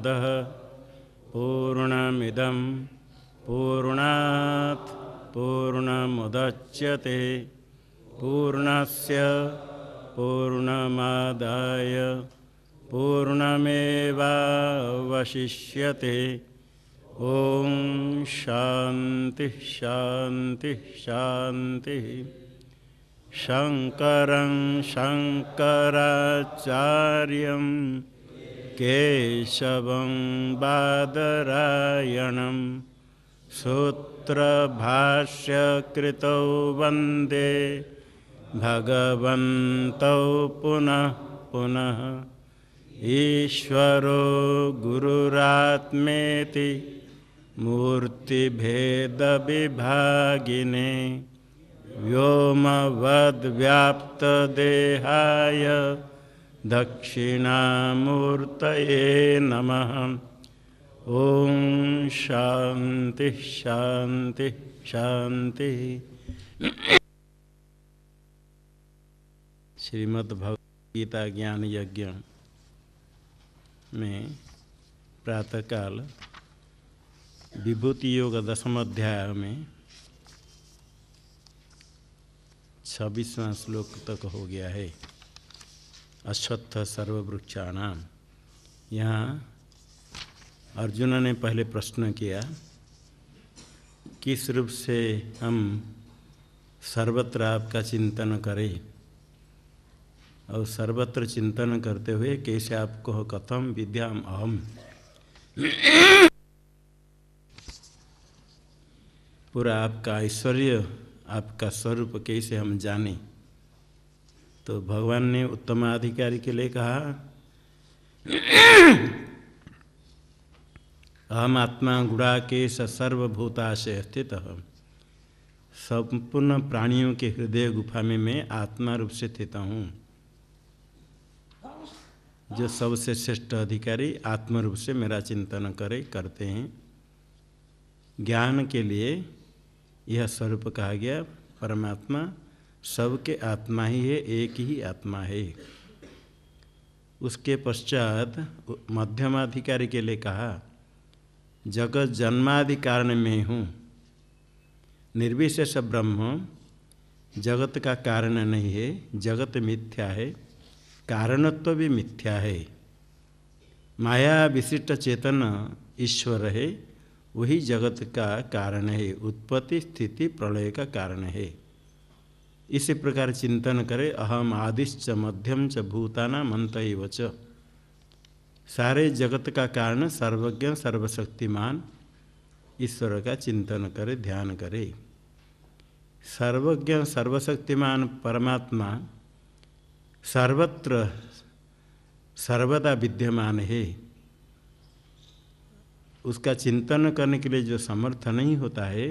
पूर्णमदः पूर्णमिदं पूर्णात् पूर्णमुदच्यते पूर्णस्य पूर्णमादाय पूर्णमेवावशिष्यते ॐ शान्तिः शान्तिः शान्तिः शङ्करं शङ्कराचार्यम् केशवं बादरायणं सूत्रभाष्यकृतौ वन्दे भगवन्तौ पुनः पुनः ईश्वरो गुरुरात्मेति मूर्तिभेदविभागिने व्योमवद्व्याप्तदेहाय दक्षिणामूर्त नम ओ शांति शांति शांति श्रीमद्भगवगीता ज्ञान यज्ञ में काल विभूति योग दशम अध्याय में छब्बीसवां श्लोक तक हो गया है अश्वत्थ सर्ववृक्षाणाम यहाँ अर्जुन ने पहले प्रश्न किया किस रूप से हम सर्वत्र आपका चिंतन करें और सर्वत्र चिंतन करते हुए कैसे आपको कथम विद्याम अहम पूरा आपका ऐश्वर्य आपका स्वरूप कैसे हम जाने तो भगवान ने उत्तमाधिकारी के लिए कहा अहम आत्मा गुड़ा के सर्वभूताशय स्थित संपूर्ण प्राणियों के हृदय गुफा में मैं आत्मा रूप से स्थित हूँ जो सबसे श्रेष्ठ अधिकारी आत्म रूप से मेरा चिंतन करे करते हैं ज्ञान के लिए यह स्वरूप कहा गया परमात्मा सबके आत्मा ही है एक ही आत्मा है उसके पश्चात मध्यमाधिकारी के लिए कहा जगत जन्मादि कारण में हूँ निर्विशेष ब्रह्म जगत का कारण नहीं है जगत मिथ्या है कारणत्व तो भी मिथ्या है माया विशिष्ट चेतन ईश्वर है वही जगत का कारण है उत्पत्ति स्थिति प्रलय का कारण है इसी प्रकार चिंतन करे अहम आदिश्च मध्यम च भूताना मंत च सारे जगत का कारण सर्वज्ञ सर्वशक्तिमान ईश्वर का चिंतन करे ध्यान करे सर्वज्ञ सर्वशक्तिमान परमात्मा सर्वत्र सर्वदा विद्यमान है उसका चिंतन करने के लिए जो समर्थ नहीं होता है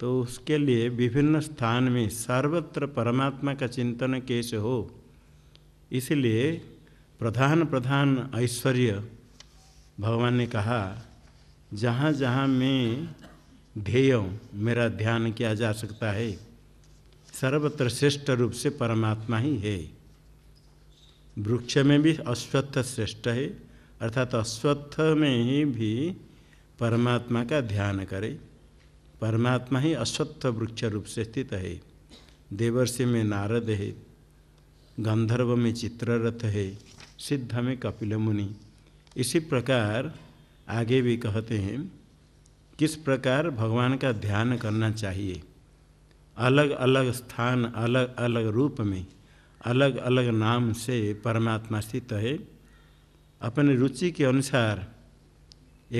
तो उसके लिए विभिन्न स्थान में सर्वत्र परमात्मा का चिंतन कैसे हो इसलिए प्रधान प्रधान ऐश्वर्य भगवान ने कहा जहाँ जहाँ मैं ध्येय मेरा ध्यान किया जा सकता है सर्वत्र श्रेष्ठ रूप से परमात्मा ही है वृक्ष में भी अश्वत्थ श्रेष्ठ है अर्थात अश्वत्थ में ही भी परमात्मा का ध्यान करें परमात्मा ही अश्वत्थ वृक्ष रूप से स्थित है देवर्षि में नारद है गंधर्व में चित्ररथ है सिद्ध में कपिल मुनि इसी प्रकार आगे भी कहते हैं किस प्रकार भगवान का ध्यान करना चाहिए अलग अलग स्थान अलग अलग रूप में अलग अलग नाम से परमात्मा स्थित है अपने रुचि के अनुसार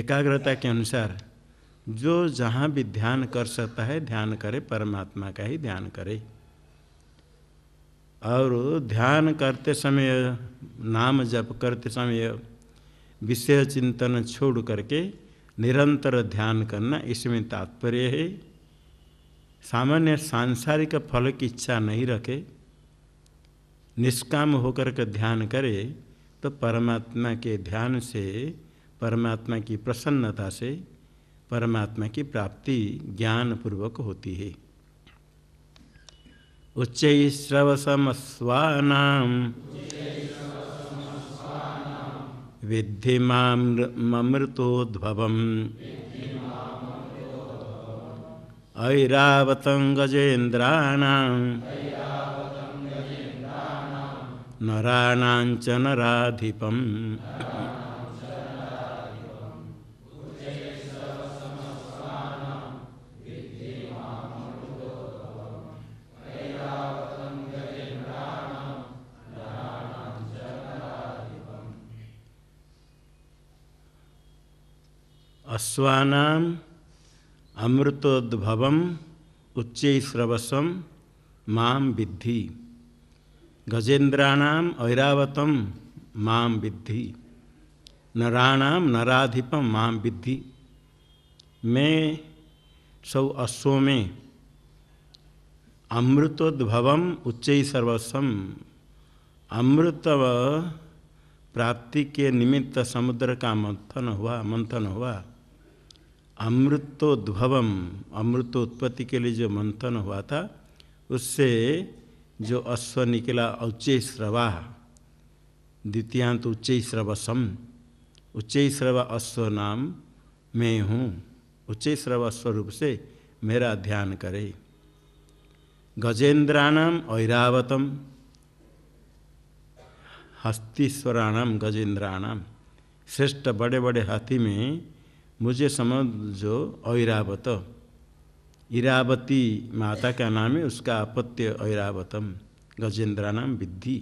एकाग्रता के अनुसार जो जहाँ भी ध्यान कर सकता है ध्यान करे परमात्मा का ही ध्यान करे और ध्यान करते समय नाम जप करते समय विषय चिंतन छोड़ करके निरंतर ध्यान करना इसमें तात्पर्य है सामान्य सांसारिक फल की इच्छा नहीं रखे निष्काम होकर के ध्यान करे तो परमात्मा के ध्यान से परमात्मा की प्रसन्नता से परमात्मा की प्राप्ति ज्ञान पूर्वक होती है उच्च श्रवसमस्वा विधि ममृतोद्भव ऐरावत गजेन्द्राण नाण नराधिपम अश्वाना अमृतोद्भव उच्च श्रवस्व माम विद्धि गजेन्द्राणाम नाण माम विद्धि नराणाम माम विद्धि मैं सौ अश्वों में अमृतोद्भव उच्च सर्वस्वम अमृत प्राप्ति के निमित्त समुद्र का मंथन हुआ मंथन हुआ अमृतोद्भवम अमृतोत्पत्ति के लिए जो मंथन हुआ था उससे जो अश्व निकला उच्चय श्रवा द्वितीयांत उच्च श्रवसम उच्च स्रवा अश्व नाम मैं हूँ उच्च श्रव रूप से मेरा ध्यान करे गजेंद्राणाम ऐरावतम हस्तीश्वराणाम गजेंद्राणाम श्रेष्ठ बड़े बड़े हाथी में मुझे समझो ऐरावत ईरावती माता का नाम है उसका अपत्य ऐरावतम गजेंद्रा नाम विद्धि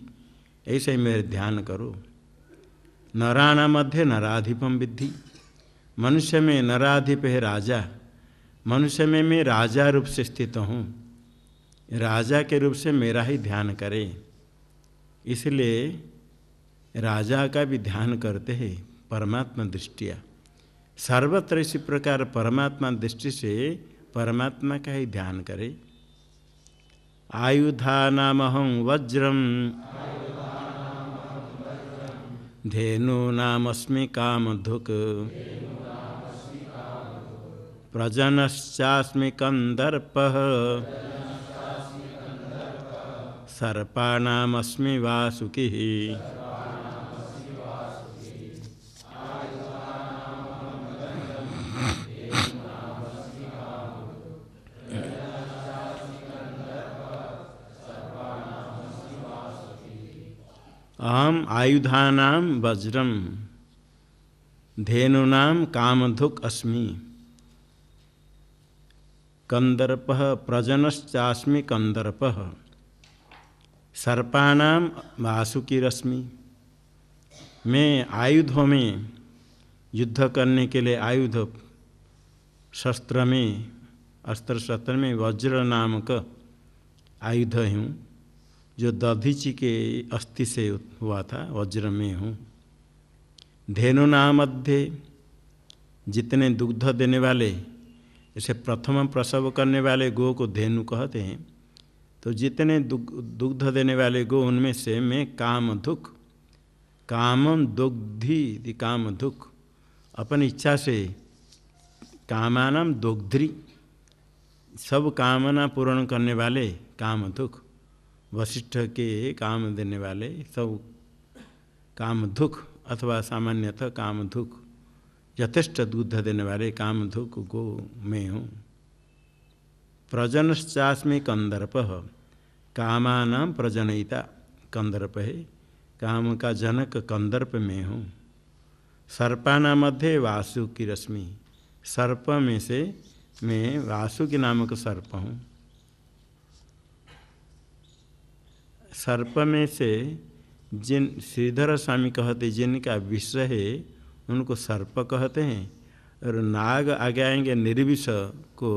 ऐसे ही मेरे ध्यान करो नराणा मध्य नराधिपम विद्धि मनुष्य में नराधिप है राजा मनुष्य में मैं राजा रूप से स्थित हूँ राजा के रूप से मेरा ही ध्यान करें इसलिए राजा का भी ध्यान करते हैं परमात्मा दृष्टिया सर्वत्र इसी प्रकार परमात्मा दृष्टि से परमात्मा का ही ध्यान करे आयुधा नाम हम वज्रम धेनु कामधुक कामधुक् कंदर्प कन्दर्पः सर्पाणामस्मि वासुकी। आयुधा वज्रम धेनूना कामधुक अस्मि कंदर्प प्रजनश्चास्मि कंदर्प वासुकी रश्मि मैं आयुधों में युद्ध करने के लिए आयुध शस्त्र में अस्त्र शस्त्र में वज्र नामक आयुध हूँ जो दधीची के अस्थि से हुआ था वज्र में हूँ धेनु मध्य जितने दुग्ध देने वाले जैसे प्रथम प्रसव करने वाले गो को धेनु कहते हैं तो जितने दुग्ध देने वाले गो उनमें से मैं काम दुख काम दुग्धि काम दुख अपनी इच्छा से कामानम दुग्धरी सब कामना पूर्ण करने वाले काम दुख वशिष्ठ के काम देने वाले सब काम दुख अथवा सामान्यतः काम दुख यथेष्ट दूध देने वाले काम दुख को मैं हूँ प्रजनश्चास्मी कंदर्प कामान प्रजनयिता कंदर्प है काम का जनक कंदर्प में हूँ सर्पाना मध्य वासु की रश्मि सर्प में से मैं वासुकी नामक सर्प हूँ सर्प में से जिन श्रीधर स्वामी कहते जिनका विष है उनको सर्प कहते हैं और नाग आगे आएंगे निर्विष को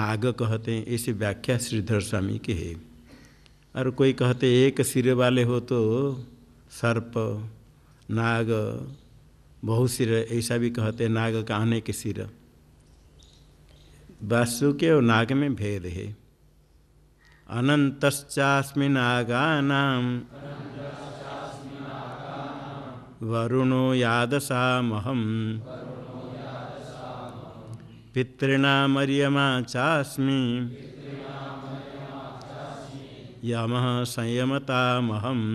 नाग कहते हैं ऐसी व्याख्या श्रीधर स्वामी की है और कोई कहते एक सिरे वाले हो तो सर्प नाग बहु सिर ऐसा भी कहते नाग का आने के सिर वासु के और नाग में भेद है अनन्तश्चास्मिनागानाम् वरुणो यादसामहम् पितॄणामर्यमा चास्मि यमः संयमतामहम्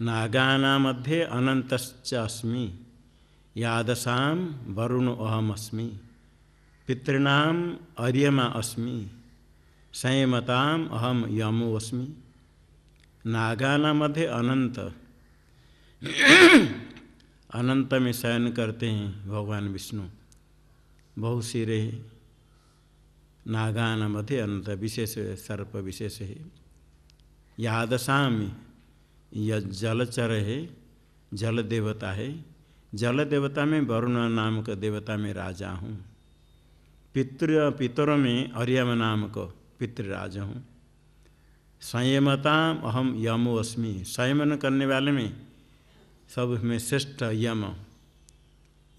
मध्ये अनंत अस्मी यादसाम वरुण अहमस्मी पितृण अर्यमा अस्मी संयमताम अहम यमो अस्मि नागानामध्ये अनंत अनंत में शयन करते हैं भगवान विष्णु बहुत सिरे मध्य अनंत विशेष सर्प विशेष है यादसामी यह जलचर है जल देवता है जल देवता में वरुण नाम का देवता में राजा हूँ पितृ पितरों में अर्यम नाम को पितृराज हूँ संयमताम अहम यमो अस्मि संयमन करने वाले में सब में श्रेष्ठ यम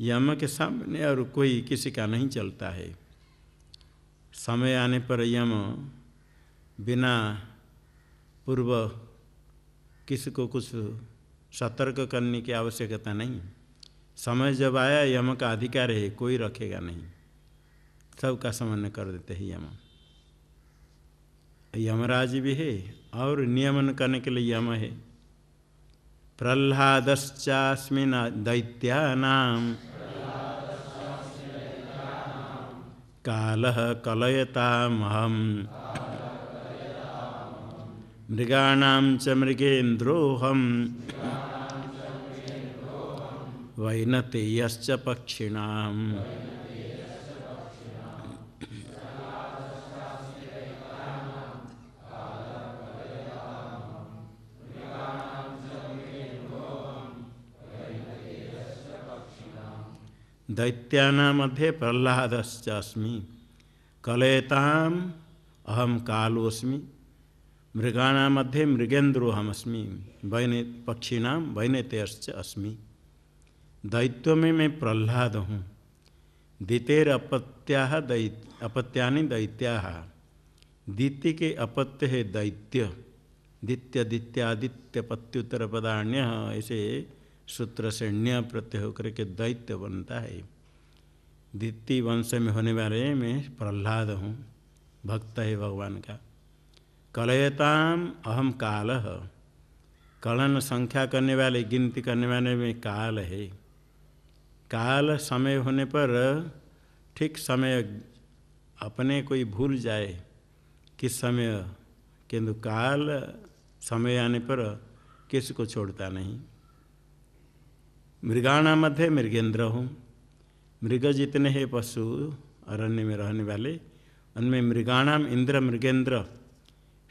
यम के सामने और कोई किसी का नहीं चलता है समय आने पर यम बिना पूर्व किसी को कुछ सतर्क करने की आवश्यकता नहीं समय जब आया यम का अधिकार है कोई रखेगा नहीं सबका समन्वय कर देते हैं यम यमराज भी है और नियमन करने के लिए यम है प्रहलादश्चास्मिन दैत्यानाम काल कलयतामहम मृगा च मृगेन्द्रोऽहं वैनतेय पक्षिण दैत्यानामध्ये प्रहलादश्च कलेता अहम कालोस्मी मृगा मध्य मृगेन्द्रोहमअस्मी वैने पक्षीणाम वैनतेश्च अस्मि दैत्व में मैं प्रहलाद हूँ दितेर अपत्या दैत अपत्यानि दैत्या दीति के अपत्य है दैत्य दित्य दित्यादित्य पत्युत्तर पदान्य ऐसे सूत्र से ण्य प्रत्यय होकर के दैत्य बनता है दित्य वंश में होने वाले मैं प्रहलाद हूँ भक्त है भगवान का कलयताम अहम काल कलन संख्या करने वाले गिनती करने वाले में काल है काल समय होने पर ठीक समय अपने कोई भूल जाए किस समय किंतु काल समय आने पर किसी को छोड़ता नहीं मृगाणा मध्य मृगेंद्र हूँ मृग जितने हैं पशु अरण्य में रहने वाले उनमें मृगाणाम इंद्र मृगेंद्र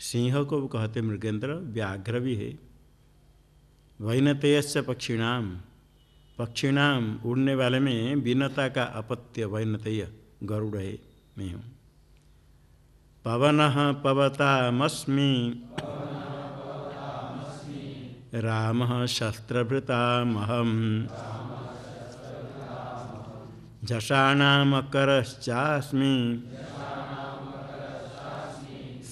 सिंह को कहते मृगेंद्र व्याघ्र भी है वैनतेयस्य पक्षिणाम पक्षिणाम उड़ने वाले में विनता का अपत्य वैनतेय गरुड़ है मैं हूँ पवन पवतामस्मी राम झषाणाम झषाणामकरश्चास्मी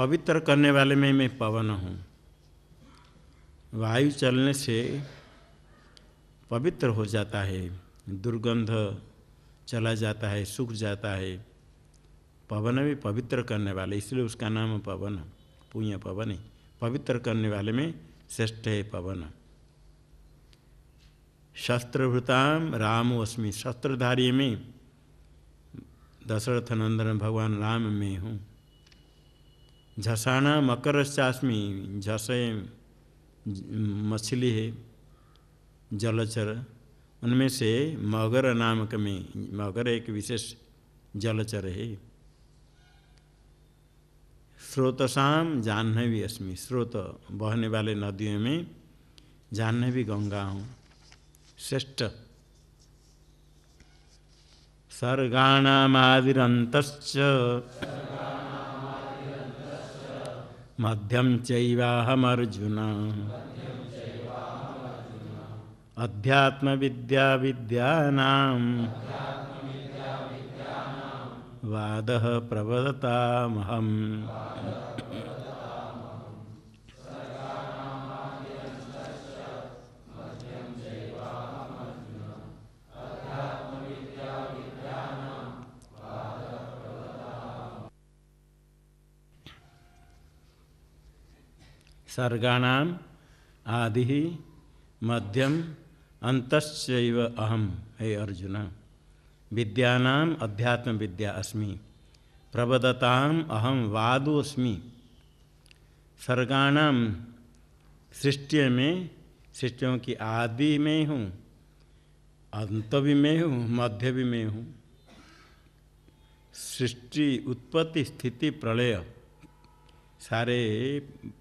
पवित्र करने वाले में मैं पवन हूँ वायु चलने से पवित्र हो जाता है दुर्गंध चला जाता है सूख जाता है पवन भी पवित्र करने वाले इसलिए उसका नाम पवन पुण्य पवन है पवित्र करने वाले में श्रेष्ठ है पवन शस्त्रभृताम राम अस्मी शस्त्रधारी में दशरथ नंदन भगवान राम में हूँ झसाना मकर चाशमी झसे मछली है जलचर उनमें से मगर नामक में मगर एक विशेष जलचर है स्रोतसाम जाह्नवी अस्मि स्रोत बहने वाले नदियों में जाह्नवी गंगा हूँ श्रेष्ठ सर्गाणामादिरंत मध्यम चैवाहमर्जुन अध्यात्म विद्या विद्यानाम वाद प्रबदतामहम सर्गाण आदि मध्यम अंत अहम हे अर्जुन विद्यानाम अध्यात्म विद्या अस्मि प्रबदताम अहम वादोस्मी सर्गाणाम सृष्टि में सृष्टियों की आदि में हूँ अंत भी मैं हूँ मध्य भी मैं हूँ सृष्टि उत्पत्ति स्थिति प्रलय सारे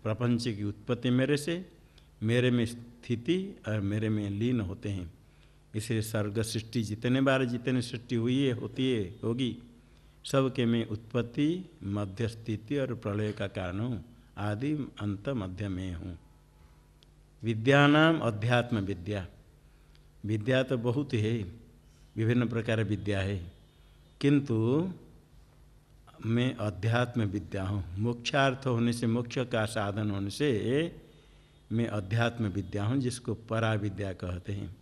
प्रपंच की उत्पत्ति मेरे से मेरे में स्थिति और मेरे में लीन होते हैं इसे स्वर्ग सृष्टि जितने बार जितने सृष्टि हुई है होती है होगी सबके में उत्पत्ति मध्य स्थिति और प्रलय का कारण हूँ आदि अंत मध्य में हूँ विद्या नाम अध्यात्म विद्या विद्या तो बहुत है विभिन्न प्रकार विद्या है किंतु मैं अध्यात्म विद्या हूँ मोक्षार्थ होने से मोक्ष का साधन होने से मैं अध्यात्म विद्या हूँ जिसको परा विद्या कहते हैं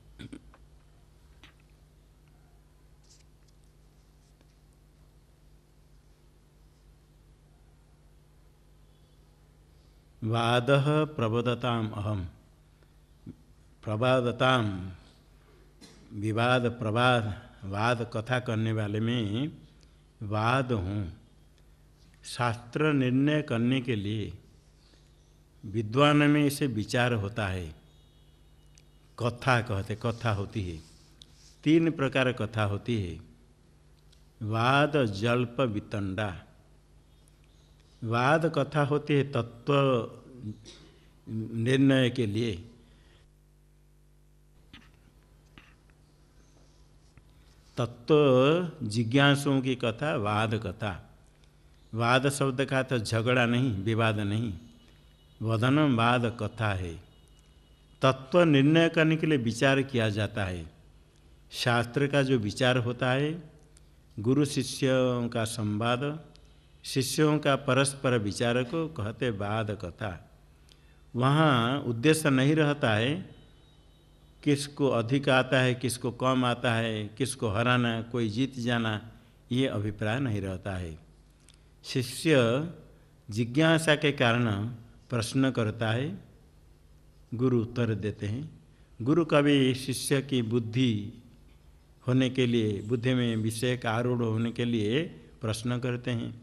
वाद प्रबदताम अहम प्रबादताम विवाद प्रवाद वाद कथा करने वाले में वाद हूँ शास्त्र निर्णय करने के लिए विद्वान में इसे विचार होता है कथा कहते कथा होती है तीन प्रकार कथा होती है वाद जल्प वितंडा वाद कथा होती है तत्व निर्णय के लिए तत्व जिज्ञासुओं की कथा वाद कथा वाद शब्द का तो झगड़ा नहीं विवाद नहीं वदनम वाद कथा है तत्व निर्णय करने के लिए विचार किया जाता है शास्त्र का जो विचार होता है गुरु शिष्यों का संवाद शिष्यों का परस्पर विचार को कहते वाद कथा वहाँ उद्देश्य नहीं रहता है किसको अधिक आता है किसको कम आता है किसको हराना कोई जीत जाना ये अभिप्राय नहीं रहता है शिष्य जिज्ञासा के कारण प्रश्न करता है गुरु उत्तर देते हैं गुरु कभी शिष्य की बुद्धि होने के लिए बुद्धि में विषय का आरूढ़ होने के लिए प्रश्न करते हैं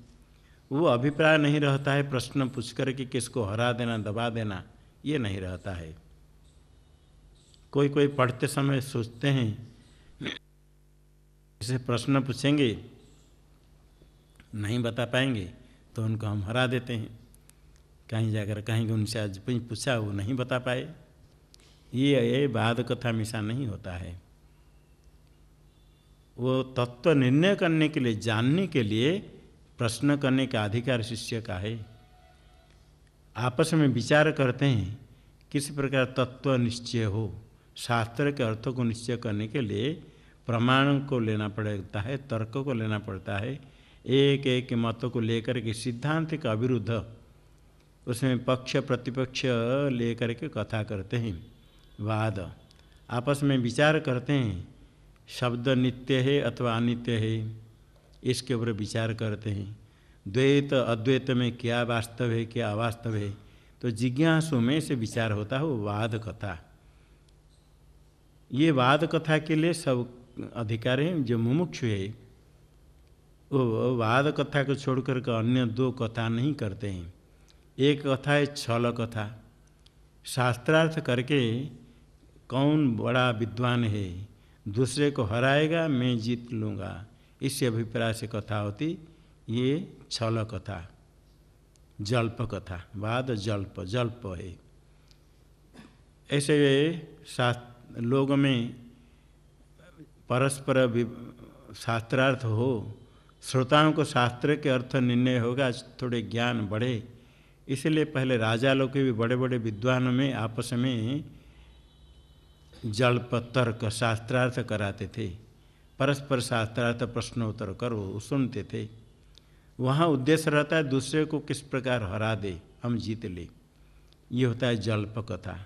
वो अभिप्राय नहीं रहता है प्रश्न पूछ कर किसको हरा देना दबा देना ये नहीं रहता है कोई कोई पढ़ते समय सोचते हैं जैसे प्रश्न पूछेंगे नहीं बता पाएंगे तो उनको हम हरा देते हैं कहीं जाकर कहीं उनसे आज पूछा वो नहीं बता पाए ये ये बाद कथा मिशा नहीं होता है वो तत्व निर्णय करने के लिए जानने के लिए प्रश्न करने का अधिकार शिष्य का है आपस में विचार करते हैं किस प्रकार तत्व निश्चय हो शास्त्र के अर्थों को निश्चय करने के लिए प्रमाण को लेना पड़ता है तर्क को लेना पड़ता है एक एक मत को लेकर के सिद्धांत का अविरुद्ध उसमें पक्ष प्रतिपक्ष लेकर के कथा करते हैं वाद आपस में विचार करते हैं शब्द नित्य है अथवा अनित्य है इसके ऊपर विचार करते हैं द्वैत अद्वैत में क्या वास्तव है क्या अवास्तव है तो जिज्ञासु में से विचार होता है वो वाद कथा ये वाद कथा के लिए सब अधिकार हैं जो मुमुक्षु है वो वाद कथा को छोड़ करके अन्य दो कथा नहीं करते हैं एक कथा है छल कथा शास्त्रार्थ करके कौन बड़ा विद्वान है दूसरे को हराएगा मैं जीत लूँगा इस अभिप्राय से कथा होती ये छल कथा जल्प कथा वाद जल्प जल्प है ऐसे शास्त्र लोग में परस्पर शास्त्रार्थ हो श्रोताओं को शास्त्र के अर्थ निर्णय होगा थोड़े ज्ञान बढ़े इसलिए पहले राजा लोग के भी बड़े बड़े विद्वानों में आपस में जल्प तर्क शास्त्रार्थ कराते थे परस्पर शास्त्रार्थ प्रश्नोत्तर करो सुनते थे वहाँ उद्देश्य रहता है दूसरे को किस प्रकार हरा दे हम जीत ले ये होता है जल्प कथा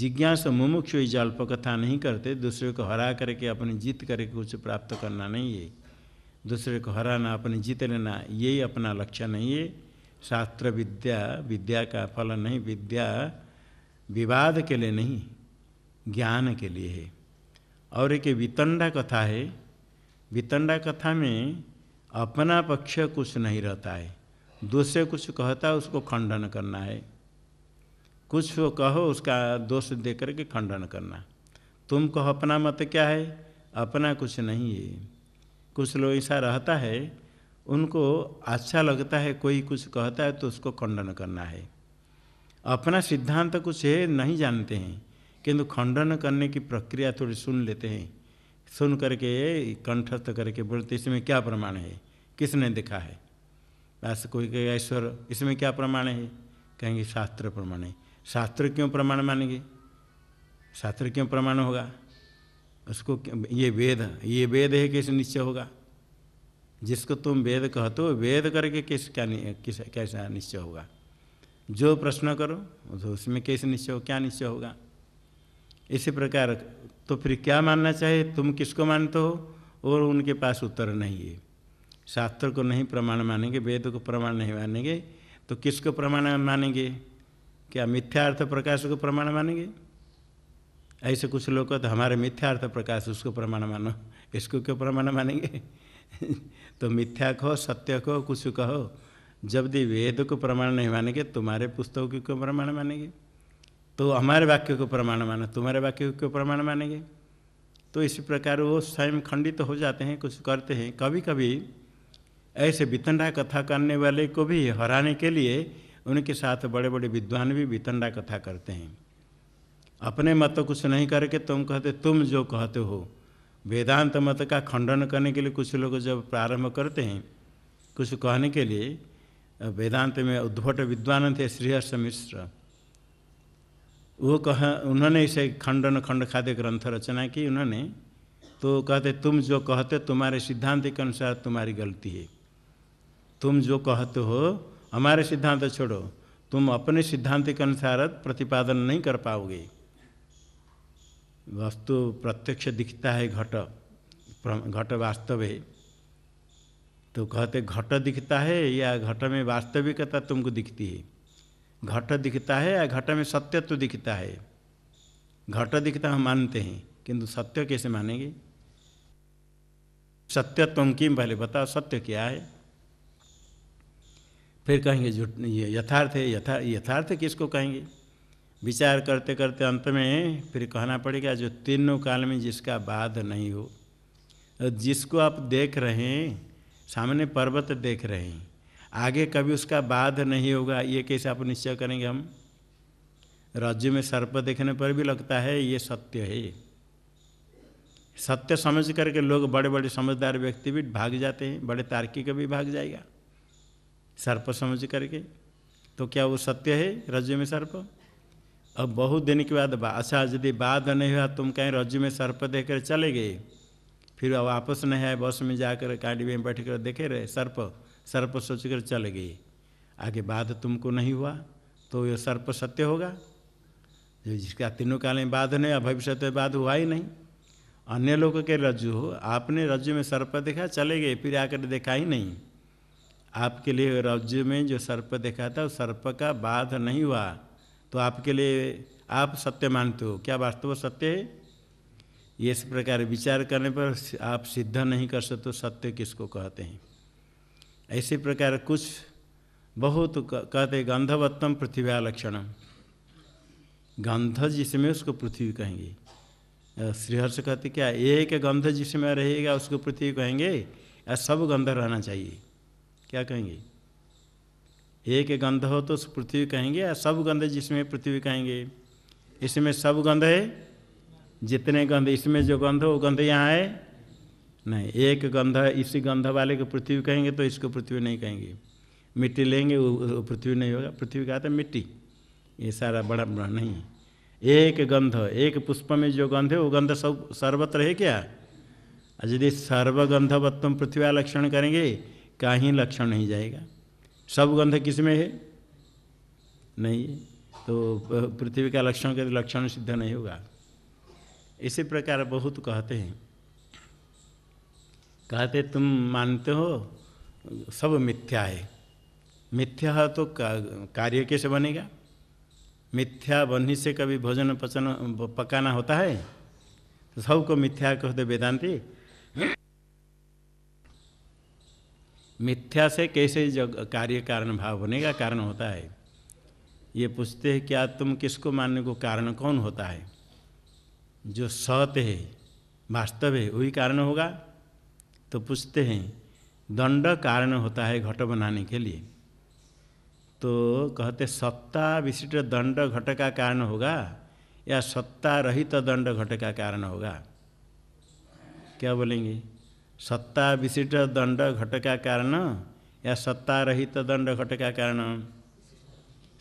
जिज्ञास मुमुक्ष जल्प कथा नहीं करते दूसरे को हरा करके अपनी जीत करके कुछ प्राप्त करना नहीं है दूसरे को हराना अपने जीत लेना यही अपना लक्ष्य नहीं है शास्त्र विद्या विद्या का फल नहीं विद्या विवाद के लिए नहीं ज्ञान के लिए है और एक वितंडा कथा है वितंडा कथा में अपना पक्ष कुछ नहीं रहता है दूसरे कुछ कहता है उसको खंडन करना है कुछ कहो उसका दोष दे करके खंडन करना तुम कहो अपना मत क्या है अपना कुछ नहीं है कुछ लोग ऐसा रहता है उनको अच्छा लगता है कोई कुछ कहता है तो उसको खंडन करना है अपना सिद्धांत कुछ है नहीं जानते हैं किंतु खंडन करने की प्रक्रिया थोड़ी सुन लेते हैं सुन करके कंठस्थ करके बोलते इसमें क्या प्रमाण है किसने देखा है बस कोई कहेगा ईश्वर इसमें क्या प्रमाण है कहेंगे शास्त्र प्रमाण है शास्त्र क्यों प्रमाण मानेंगे शास्त्र क्यों प्रमाण होगा उसको ये वेद ये वेद है कैसे निश्चय होगा जिसको तुम वेद कहते हो वेद करके किस क्या किस कैसा निश्चय होगा जो प्रश्न करो तो उसमें कैसे निश्चय हो क्या निश्चय होगा इसी प्रकार तो फिर क्या मानना चाहिए तुम किसको मानते हो और उनके पास उत्तर नहीं है शास्त्र को नहीं प्रमाण मानेंगे वेद को प्रमाण नहीं मानेंगे तो किसको प्रमाण मानेंगे क्या मिथ्या अर्थ प्रकाश को प्रमाण मानेंगे ऐसे कुछ लोग तो हमारे मिथ्यार्थ प्रकाश उसको प्रमाण मानो इसको क्यों प्रमाण मानेंगे तो मिथ्या कहो सत्य कहो कुछ कहो जब भी वेद को प्रमाण नहीं मानेंगे तुम्हारे पुस्तकों को क्यों प्रमाण मानेंगे तो हमारे वाक्य को प्रमाण मानो तुम्हारे वाक्य को क्यों प्रमाण मानेंगे तो इसी प्रकार वो स्वयं खंडित तो हो जाते हैं कुछ करते हैं कभी कभी ऐसे वितंडा कथा करने वाले को भी हराने के लिए उनके साथ बड़े बड़े विद्वान भी वितंडा कथा करते हैं अपने मत कुछ नहीं करके तुम कहते तुम जो कहते हो वेदांत मत का खंडन करने के लिए कुछ लोग जब प्रारंभ करते हैं कुछ कहने के लिए वेदांत में उद्भट विद्वान थे श्रीहर्ष मिश्र वो कह उन्होंने इसे खंडन खंड खाद्य ग्रंथ रचना की उन्होंने तो कहते तुम जो कहते तुम्हारे सिद्धांत के अनुसार तुम्हारी गलती है तुम जो कहते हो हमारे सिद्धांत छोड़ो तुम अपने सिद्धांत के अनुसार प्रतिपादन नहीं कर पाओगे वस्तु प्रत्यक्ष दिखता है घट घट वास्तव है तो कहते घट दिखता है या घट में वास्तविकता तुमको दिखती है घट दिखता है या घट में सत्य तो दिखता है घट दिखता हम मानते हैं किंतु सत्य कैसे मानेंगे सत्य तुम किम पहले बताओ सत्य क्या है फिर कहेंगे झूठ ये यथार्थ है यथा यथार्थ किसको कहेंगे विचार करते करते अंत में फिर कहना पड़ेगा जो तीनों काल में जिसका बाध नहीं हो जिसको आप देख रहे हैं सामने पर्वत देख रहे हैं आगे कभी उसका बाध नहीं होगा ये कैसे आप निश्चय करेंगे हम राज्य में सर्प देखने पर भी लगता है ये सत्य है सत्य समझ करके लोग बड़े बड़े समझदार व्यक्ति भी भाग जाते हैं बड़े तार्किक भी भाग जाएगा सर्प समझ करके तो क्या वो सत्य है राज्य में सर्प अब बहुत दिन के बाद अच्छा यदि बाद नहीं हुआ तुम कहीं रज्जु में सर्प देकर चले गए फिर अब वापस नहीं आए बस में जाकर गाड़ी में बैठ कर देखे रहे सर्प सर्प सोच कर चले गए आगे बाद तुमको नहीं हुआ तो ये सर्प सत्य होगा जो जिसका तीनों काल में बाद नहीं भविष्य में तो बाध हुआ ही नहीं अन्य लोग के रज्जु हो आपने रज्जु में सर्प देखा चले गए फिर आकर देखा ही नहीं आपके लिए रज्जु में जो सर्प देखा था उस सर्प का बाध नहीं हुआ तो आपके लिए आप सत्य मानते हो क्या वास्तव सत्य है इस प्रकार विचार करने पर आप सिद्ध नहीं कर सकते तो सत्य किसको कहते हैं ऐसे प्रकार कुछ बहुत कहते गंधवत्तम पृथ्वी लक्षणम गंध जिसमें उसको पृथ्वी कहेंगे श्रीहर्ष कहते क्या एक गंध जिसमें रहेगा उसको पृथ्वी कहेंगे या सब गंध रहना चाहिए क्या कहेंगे एक गंध हो तो पृथ्वी कहेंगे या सब गंध जिसमें पृथ्वी कहेंगे इसमें सब गंध है जितने गंध इसमें जो गंध वो गंध यहाँ है नहीं एक गंध इसी गंध वाले को पृथ्वी कहेंगे तो इसको पृथ्वी नहीं कहेंगे मिट्टी लेंगे वो पृथ्वी नहीं होगा पृथ्वी कहते हैं मिट्टी ये सारा बड़ा बड़ा नहीं है एक गंध एक पुष्प में जो गंध है वो गंध सब सर्वत्र है क्या यदि सर्वगंधवत्व पृथ्वी लक्षण करेंगे कहीं लक्षण नहीं जाएगा सब गंध किसमें है नहीं है तो पृथ्वी का लक्षण के लक्षण सिद्ध नहीं होगा इसी प्रकार बहुत कहते हैं कहते तुम मानते हो सब मिथ्या है मिथ्या है तो का, कार्य कैसे बनेगा मिथ्या बनने से कभी भोजन पचन पकाना होता है तो सबको मिथ्या कहते वेदांति मिथ्या से कैसे जग कार्य कारण भाव होने का कारण होता है ये पूछते हैं क्या तुम किसको मानने को कारण कौन होता है जो सत है वास्तव है वही कारण होगा तो पूछते हैं दंड कारण होता है घट बनाने के लिए तो कहते सत्ता विशिष्ट दंड घट का कारण होगा या सत्ता रहित तो दंड घट का कारण होगा क्या बोलेंगे सत्ता विशिष्ट दंड घट का कारण या सत्ता रहित दंड घट का कारण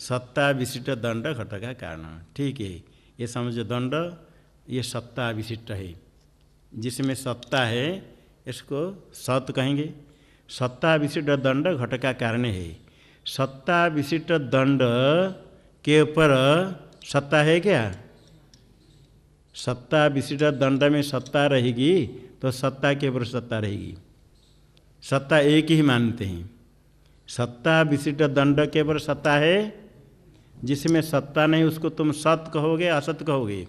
सत्ता विशिष्ट दंड घट का कारण ठीक है ये समझो दंड ये सत्ता विशिष्ट है जिसमें सत्ता है इसको सत कहेंगे सत्ता विशिष्ट दंड घट का कारण है सत्ता विशिष्ट दंड के ऊपर सत्ता है क्या सत्ता विशिष्ट दंड में सत्ता रहेगी तो सत्ता के ऊपर सत्ता रहेगी सत्ता एक ही मानते हैं सत्ता विशिष्ट दंड के ऊपर सत्ता है जिसमें सत्ता नहीं उसको तुम सत कहोगे असत कहोगे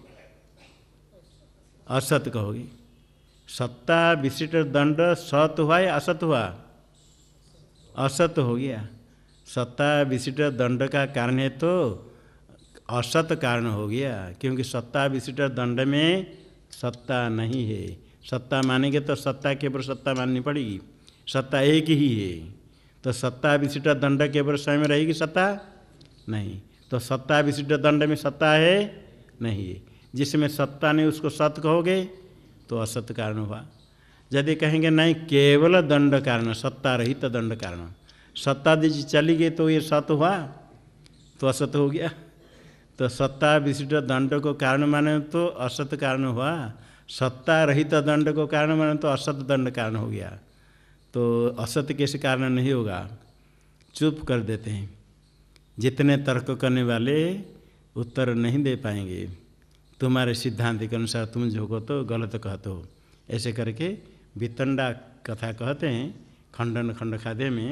असत कहोगे सत्ता विशिष्ट दंड सत हुआ या असत हुआ असत हो गया सत्ता विशिष्ट दंड का कारण है तो असत कारण हो गया क्योंकि सत्ता विशिष्ट दंड में सत्ता नहीं है सत्ता मानेंगे तो सत्ता केवल सत्ता माननी पड़ेगी सत्ता एक ही है तो सत्ता विशिष्ट दंड केवल स्वयं रहेगी सत्ता नहीं तो सत्ता विशिष्ट दंड में सत्ता है नहीं है जिसमें सत्ता नहीं उसको सत्य कहोगे तो असत कारण हुआ यदि कहेंगे नहीं केवल दंड कारण सत्ता रहित दंड कारण सत्ता यदि चली गई तो ये सत हुआ तो असत हो गया तो सत्ता विशिष्ट दंड को कारण माने तो असत कारण हुआ सत्ता रहित दंड को कारण माना तो असत दंड कारण हो गया तो असत कैसे कारण नहीं होगा चुप कर देते हैं जितने तर्क करने वाले उत्तर नहीं दे पाएंगे तुम्हारे सिद्धांत के अनुसार तुम जो तो गलत कहते हो ऐसे करके वितंडा कथा कहते हैं खंडन खंड खादे में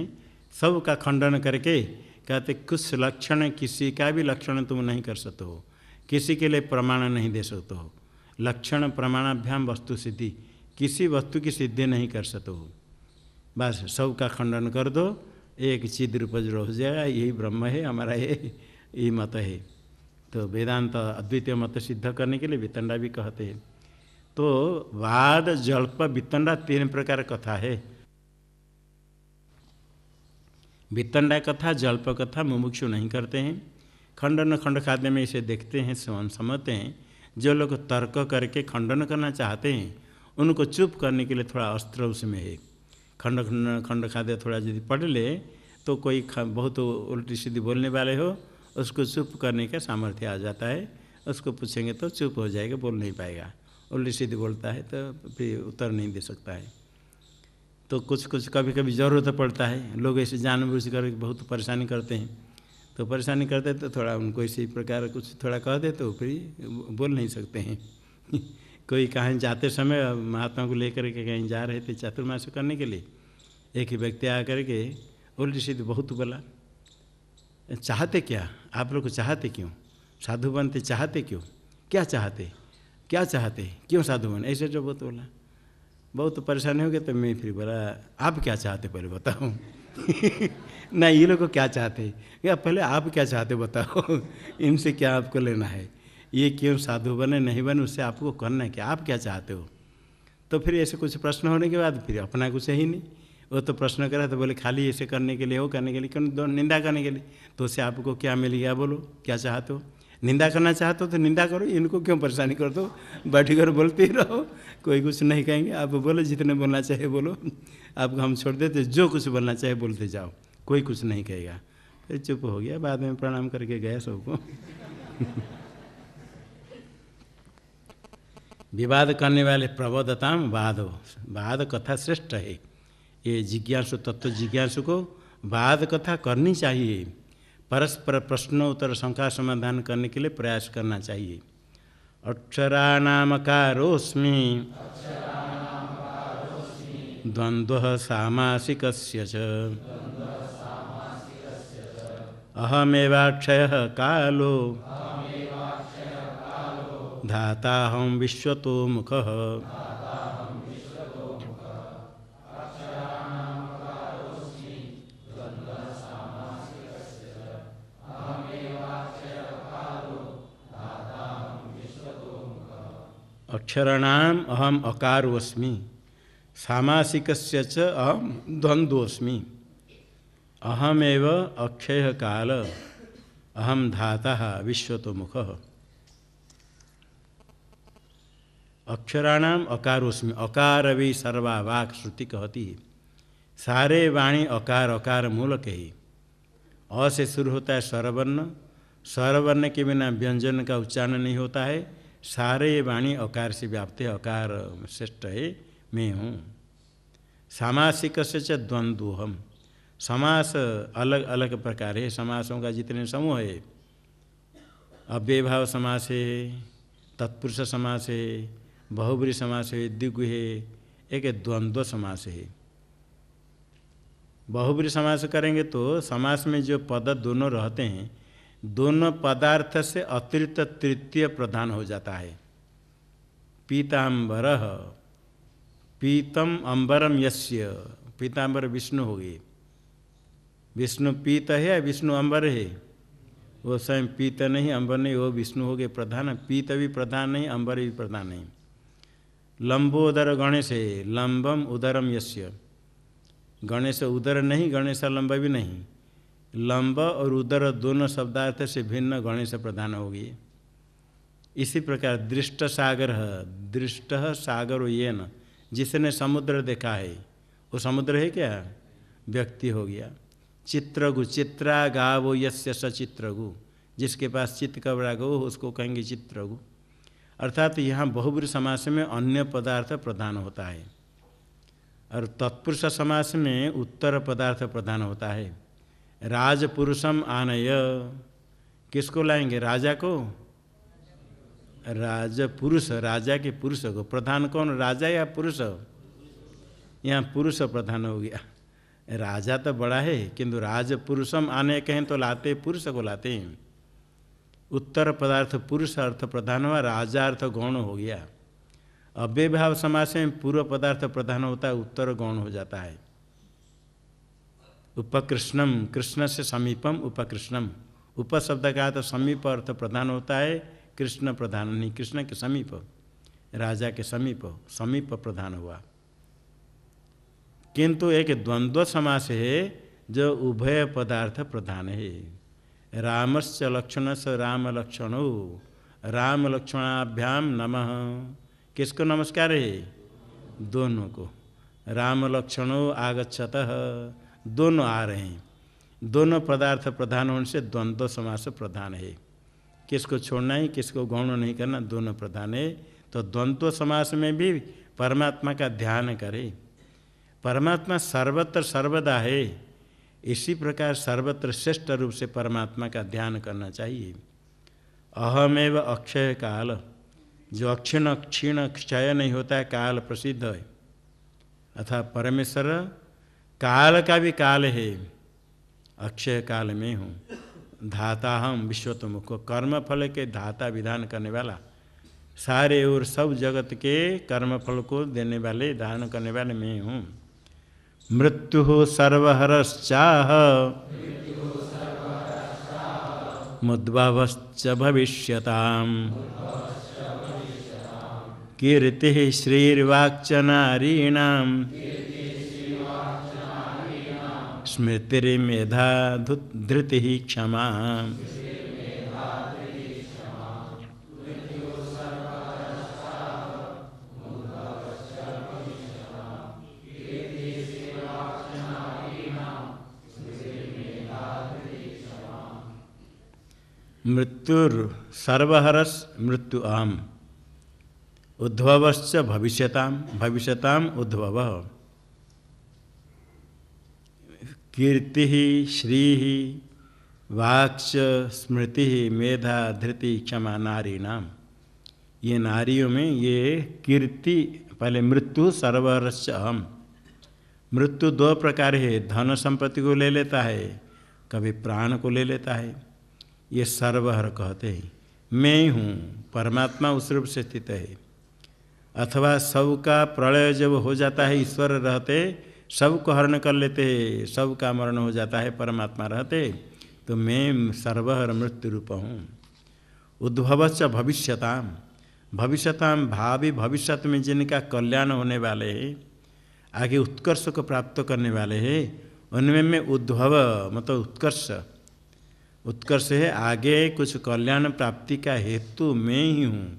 सब का खंडन करके कहते कुछ लक्षण किसी का भी लक्षण तुम नहीं कर सकते हो किसी के लिए प्रमाण नहीं दे सकते हो लक्षण प्रमाणाभ्याम वस्तु सिद्धि किसी वस्तु की सिद्धि नहीं कर सको बस सब का खंडन कर दो एक चिद रूप हो जाएगा यही ब्रह्म है हमारा ये यही मत है तो वेदांत अद्वितीय मत सिद्ध करने के लिए वितंडा भी कहते हैं तो वाद जल्प वितंडा तीन प्रकार कथा है वितंडा कथा जल्प कथा मुमुक्षु नहीं करते हैं खंडन खंड खाद्य में इसे देखते हैं समझते हैं जो लोग तर्क करके खंडन करना चाहते हैं उनको चुप करने के लिए थोड़ा अस्त्र उसमें है खंड खंड खंड खाद्य थोड़ा यदि पढ़ ले तो कोई बहुत उल्टी सीधी बोलने वाले हो उसको चुप करने का सामर्थ्य आ जाता है उसको पूछेंगे तो चुप हो जाएगा बोल नहीं पाएगा उल्टी सीधी बोलता है तो फिर उत्तर नहीं दे सकता है तो कुछ कुछ कभी कभी ज़रूरत पड़ता है लोग ऐसे जानबूझ कर बहुत परेशानी करते हैं तो परेशानी करते तो थोड़ा उनको इसी प्रकार कुछ थोड़ा कह दे तो फिर बोल नहीं सकते हैं कोई कहीं जाते समय महात्मा को लेकर के कहीं जा रहे थे चातुर्मास करने के लिए एक ही व्यक्ति आ के उल्टी सीधी बहुत बोला चाहते क्या आप लोग चाहते क्यों साधु बनते चाहते क्यों क्या चाहते क्या चाहते क्यों साधु बन ऐसे जो बहुत बोला बहुत परेशानी हो गया तो मैं फिर बोला आप क्या चाहते पहले बताऊँ ना ये लोग क्या चाहते या पहले आप क्या चाहते बताओ इनसे क्या आपको लेना है ये क्यों साधु बने नहीं बने उससे आपको करना है क्या आप क्या चाहते हो तो फिर ऐसे कुछ प्रश्न होने के बाद फिर अपना कुछ है ही नहीं वो तो प्रश्न करा तो बोले खाली ऐसे करने के लिए वो करने के लिए क्यों निंदा करने के लिए तो उससे आपको क्या मिल गया बोलो क्या चाहते हो निंदा करना चाहते हो तो निंदा करो इनको क्यों परेशानी कर दो बैठी कर बोलते ही रहो कोई कुछ नहीं कहेंगे आप बोलो जितने बोलना चाहिए बोलो आपको हम छोड़ देते जो कुछ बोलना चाहिए बोलते जाओ कोई कुछ नहीं कहेगा फिर चुप हो गया बाद में प्रणाम करके गया सबको विवाद करने वाले प्रबोधताम वाद वाद कथा श्रेष्ठ है ये जिज्ञासु तत्व जिज्ञासु को वाद कथा करनी चाहिए परस्पर प्रश्नोत्तर शंका समाधान करने के लिए प्रयास करना चाहिए अक्षराणामकारोस्मि द्वंद्व सामसिक अहमेवाक्षय कालो धाता हम विश्व तो मुख अक्षराणाम अहम अकारोस्मी सामासिक अहम द्वंद्वस्मी अहमेव अक्षय काल अहम धाता विश्व तो मुख अक्षराणाम अकारोस्मी अकार भी सर्वा वाक श्रुति कहती है सारे वाणी अकार अकार के ही अ से शुरू होता है स्वरवर्ण स्वरवर्ण के बिना व्यंजन का उच्चारण नहीं होता है सारे वाणी अकार से व्याप्त है अकार श्रेष्ठ है मैं हूँ सामासिक से च समास अलग अलग प्रकार है समासों का जितने समूह है अव्यभाव समास है तत्पुरुष समास है बहुबरी समास है दिग्व है एक द्वंद्व समास है बहुबरी समास करेंगे तो समास में जो पद दोनों रहते हैं दोनों पदार्थ से अतिरिक्त तृतीय प्रधान हो जाता है पीताम्बर पीतम अम्बरम यश पीताम्बर विष्णु हो गए विष्णु पीत है या विष्णु अंबर है वो स्वयं पीत नहीं अंबर नहीं वो विष्णु हो गए प्रधान पीत भी प्रधान नहीं अंबर भी प्रधान नहीं लंबोदर गणेश है लंबम उदरम यश्य गणेश उदर नहीं गणेश लंब भी नहीं लंब और उदर दोनों शब्दार्थ से भिन्न गणेश प्रधान हो गए इसी प्रकार दृष्ट सागर दृष्ट सागर ये न जिसने समुद्र देखा है वो समुद्र है क्या व्यक्ति हो गया चित्रगु चित्रा गावो यस्य चित्रगु जिसके पास चित्त का राग उसको कहेंगे चित्रगु अर्थात तो यहाँ बहुब्र समास में अन्य पदार्थ प्रधान होता है और तत्पुरुष समास में उत्तर पदार्थ प्रधान होता है राजपुरुषम आनय किसको लाएंगे राजा को राजपुरुष राजा के पुरुष को प्रधान कौन राजा या पुरुष यहाँ पुरुष प्रधान हो गया राजा तो बड़ा है किंतु राज पुरुषम आने कहें तो लाते पुरुष को लाते हैं उत्तर पदार्थ पुरुष अर्थ प्रधान हुआ राजा अर्थ गौण हो गया अव्यभाव समाज में पूर्व पदार्थ प्रधान होता है उत्तर गौण हो जाता है उपकृष्णम कृष्ण से समीपम उपकृष्णम उपशब्द का तो समीप अर्थ प्रधान होता है कृष्ण प्रधान नहीं कृष्ण के समीप राजा के समीप समीप प्रधान हुआ किंतु एक द्वंद्व समास है जो उभय पदार्थ प्रधान है रामस्य लक्षण स राम लक्षण राम लक्षणाभ्याम नमः किसको नमस्कार है दोनों को राम लक्षण आगछत दोनों आ रहे हैं दोनों पदार्थ प्रधान होने से द्वंद्व समास प्रधान है किसको छोड़ना है किसको गौण नहीं करना दोनों प्रधान है तो द्वंद्व समास में भी परमात्मा का ध्यान करें परमात्मा सर्वत्र सर्वदा है इसी प्रकार सर्वत्र श्रेष्ठ रूप से परमात्मा का ध्यान करना चाहिए अहमेव अक्षय काल जो अक्षिण क्षीण क्षय नहीं होता है काल प्रसिद्ध है अथा परमेश्वर काल का भी काल है अक्षय काल में हूँ धाता हम विश्वतमुख कर्मफल कर्म फल के धाता विधान करने वाला सारे और सब जगत के कर्म फल को देने वाले दान करने वाले मैं हूँ मृत्यु सर्वहरश्चाह मुद्भावश्च भविष्यताम् कीर्ति श्रीर्वाक्च नारीणाम् स्मृतिर्मेधा धृतिः क्षमा मृत्युर सर्वहरस मृत्यु आम उद्भवश्च भविष्यताम भविष्यताम उद्भव कीर्ति श्री वाक्च स्मृति मेधा धृति क्षमा नारी नाम ये नारियों में ये कीर्ति पहले मृत्यु सर्वहरस अहम मृत्यु दो प्रकार है धन संपत्ति को ले लेता है कभी प्राण को ले लेता है ये सर्वहर कहते हैं मैं हूँ परमात्मा उस रूप से स्थित है अथवा सब का प्रलय जब हो जाता है ईश्वर रहते सब को हरण कर लेते सब का मरण हो जाता है परमात्मा रहते तो मैं सर्वहर मृत्यु रूप हूँ उद्भव च भविष्यताम भविष्यताम भावी भविष्यत में जिनका कल्याण होने वाले है आगे उत्कर्ष को प्राप्त करने वाले है उनमें मैं उद्भव मतलब उत्कर्ष उत्कर्ष है आगे कुछ कल्याण प्राप्ति का हेतु मैं ही हूँ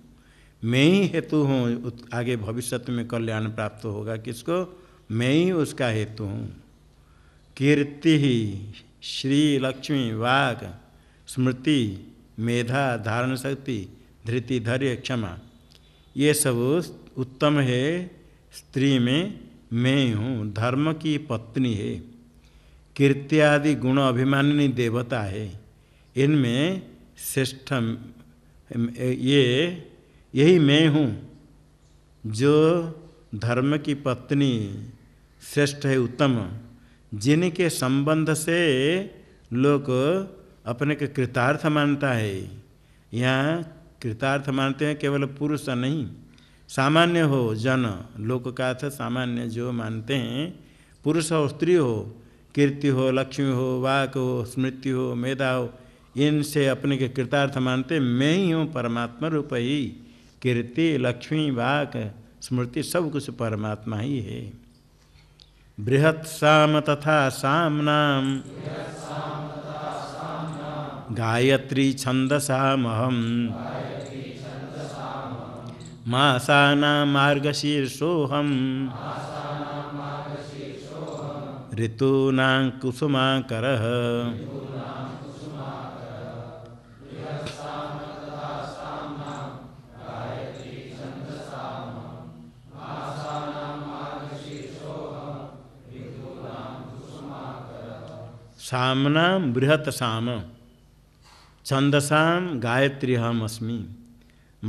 मैं ही हेतु हूँ आगे भविष्य में कल्याण प्राप्त होगा किसको मैं ही उसका हेतु हूँ कीर्ति ही श्री लक्ष्मी वाक स्मृति मेधा धारण शक्ति धृति धैर्य क्षमा ये सब उत्तम है स्त्री में मैं ही हूँ धर्म की पत्नी है कीर्ति आदि गुण अभिमानिनी देवता है इनमें श्रेष्ठ ये यही मैं हूँ जो धर्म की पत्नी श्रेष्ठ है उत्तम जिनके संबंध से लोग अपने के कृतार्थ मानता है यहाँ कृतार्थ मानते हैं केवल पुरुष नहीं सामान्य हो जन लोक का अर्थ सामान्य जो मानते हैं पुरुष हो स्त्री हो कीर्ति हो लक्ष्मी हो वाक हो स्मृति हो मेधा हो इनसे अपने के कृतार्थ मानते मैं ही हूँ परमात्मा रूप ही कीर्ति लक्ष्मी वाक स्मृति सब कुछ परमात्मा ही है बृहत् साम तथा साम नाम गायत्री छंदसाम मासाना मार्गशीर्षोहम ऋतूना कुसुमा कर सामना बृहत साम छंदसा गायत्री हम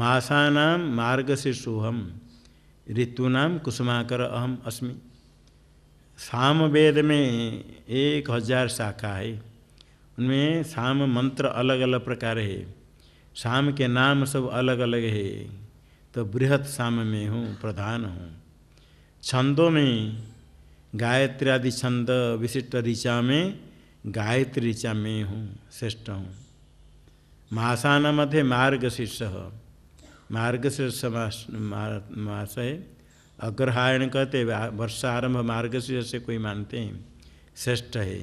मासा मार्ग से सोहम ऋतूना कुसुमाकर अहम अस्मी साम वेद में एक हजार शाखा है उनमें साम मंत्र अलग अलग प्रकार है साम के नाम सब अलग अलग है तो बृहत साम में हूँ प्रधान हूँ छंदों में गायत्री आदि छंद विशिष्ट ऋचा में गायत्री चा मैं हूँ श्रेष्ठ हूँ महासान मध्य मार्ग शीर्ष मार्ग शीर्ष मास है अग्रहायण कहते वर्ष आरंभ मार्ग शीर्ष से कोई मानते हैं श्रेष्ठ है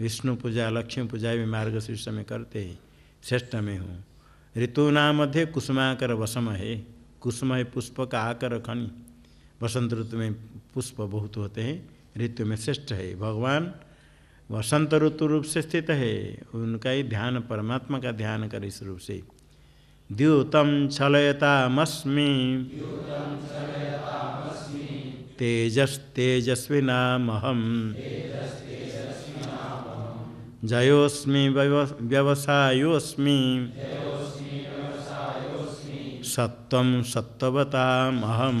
विष्णु पूजा लक्ष्मी पूजा भी मार्ग शीर्ष में करते हैं श्रेष्ठ में हूँ ऋतु नाम मध्य कुसुमाकर वसम है कुसुम है पुष्प का आकर खनि वसंत ऋतु में पुष्प बहुत होते हैं ऋतु में श्रेष्ठ है भगवान वसंत ऋतु रूप से स्थित है उनका ही ध्यान परमात्मा का ध्यान कर इस रूप से द्यूतम छलयतामस्मी तेजस्तेजस्विनामहम जयोस्मी व्यवसायोस्मी सत्व सत्वतामहम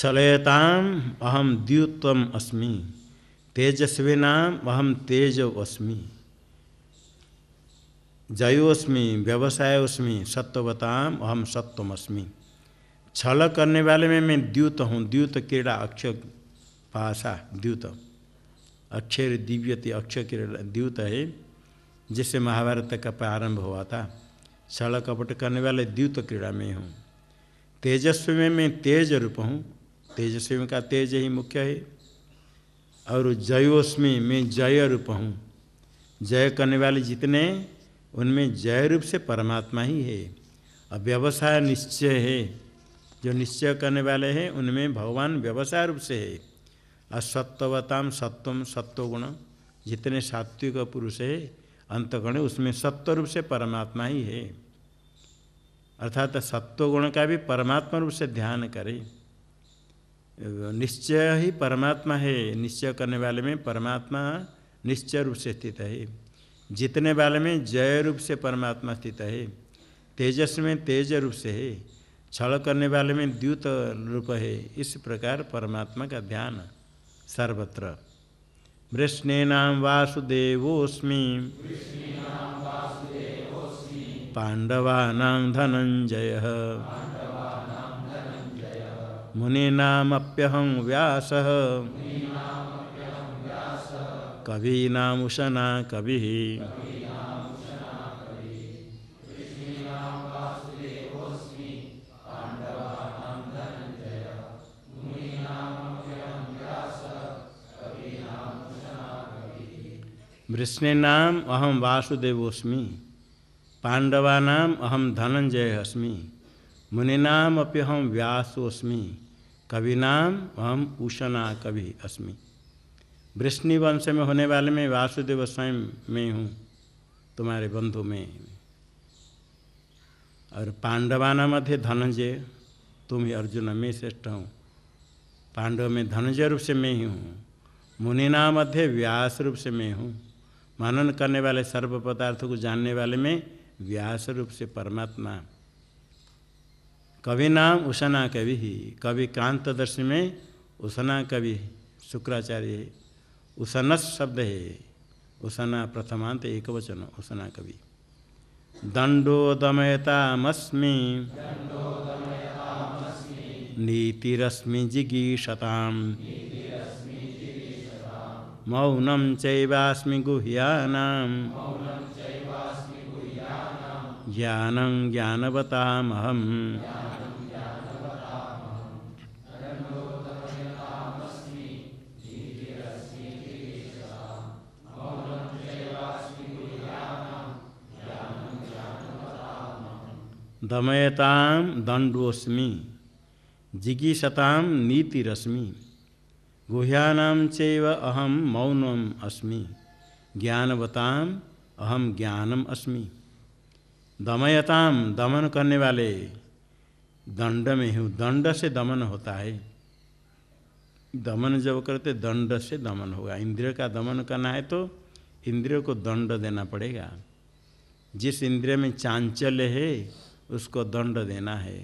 चलयताम अहम द्युतम अस्मि तेजस्वी नाम अहम तेज अस्मि जयोस्मि व्यवसायोस्मि सत्वताम अहम सत्वमस्मि छल करने वाले में मैं द्युत हूँ द्युत क्रीड़ा अक्ष पाशा द्युत अक्षर दिव्यति अक्षय क्रीड़ा द्युत है जिससे महाभारत का प्रारंभ हुआ था छल कपट करने वाले द्युत क्रीड़ा में हूँ तेजस्वी में मैं तेज रूप हूँ तेजस्वी का तेज ही मुख्य है और जयोस्मी मैं जय रूप हूँ जय करने वाले जितने उनमें जय रूप से परमात्मा ही है और व्यवसाय निश्चय है जो निश्चय करने वाले हैं उनमें भगवान व्यवसाय रूप से है असत्वताम सत्वम सत्वगुण जितने सात्विक पुरुष है अंतगुण उसमें सत्व रूप से परमात्मा ही है अर्थात सत्वगुण का भी परमात्मा रूप से ध्यान करें निश्चय ही परमात्मा है निश्चय करने वाले में परमात्मा निश्चय रूप से स्थित है जीतने वाले में जय रूप से परमात्मा स्थित है तेजस में तेज रूप से है छल करने वाले में द्युत रूप है इस प्रकार परमात्मा का ध्यान सर्वत्र वृष्णेनाम वासुदेवोस्मी पांडवानां धनंजय मुनीनाप्यह व्यास कवीनाशना कवि वृष्णे नाम अहम वासुदेवोस्मी पांडवा नाम अहम धनंजय अस्मी मुनिनाम अपि हम व्यासोस्मि कविनाम हम उषना कवि अस्मि वृष्णि वंश में होने वाले में वासुदेव स्वयं मैं हूँ तुम्हारे बंधु में और पांडवाना मध्य धनंजय तुम ही अर्जुन मैं श्रेष्ठ हूँ पांडव में धनंजय रूप से मैं ही हूँ मुनिना मध्य व्यास रूप से मैं हूँ मनन करने वाले सर्व पदार्थ को जानने वाले में व्यास रूप से परमात्मा कवि नाम उषना कवि ही कवि कांतदर्शी में उषना कवि शुक्राचार्य है शब्द है उषना प्रथमांत एक वचन उषना कवि दंडो दमयतामस्मी नीतिरश्मि जिगीषता मौनम चैवास्मी गुह्यानाम ज्ञानं ज्ञानवतामहम् दमयता दंडोस्मि जिगीषता नीतिरश्मि गुह्याम अहम मौनम अस्मि ज्ञानवताम अहम ज्ञानम अस्मी दमयताम दमन करने वाले दंड में हूँ दंड से दमन होता है दमन जब करते दंड से दमन होगा इंद्रिय का दमन करना है तो इंद्रिय को दंड देना पड़ेगा जिस इंद्रिय में चांचल्य है उसको दंड देना है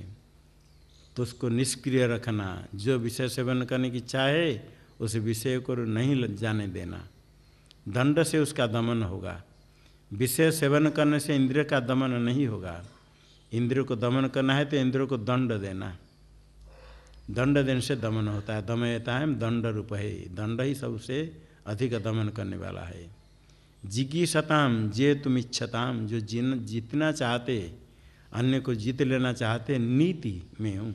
तो उसको निष्क्रिय रखना जो विषय सेवन करने की इच्छा है उस विषय को नहीं जाने देना दंड से उसका दमन होगा विषय सेवन करने से इंद्रिय का दमन नहीं होगा इंद्रिय को दमन करना है तो इंद्र को दंड देना दंड देने से दमन होता है दमयता है दंड रूप है दंड ही सबसे अधिक दमन करने वाला है जिज्ञासताम जे तुम इच्छताम जो जिन जीतना चाहते अन्य को जीत लेना चाहते नीति में हूँ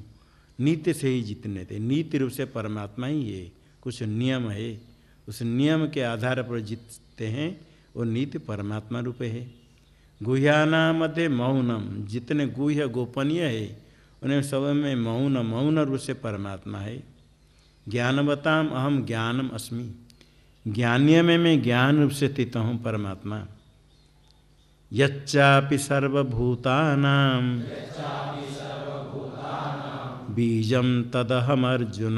नीति से ही जीतने थे नीति रूप से परमात्मा ही है कुछ नियम है उस नियम के आधार पर जीतते हैं वो नित्य परमात्मा रूप है गुह्याना मध्य मौनम जितने गुह्य गोपनीय है उन्हें सब में मौन मौन रूप से परमात्मा है ज्ञानवताम अहम ज्ञानम अस्मि ज्ञानीय में मैं ज्ञान रूप से स्थित हूँ परमात्मा यच्चापि सर्वभूता बीजम तदहम अर्जुन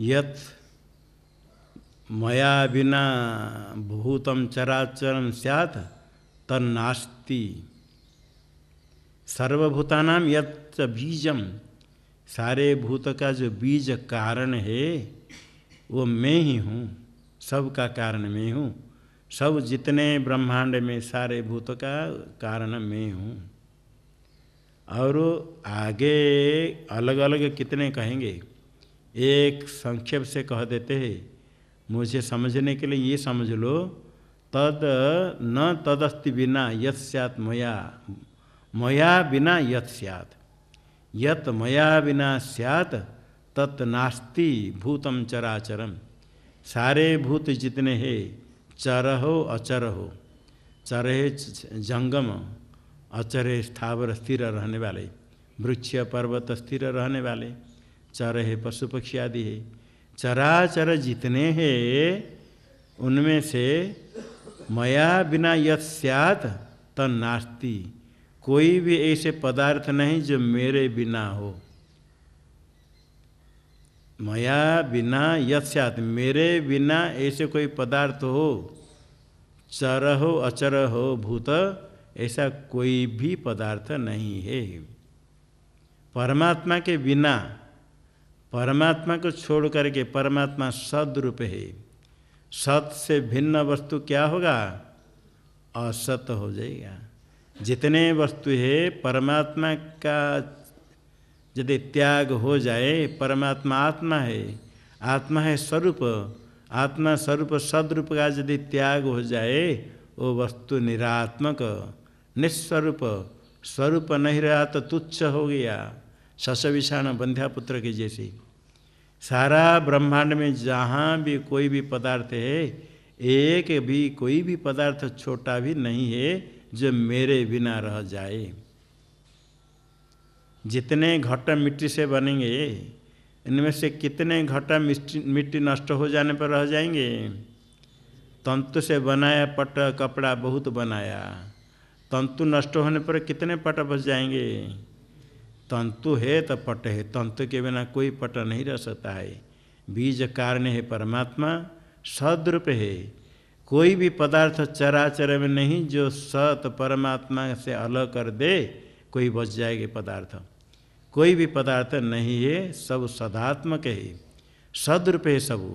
यत मया बिना भूतम चराचरम सैत तन्नास्ति सर्वभूतानाम यत बीजम सारे भूत का जो बीज कारण है वो मैं ही हूँ सब का कारण मैं हूँ सब जितने ब्रह्मांड में सारे भूत का कारण मैं हूँ और आगे अलग अलग कितने कहेंगे एक संक्षेप से कह देते हैं मुझे समझने के लिए ये समझ लो तद न तदस्ति बिना यत सत मया मया बिना यत सत यत मया बिना सत तत् नास्ति भूतम चराचरम सारे भूत जितने हैं चर हो अचर हो चर है जंगम अचर है स्थावर स्थिर रहने वाले वृक्ष पर्वत स्थिर रहने वाले चर है पशु पक्षी आदि है चराचर जितने हैं उनमें से मया बिना यथ सत नास्ती कोई भी ऐसे पदार्थ नहीं जो मेरे बिना हो मया बिना यथ मेरे बिना ऐसे कोई पदार्थ हो चर हो अचर हो भूत ऐसा कोई भी पदार्थ नहीं है परमात्मा के बिना परमात्मा को छोड़ करके परमात्मा सदरूप है सत से भिन्न वस्तु क्या होगा असत हो जाएगा जितने वस्तु है परमात्मा का यदि त्याग हो जाए परमात्मा आत्मा है आत्मा है स्वरूप आत्मा स्वरूप सदरूप का यदि त्याग हो जाए वो वस्तु निरात्मक निस्वरूप स्वरूप नहीं रहा तो तुच्छ हो गया सस विषाण बंध्यापुत्र के जैसे सारा ब्रह्मांड में जहाँ भी कोई भी पदार्थ है एक भी कोई भी पदार्थ छोटा भी नहीं है जो मेरे बिना रह जाए जितने घट मिट्टी से बनेंगे इनमें से कितने घट मिट्टी नष्ट हो जाने पर रह जाएंगे तंतु से बनाया पट कपड़ा बहुत बनाया तंतु नष्ट होने पर कितने पट बच जाएंगे तंतु है तो पट है तंतु के बिना कोई पट नहीं रह सकता है बीज कारण है परमात्मा सदरूप है कोई भी पदार्थ चराचर में नहीं जो सत परमात्मा से अलग कर दे कोई बच जाएगा पदार्थ कोई भी पदार्थ नहीं है सब सदात्मक है सदरूप है सब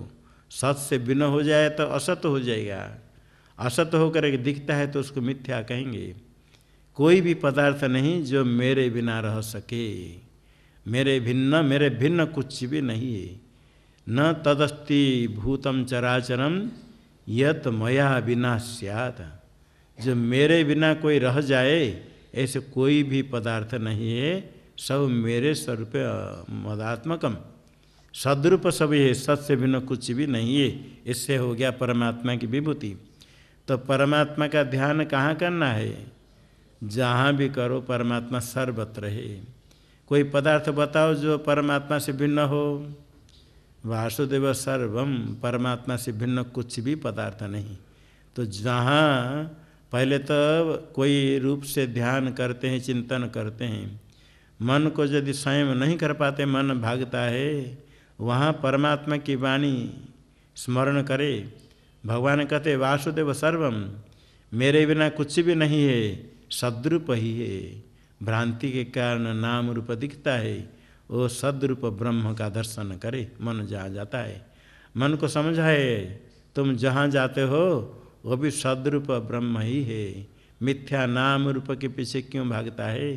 सत से बिना हो जाए तो असत हो जाएगा असत होकर दिखता है तो उसको मिथ्या कहेंगे कोई भी पदार्थ नहीं जो मेरे बिना रह सके मेरे भिन्न मेरे भिन्न कुछ भी नहीं है न तदस्ति भूतम चराचरम यत मया बिना सियात जो मेरे बिना कोई रह जाए ऐसे कोई भी पदार्थ नहीं है सब मेरे स्वरूप मदात्मकम सदरूप सब ये सत्य भिन्न कुछ भी नहीं है इससे हो गया परमात्मा की विभूति तो परमात्मा का ध्यान कहाँ करना है जहाँ भी करो परमात्मा सर्वत्र है कोई पदार्थ बताओ जो परमात्मा से भिन्न हो वासुदेव सर्वम परमात्मा से भिन्न कुछ भी पदार्थ नहीं तो जहाँ पहले तो कोई रूप से ध्यान करते हैं चिंतन करते हैं मन को यदि स्वयं नहीं कर पाते मन भागता है वहाँ परमात्मा की वाणी स्मरण करे भगवान कहते वासुदेव सर्वम मेरे बिना कुछ भी नहीं है सद्रूप ही है भ्रांति के कारण नाम रूप दिखता है वो सद्रूप ब्रह्म का दर्शन करे मन जहाँ जाता है मन को समझाए तुम जहाँ जाते हो वो भी सद्रूप ब्रह्म ही है मिथ्या नाम रूप के पीछे क्यों भागता है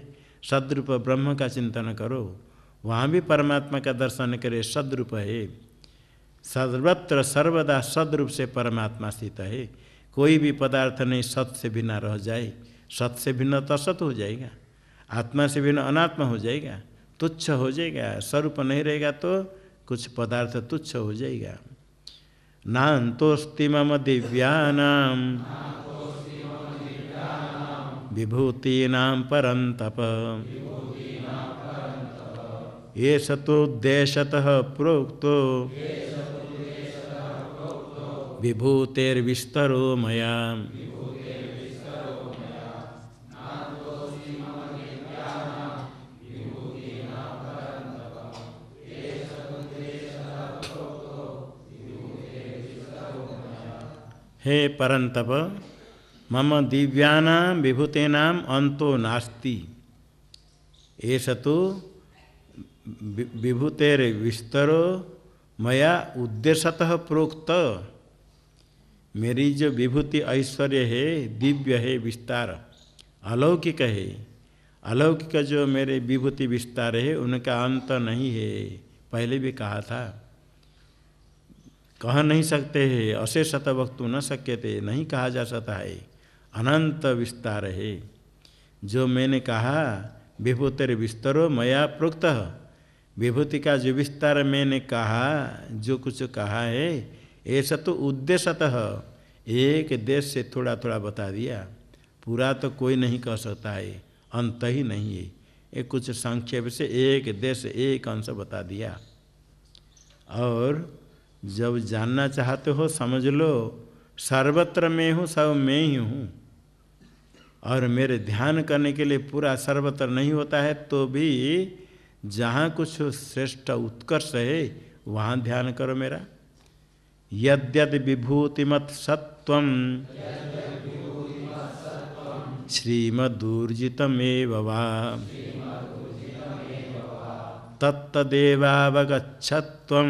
सद्रूप ब्रह्म का चिंतन करो वहाँ भी परमात्मा का दर्शन करे सद्रूप है सर्वत्र सर्वदा सद्रूप से परमात्मा स्थित है कोई भी पदार्थ नहीं सत से बिना रह जाए सत से भिन्न असत हो जाएगा आत्मा से भिन्न अनात्मा हो जाएगा तुच्छ हो जाएगा स्वरूप नहीं रहेगा तो कुछ पदार्थ तुच्छ हो जाएगा नान्तोस्ति मम दिव्यानाम विभूतीनाम परंतप ये सतोद्देशतः प्रोक्त विभूतेर्विस्तरो मैं हे परंतप मम दिव्याना विभूतेना अंतो नास्ति एस तो विभूतेर विस्तरो मया उद्देश्यतः प्रोक्त मेरी जो विभूति ऐश्वर्य है दिव्य है विस्तार अलौकिक है अलौकिक जो मेरे विभूति विस्तार है उनका अंत नहीं है पहले भी कहा था कह नहीं सकते है अशेषत वक्तु न थे नहीं कहा जा सकता है अनंत विस्तार है जो मैंने कहा विभूतिर विस्तरो मया प्रोक्त विभूति का जो विस्तार मैंने कहा जो कुछ कहा है ऐसा तो उद्देश्यतः एक देश से थोड़ा थोड़ा बता दिया पूरा तो कोई नहीं कह सकता है अंत ही नहीं है ये कुछ संक्षेप से एक देश एक अंश बता दिया और जब जानना चाहते हो समझ लो सर्वत्र मैं हूँ सब मैं ही हूँ और मेरे ध्यान करने के लिए पूरा सर्वत्र नहीं होता है तो भी जहाँ कुछ श्रेष्ठ उत्कर्ष है वहाँ ध्यान करो मेरा यद्यद विभूतिमत सत्व श्रीमदूर्जित वा तत्तदेवावगछत्वं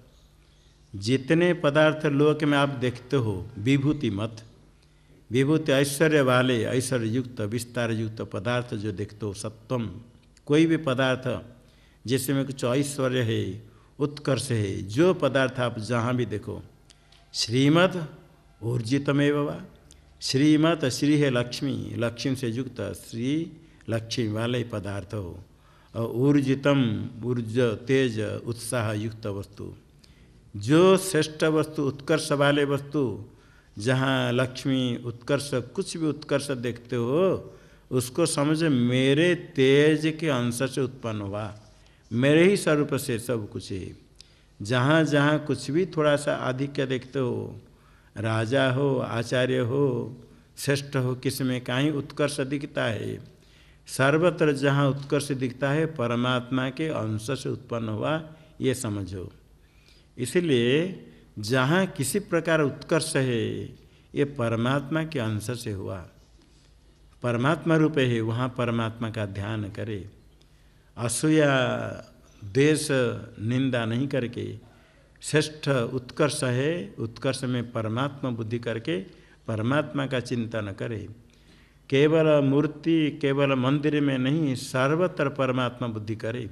जितने पदार्थ लोक में आप देखते हो विभूति मत विभूति ऐश्वर्य वाले ऐश्वर्य युक्त विस्तार युक्त पदार्थ जो देखते हो सत्वम कोई भी पदार्थ जिसमें कुछ ऐश्वर्य है उत्कर्ष है जो पदार्थ आप जहाँ भी देखो श्रीमद ऊर्जितमेव वा श्रीमद श्री है लक्ष्मी लक्ष्मी से युक्त श्री लक्ष्मी वाले पदार्थ हो और ऊर्जितम ऊर्ज तेज उत्साह युक्त वस्तु जो श्रेष्ठ वस्तु उत्कर्ष वाले वस्तु जहाँ लक्ष्मी उत्कर्ष कुछ भी उत्कर्ष देखते हो उसको समझ मेरे तेज के अंश से उत्पन्न हुआ मेरे ही स्वरूप से सब कुछ है जहाँ जहाँ कुछ भी थोड़ा सा आधिक्य देखते हो राजा हो आचार्य हो श्रेष्ठ हो किस में कहीं उत्कर्ष दिखता है सर्वत्र जहाँ उत्कर्ष दिखता है परमात्मा के अंश से उत्पन्न हुआ ये समझो इसलिए जहाँ किसी प्रकार उत्कर्ष है ये परमात्मा के अंश से हुआ परमात्मा रूप है वहाँ परमात्मा का ध्यान करे असूया देश निंदा नहीं करके श्रेष्ठ उत्कर्ष है उत्कर्ष में परमात्मा बुद्धि करके परमात्मा का चिंतन करे केवल मूर्ति केवल मंदिर में नहीं सर्वत्र परमात्मा बुद्धि करे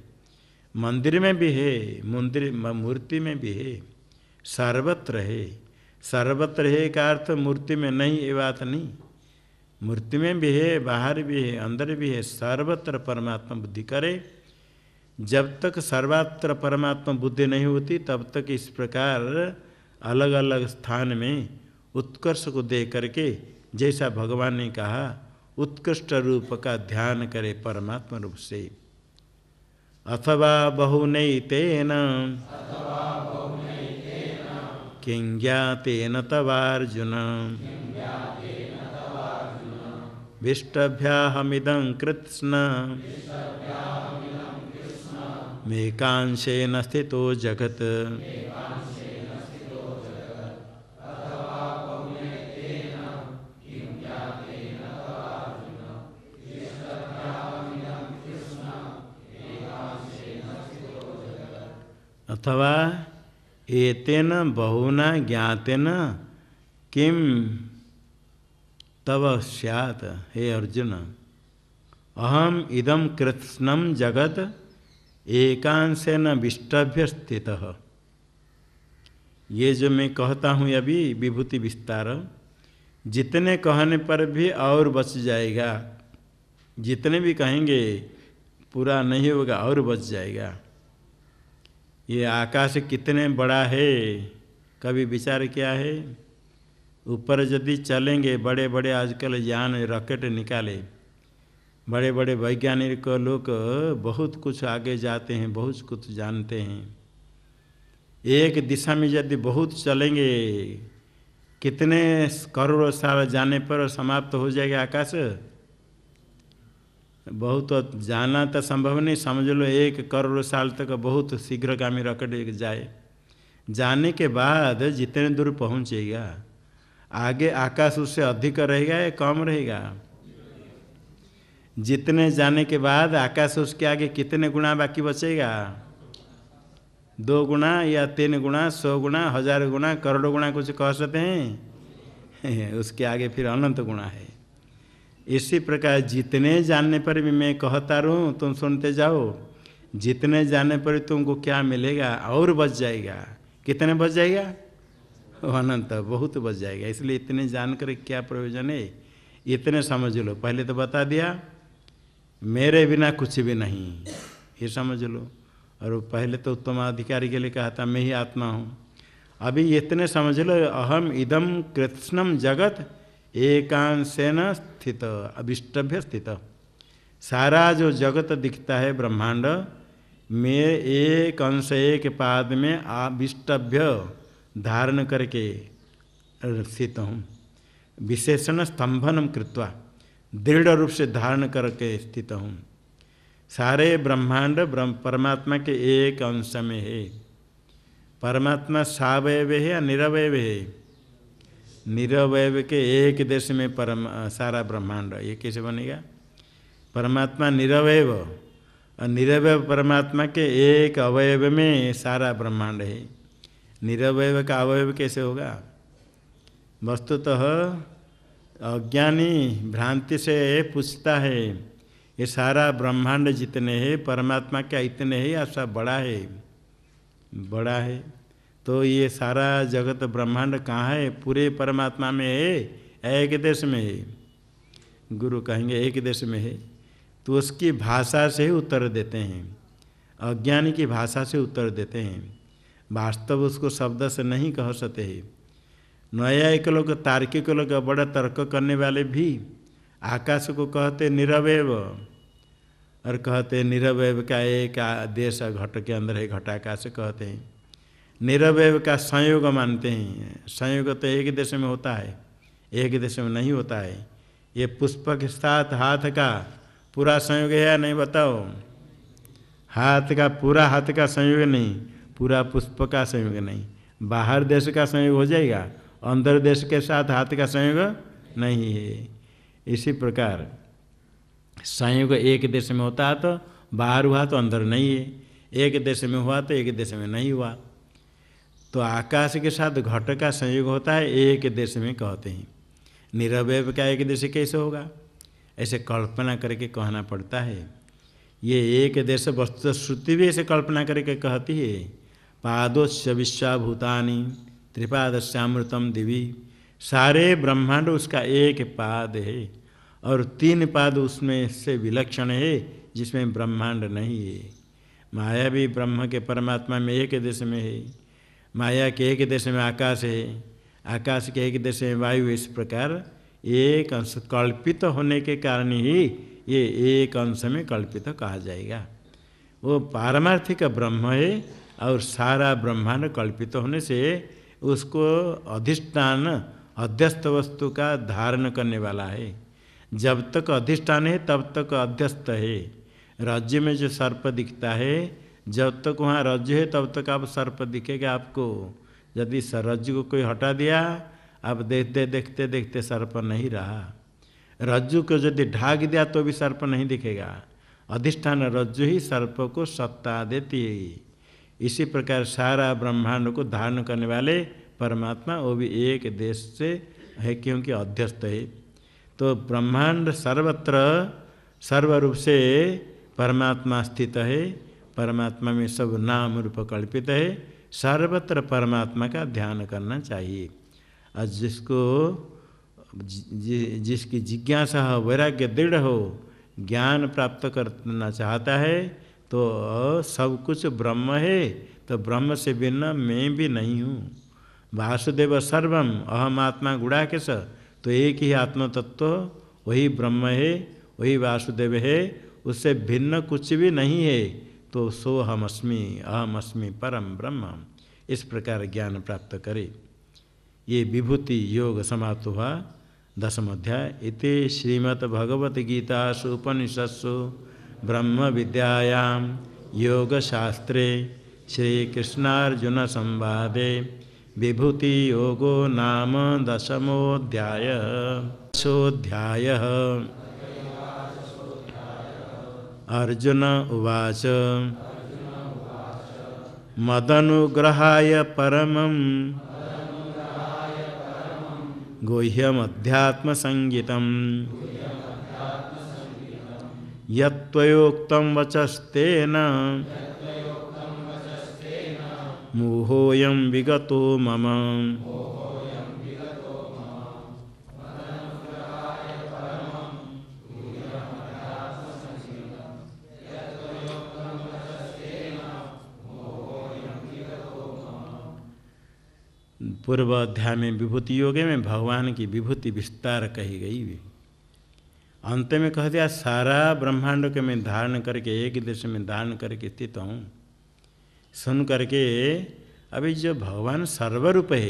मंदिर में भी है मंदिर मूर्ति में भी है सर्वत्र है सर्वत्र है का अर्थ मूर्ति में नहीं ये बात नहीं मूर्ति में भी है बाहर भी है अंदर भी है सर्वत्र परमात्मा बुद्धि करे जब तक सर्वत्र परमात्मा बुद्धि नहीं होती तब तक इस प्रकार अलग अलग स्थान में उत्कर्ष को दे करके जैसा भगवान ने कहा उत्कृष्ट रूप का ध्यान करे परमात्मा रूप से अथवा बहुन तेन ज्ञातेन तवाजुन विष्टभ्याहमिदं मेकांशेन स्थित जगत् अथवा एतेन बहुना ज्ञातेन किम तब सैत हे अर्जुन अहम इदम कृत्स्नम जगत एकांशन विष्टभ्य स्थित ये जो मैं कहता हूँ अभी विभूति विस्तार जितने कहने पर भी और बच जाएगा जितने भी कहेंगे पूरा नहीं होगा और बच जाएगा ये आकाश कितने बड़ा है कभी विचार क्या है ऊपर यदि चलेंगे बड़े बड़े आजकल यान रॉकेट निकाले बड़े बड़े वैज्ञानिक लोग बहुत कुछ आगे जाते हैं बहुत कुछ जानते हैं एक दिशा में यदि बहुत चलेंगे कितने करोड़ों साल जाने पर समाप्त हो जाएगा आकाश बहुत तो जाना तो संभव नहीं समझ लो एक करोड़ साल तक बहुत शीघ्रगामी रकट जाए जाने के बाद जितने दूर पहुँचेगा आगे आकाश उससे अधिक रहेगा या कम रहेगा जितने जाने के बाद आकाश उसके आगे कितने गुणा बाकी बचेगा दो गुणा या तीन गुणा सौ गुणा हजार गुणा करोड़ गुणा कुछ कह सकते हैं उसके आगे फिर अनंत गुणा है इसी प्रकार जितने जानने पर भी मैं कहता रहूँ तुम सुनते जाओ जितने जाने पर तुमको क्या मिलेगा और बच जाएगा कितने बच जाएगा अनंत बहुत बच जाएगा इसलिए इतने जानकर क्या प्रयोजन है इतने समझ लो पहले तो बता दिया मेरे बिना कुछ भी नहीं ये समझ लो और पहले तो उत्तम अधिकारी के लिए कहा था मैं ही आत्मा हूँ अभी इतने समझ लो अहम इदम कृष्णम जगत एकांशन स्थित अविष्टभ्य स्थित सारा जो जगत दिखता है ब्रह्मांड में एक अंश एक पाद में अभिष्टभ्य धारण करके स्थित हूँ विशेषण स्तंभनम कृत्वा दृढ़ रूप से धारण करके स्थित हूँ सारे ब्रह्मांड ब्रह्म परमात्मा के एक अंश में है परमात्मा सवयव है या निरवय है निरवय के एक देश में परम सारा ब्रह्मांड ये कैसे बनेगा परमात्मा निरवय और निरवय परमात्मा के एक अवयव में सारा ब्रह्मांड है निरवय का अवयव कैसे होगा वस्तुतः तो अज्ञानी भ्रांति से पूछता है ये सारा ब्रह्मांड जितने हैं परमात्मा क्या इतने हैं या सब बड़ा है बड़ा है तो ये सारा जगत ब्रह्मांड कहाँ है पूरे परमात्मा में है एक देश में है गुरु कहेंगे एक देश में है तो उसकी भाषा से ही उत्तर देते हैं अज्ञान की भाषा से उत्तर देते हैं वास्तव उसको शब्द से नहीं कह सकते है एक लोग तार्किक लोग बड़ा तर्क करने वाले भी आकाश को कहते निरवैव और कहते निरवैव का एक देश घट के अंदर है घटाकाश कहते हैं निरवय का संयोग मानते हैं संयोग तो एक देश में होता है एक देश में नहीं होता है ये पुष्प के साथ हाथ का पूरा संयोग है या नहीं बताओ हाथ का पूरा हाथ का संयोग नहीं पूरा पुष्प का संयोग नहीं बाहर देश का संयोग हो जाएगा अंदर देश के साथ हाथ का संयोग नहीं है इसी प्रकार संयोग एक देश में होता है तो बाहर हुआ तो अंदर नहीं है एक देश में हुआ तो एक देश में नहीं हुआ तो आकाश के साथ घट का संयोग होता है एक देश में कहते हैं निरवय का एक देश कैसे होगा ऐसे कल्पना करके कहना पड़ता है ये एक देश वस्तु श्रुति भी ऐसे कल्पना करके कहती है पादोश विश्वाभूतानी त्रिपादश्यामृतम दिवी सारे ब्रह्मांड उसका एक पाद है और तीन पाद उसमें से विलक्षण है जिसमें ब्रह्मांड नहीं है माया भी ब्रह्म के परमात्मा में एक देश में है माया के एक देश में आकाश है आकाश के एक देश में वायु इस प्रकार एक अंश कल्पित होने के कारण ही ये एक अंश में कल्पित कहा जाएगा वो पारमार्थिक ब्रह्म है और सारा ब्रह्मांड कल्पित होने से उसको अधिष्ठान अध्यस्त वस्तु का धारण करने वाला है जब तक अधिष्ठान है तब तक अध्यस्त है राज्य में जो सर्प दिखता है जब तक वहाँ रज्जु है तब तक आप सर्प दिखेगा आपको यदि रज्जु को कोई हटा दिया आप देखते देखते देखते सर्प नहीं रहा रज्जु को यदि ढाक दिया तो भी सर्प नहीं दिखेगा अधिष्ठान रज्जु ही सर्प को सत्ता देती है इसी प्रकार सारा ब्रह्मांड को धारण करने वाले परमात्मा वो भी एक देश से है क्योंकि अध्यस्त है तो ब्रह्मांड सर्वत्र सर्वरूप से परमात्मा स्थित है परमात्मा में सब नाम रूप कल्पित है सर्वत्र परमात्मा का ध्यान करना चाहिए और जिसको जि, जिसकी जिज्ञासा हो वैराग्य दृढ़ हो ज्ञान प्राप्त करना चाहता है तो सब कुछ ब्रह्म है तो ब्रह्म से भिन्न मैं भी नहीं हूँ वासुदेव सर्वम अहम आत्मा गुड़ा के स तो एक ही आत्म तत्व वही ब्रह्म है वही वासुदेव है उससे भिन्न कुछ भी नहीं है तो सोहम अस्मि अहम अस्मि परम ब्रह्म इस प्रकार ज्ञान प्राप्त करे ये विभूति योग समाप्त हुआ दसम अध्याय इति श्रीमद् ब्रह्म विद्यायाम योग शास्त्रे श्री कृष्णार्जुन संवादे विभूति योगो नाम दशमोध्याय दशोध्याय अर्जुन उवाच मदनुग्रहाय परमं गुह्यमध्यात्मसङ्गीतं यत्त्वयोक्तं वचस्तेन मोहोय विगत मम पूर्व अध्याय में विभूति योग में भगवान की विभूति विस्तार कही गई अंत में कह दिया सारा ब्रह्मांड के मैं धारण करके एक देश में धारण करके स्थित हूँ सुन करके अभी जो भगवान सर्वरूप है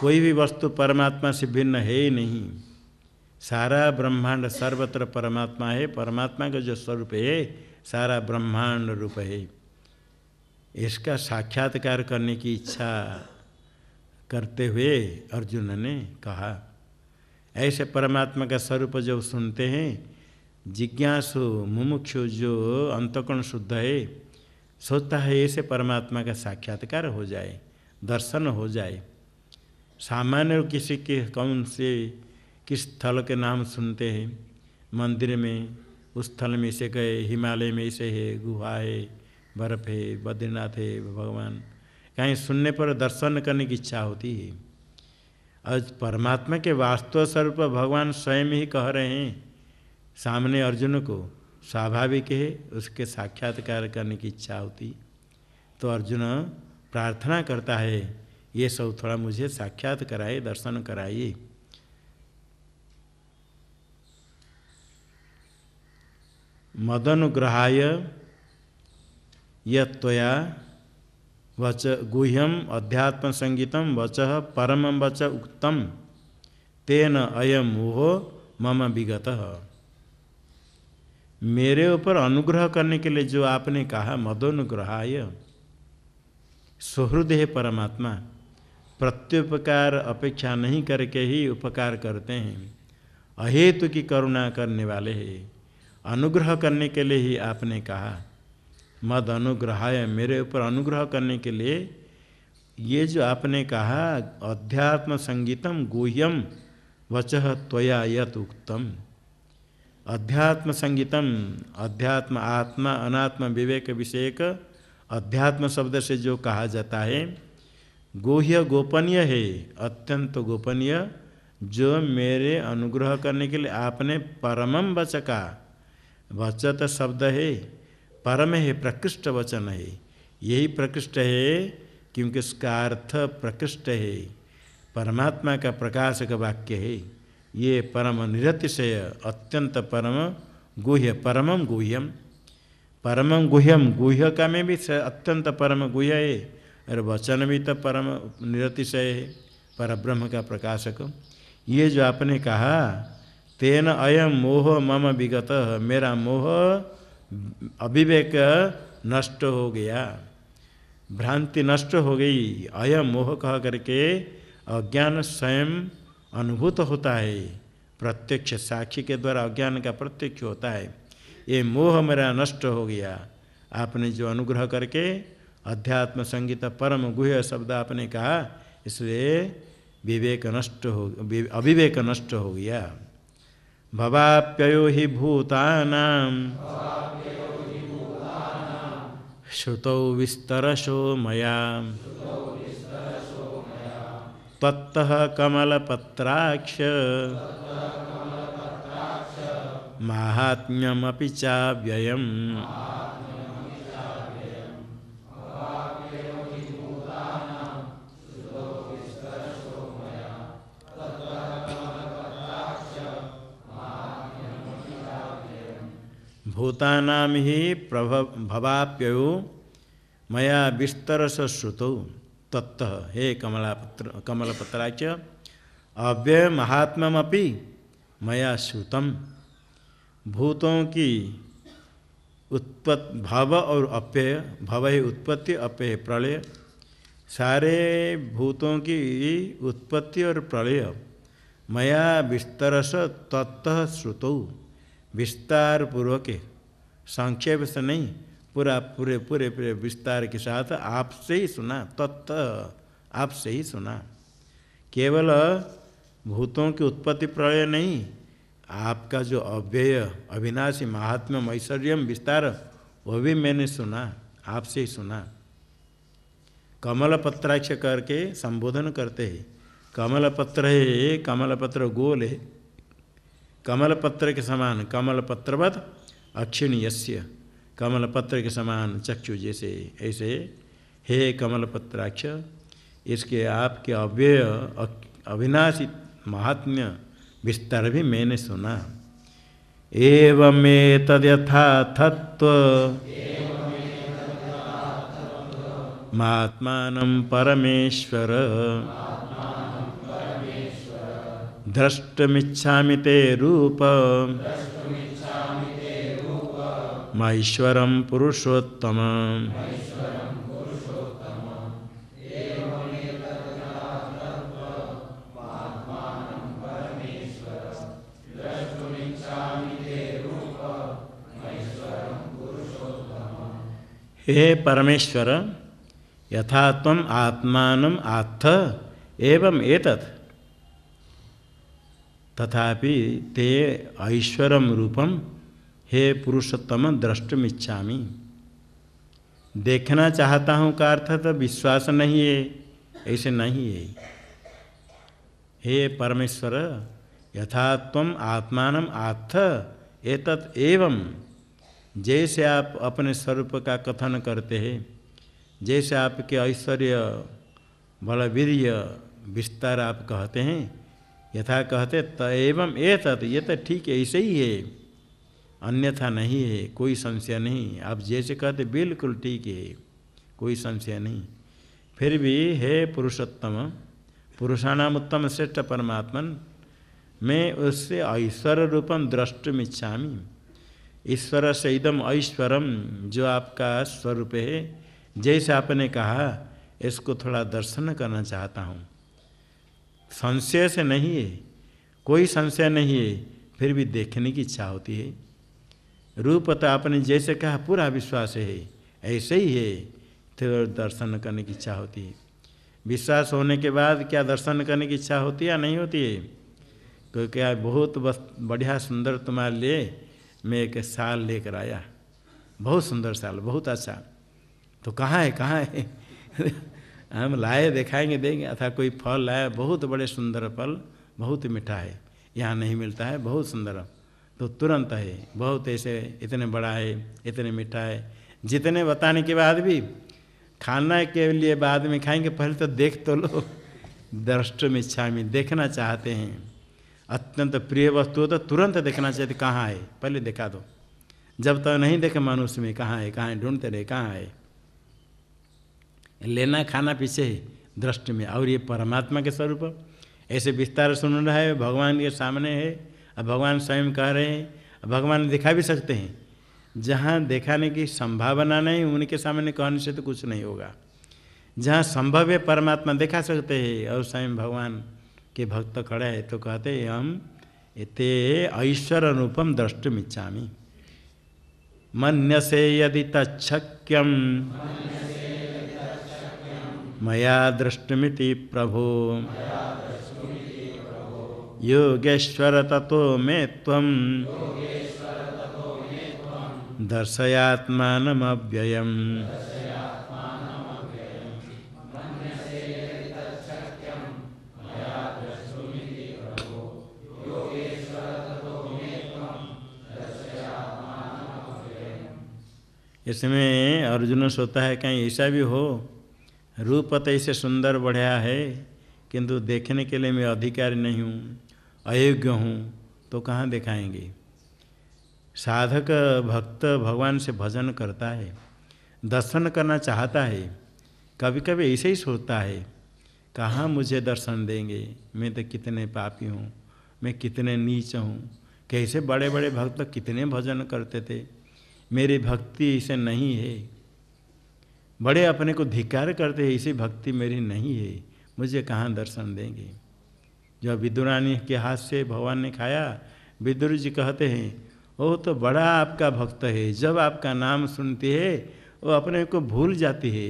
कोई भी वस्तु परमात्मा से भिन्न है ही नहीं सारा ब्रह्मांड सर्वत्र परमात्मा है परमात्मा का जो स्वरूप है सारा ब्रह्मांड रूप है इसका साक्षात्कार करने की इच्छा करते हुए अर्जुन ने कहा ऐसे परमात्मा का स्वरूप जो सुनते हैं जिज्ञासु मुमुक्षु जो अंतकोण शुद्ध है सोचता है ऐसे परमात्मा का साक्षात्कार हो जाए दर्शन हो जाए सामान्य किसी के कौन से किस स्थल के नाम सुनते हैं मंदिर में उस स्थल में इसे गए हिमालय में इसे है गुहा है बर्फ है बद्रीनाथ है भगवान कहीं सुनने पर दर्शन करने की इच्छा होती है और परमात्मा के वास्तव स्वरूप भगवान स्वयं ही कह रहे हैं सामने अर्जुन को स्वाभाविक है उसके साक्षात्कार करने की इच्छा होती तो अर्जुन प्रार्थना करता है ये सब थोड़ा मुझे साक्षात कराए दर्शन कराइए मदनुग्रहाय यया वच गुह्यम अध्यात्म संगीत वच परम वच उत्तम तेन अयम मोह मम विगत मेरे ऊपर अनुग्रह करने के लिए जो आपने कहा मदोनुग्रहाय सुहृद सुहृदय परमात्मा प्रत्युपकार अपेक्षा नहीं करके ही उपकार करते हैं अहेतु की करुणा करने वाले हैं अनुग्रह करने के लिए ही आपने कहा मद अनुग्रहाय मेरे ऊपर अनुग्रह करने के लिए ये जो आपने कहा अध्यात्म संगीतम गुह्यम वच त्वया यत उक्तम अध्यात्म संगीतम अध्यात्म आत्मा अनात्म विवेक विषयक अध्यात्म शब्द से जो कहा जाता है गोह्य गोपनीय है अत्यंत गोपनीय जो मेरे अनुग्रह करने के लिए आपने परमम का वचत शब्द है परम है प्रकृष्ट वचन है यही प्रकृष्ट है क्योंकि उसका अर्थ प्रकृष्ट है परमात्मा का प्रकाशक वाक्य है ये परम निरतिशय अत्यंत परम गुह्य परमम गुह्यम परमम गुह्यम गुह्य का में भी अत्यंत परम गुह्य है और वचन भी तो परम निरतिशय है ब्रह्म का प्रकाशक ये जो आपने कहा तेन अयम मोह मम विगत मेरा मोह अविवेक नष्ट हो गया भ्रांति नष्ट हो गई अय मोह कह करके अज्ञान स्वयं अनुभूत होता है प्रत्यक्ष साक्षी के द्वारा अज्ञान का प्रत्यक्ष होता है ये मोह मेरा नष्ट हो गया आपने जो अनुग्रह करके अध्यात्म संगीत परम गुह शब्द आपने कहा इसलिए विवेक नष्ट हो अविवेक नष्ट हो गया भवाप्ययो हि भूतानाम श्रुतौ विस्तरशो मया त्वत्तः कमलपत्राक्ष माहात्म्यमपि चाव्ययम् भूतानाम ही प्रभवाप्ययो मया विस्तर तत्त हे कमलापत्र कमलपत्राच अव्यय महात्ममपि मैं श्रुत भूतों की उत्पत भव और अप्यय भव ही उत्पत्ति अप्यय प्रलय सारे भूतों की उत्पत्ति और प्रलय मैया विस्तर तत्त श्रुतौ विस्तार पूर्वक संक्षेप से नहीं पूरा पूरे पूरे पूरे विस्तार के साथ आपसे ही सुना तत्त आपसे ही सुना केवल भूतों की उत्पत्ति प्रलय नहीं आपका जो अव्यय अविनाशी महात्म्य ऐश्वर्य विस्तार वह भी मैंने सुना आपसे ही सुना कमल पत्राक्ष करके संबोधन करते हैं कमल पत्र है कमल पत्र गोल है कमल पत्र के समान कमल पत्रवत अक्षिण यश्य कमल पत्र के समान चक्षु जैसे ऐसे हे कमल पत्राक्ष इसके आपके अव्यय अविनाशी महात्म्य विस्तार भी मैंने सुना एवं तद्यथा तत्व महात्मा परमेश्वर द्रष्टुमिच्छा ते रूप महेश्वर पुरुषोत्तम हे परमेश्वर यथा तम आत्मा आत्थ एवं एतत् तथापि ते ऐश्वरम रूपम हे पुरुषोत्तम द्रष्टुम्छा देखना चाहता हूँ का अर्थ तो विश्वास नहीं है ऐसे नहीं है हे परमेश्वर यथात्व आत्मा आत्थ एतत् एवं जैसे आप अपने स्वरूप का कथन करते हैं जैसे आपके ऐश्वर्य बलवीर्य विस्तार आप कहते हैं यथा कहते त एवं ए तत् ये तो ठीक है ऐसे ही है अन्यथा नहीं है कोई संशय नहीं आप जैसे कहते बिल्कुल ठीक है कोई संशय नहीं फिर भी हे पुरुषोत्तम पुरुषाणाम उत्तम श्रेष्ठ परमात्मन मैं उससे ऐश्वर रूपम दृष्टुम इच्छा ईश्वर से इदम ऐश्वरम जो आपका स्वरूप है जैसे आपने कहा इसको थोड़ा दर्शन करना चाहता हूँ संशय से नहीं है कोई संशय नहीं है फिर भी देखने की इच्छा होती है रूप तो आपने जैसे कहा पूरा विश्वास है ऐसे ही है फिर तो दर्शन करने की इच्छा होती है विश्वास होने के बाद क्या दर्शन करने की इच्छा होती है या नहीं होती है क्योंकि आज बहुत बस बढ़िया सुंदर तुम्हारे लिए मैं एक साल लेकर आया बहुत सुंदर साल बहुत अच्छा तो कहाँ है कहाँ है हम लाए दिखाएंगे देंगे अथा कोई फल लाए बहुत बड़े सुंदर फल बहुत मीठा है यहाँ नहीं मिलता है बहुत सुंदर तो तुरंत है बहुत ऐसे इतने बड़ा है इतने मीठा है जितने बताने के बाद भी खाना के लिए बाद में खाएंगे पहले तो देख तो लो दृष्ट में इच्छा में देखना चाहते हैं अत्यंत प्रिय वस्तु तो तुरंत देखना चाहिए तो कहाँ है पहले देखा दो जब तक तो नहीं देखे मनुष्य में कहाँ है कहाँ है ढूंढते रहे कहाँ है लेना खाना पीछे है दृष्टि में और ये परमात्मा के स्वरूप ऐसे विस्तार सुन रहा है भगवान के सामने है और भगवान स्वयं कह रहे हैं भगवान दिखा भी सकते हैं जहाँ दिखाने की संभावना नहीं उनके सामने कहने से तो कुछ नहीं होगा जहाँ संभव है परमात्मा दिखा सकते हैं और स्वयं भगवान के भक्त खड़े है तो कहते हैं हम इते ऐश्वर अनुपम मन से यदि तक्यम मया दृष्टुमिति प्रभो योगेश्वर ततो मे त्वं दर्शयात्मानमव्ययम् इसमें अर्जुन सोता है कहीं ऐसा भी हो रूप तो ऐसे सुंदर बढ़िया है किंतु देखने के लिए मैं अधिकारी नहीं हूँ अयोग्य हूँ तो कहाँ दिखाएंगे साधक भक्त भगवान से भजन करता है दर्शन करना चाहता है कभी कभी ऐसे ही सोचता है कहाँ मुझे दर्शन देंगे मैं तो कितने पापी हूँ मैं कितने नीच हूँ कैसे बड़े बड़े भक्त कितने भजन करते थे मेरी भक्ति इसे नहीं है बड़े अपने को धिक्कार करते हैं इसी भक्ति मेरी नहीं है मुझे कहाँ दर्शन देंगे जो विदुरानी के हाथ से भगवान ने खाया विदुर जी कहते हैं ओ तो बड़ा आपका भक्त है जब आपका नाम सुनती है वो अपने को भूल जाती है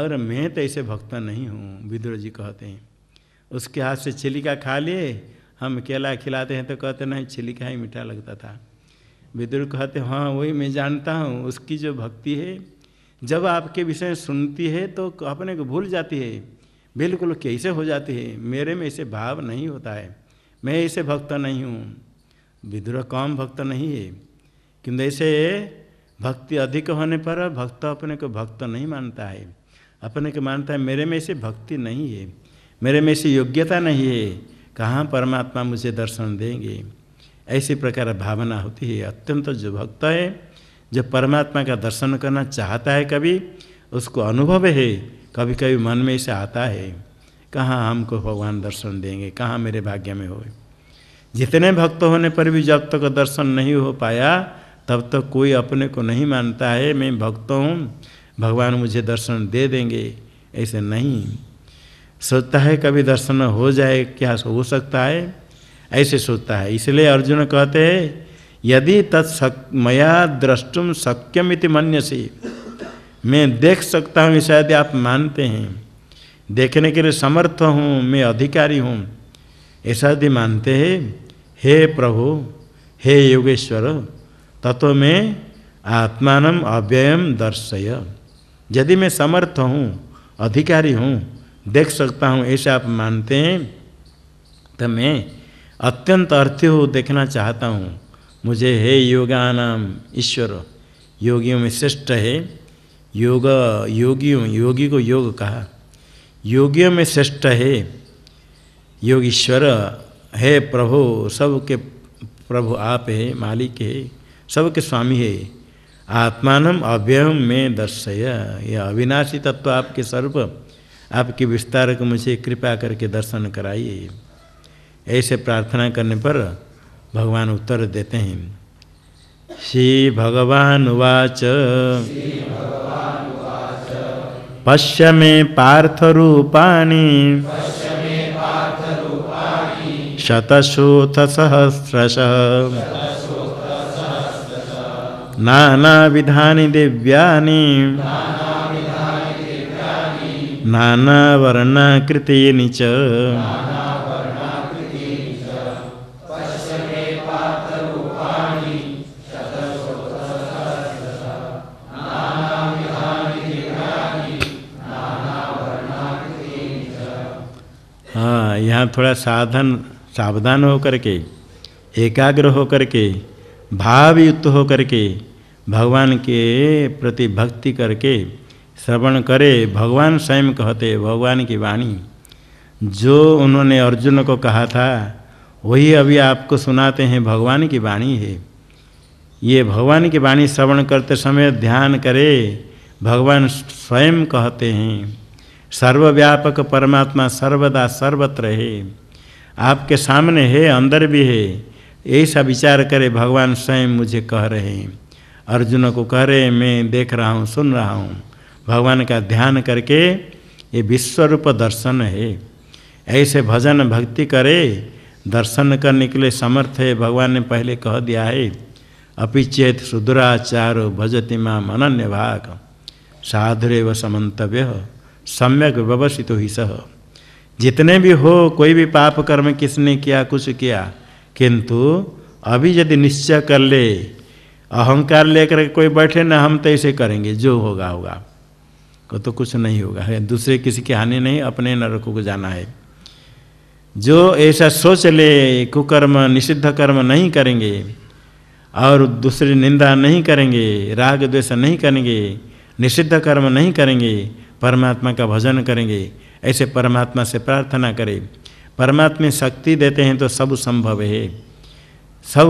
और मैं तो ऐसे भक्त नहीं हूँ विदुर जी कहते हैं उसके हाथ से छिलिका खा लिए हम केला खिलाते हैं तो कहते नहीं छिलिका ही मीठा लगता था विदुर कहते हाँ वही मैं जानता हूँ उसकी जो भक्ति है जब आपके विषय सुनती है तो अपने को भूल जाती है बिल्कुल कैसे हो जाती है मेरे में ऐसे भाव नहीं होता है मैं ऐसे भक्त नहीं हूँ विदुर कम भक्त नहीं है किंतु ऐसे भक्ति अधिक होने पर भक्त अपने को भक्त नहीं मानता है अपने को मानता है मेरे में ऐसे भक्ति नहीं है मेरे में ऐसी योग्यता नहीं है कहाँ परमात्मा मुझे दर्शन देंगे ऐसी प्रकार भावना होती है अत्यंत जो भक्त है जब परमात्मा का दर्शन करना चाहता है कभी उसको अनुभव है कभी कभी मन में इसे आता है कहाँ हमको भगवान दर्शन देंगे कहाँ मेरे भाग्य में हो जितने भक्त होने पर भी जब तक तो दर्शन नहीं हो पाया तब तक तो कोई अपने को नहीं मानता है मैं भक्त हूँ भगवान मुझे दर्शन दे देंगे ऐसे नहीं सोचता है कभी दर्शन हो जाए क्या हो सकता है ऐसे सोचता है इसलिए अर्जुन कहते हैं यदि तत् मया द्रष्टुम सक्यम इति मन्य से मैं देख सकता हूँ ऐसा यदि आप मानते हैं देखने के लिए समर्थ हूँ मैं अधिकारी हूँ ऐसा यदि मानते हैं हे प्रभु हे योगेश्वर तत्व में आत्मान अव्ययम दर्शय यदि मैं समर्थ हूँ अधिकारी हूँ देख सकता हूँ ऐसे आप मानते हैं तो मैं अत्यंत अर्थ्य हो देखना चाहता हूँ मुझे हे योगा नाम ईश्वर योगियों में श्रेष्ठ है योग योगियों योगी को योग कहा योगियों में श्रेष्ठ है योगीश्वर है प्रभु सबके प्रभु आप है मालिक है सबके स्वामी है आत्मान अव्ययम में दर्शय यह अविनाशी तत्व आपके स्वरूप आपके विस्तार को मुझे कृपा करके दर्शन कराइए ऐसे प्रार्थना करने पर भगवान उत्तर देते हैं श्री भगवान उवाच पश्य मे पार्थ रूपाणी शतशोथ सहस्रश नाना नानाविधानि दिव्यानि नानावर्णाकृतीनि च हाँ यहाँ थोड़ा साधन सावधान हो करके एकाग्र हो करके भावयुक्त हो करके भगवान के प्रति भक्ति करके श्रवण करे भगवान स्वयं कहते भगवान की वाणी जो उन्होंने अर्जुन को कहा था वही अभी आपको सुनाते हैं भगवान की वाणी है ये भगवान की वाणी श्रवण करते समय ध्यान करे भगवान स्वयं कहते हैं सर्वव्यापक परमात्मा सर्वदा सर्वत्र है आपके सामने है अंदर भी है ऐसा विचार करे भगवान स्वयं मुझे कह रहे हैं अर्जुन को कह रहे मैं देख रहा हूँ सुन रहा हूँ भगवान का ध्यान करके ये विश्वरूप दर्शन है ऐसे भजन भक्ति करे दर्शन करने के लिए समर्थ है भगवान ने पहले कह दिया है अपिचेत सुदुराचारो भजति माम मनन्य भाग व समन्तव्य सम्यक व्यवसित ही सह जितने भी हो कोई भी पाप कर्म किसने किया कुछ किया किंतु अभी यदि निश्चय कर ले अहंकार लेकर कोई बैठे ना हम तो ऐसे करेंगे जो होगा होगा को तो कुछ नहीं होगा है दूसरे किसी की हानि नहीं अपने नरक को जाना है जो ऐसा सोच ले कुकर्म निषिद्ध कर्म नहीं करेंगे और दूसरी निंदा नहीं करेंगे राग द्वेष नहीं करेंगे निषिद्ध कर्म नहीं करेंगे परमात्मा का भजन करेंगे ऐसे परमात्मा से प्रार्थना करें परमात्मा शक्ति देते हैं तो सब संभव है सब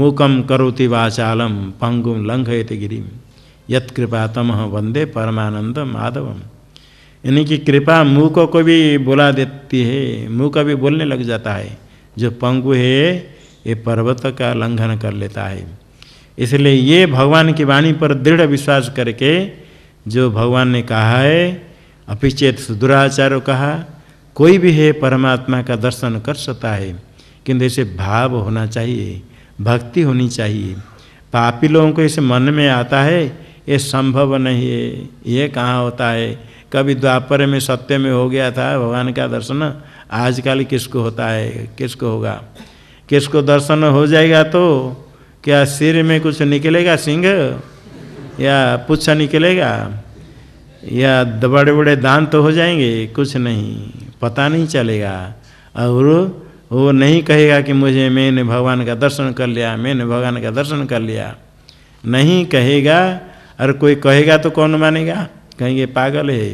मूकम करोति वाचालम पंगुम लंघयत गिरी यत कृपा वंदे परमानंद माधवम यानी कि कृपा मूक को भी बुला देती है का भी बोलने लग जाता है जो पंगु है ये पर्वत का लंघन कर लेता है इसलिए ये भगवान की वाणी पर दृढ़ विश्वास करके जो भगवान ने कहा है अपिचेत सुदुराचार्य कहा कोई भी है परमात्मा का दर्शन कर सकता है किंतु ऐसे भाव होना चाहिए भक्ति होनी चाहिए पापी लोगों को ऐसे मन में आता है ये संभव नहीं है ये कहाँ होता है कभी द्वापर में सत्य में हो गया था भगवान का दर्शन आजकल किसको होता है किसको होगा किसको दर्शन हो जाएगा तो क्या सिर में कुछ निकलेगा सिंह या पुच्छा निकलेगा या बड़े बड़े दान तो हो जाएंगे कुछ नहीं पता नहीं चलेगा और वो नहीं कहेगा कि मुझे मैंने भगवान का दर्शन कर लिया मैंने भगवान का दर्शन कर लिया नहीं कहेगा और कोई कहेगा तो कौन मानेगा कहेंगे पागल है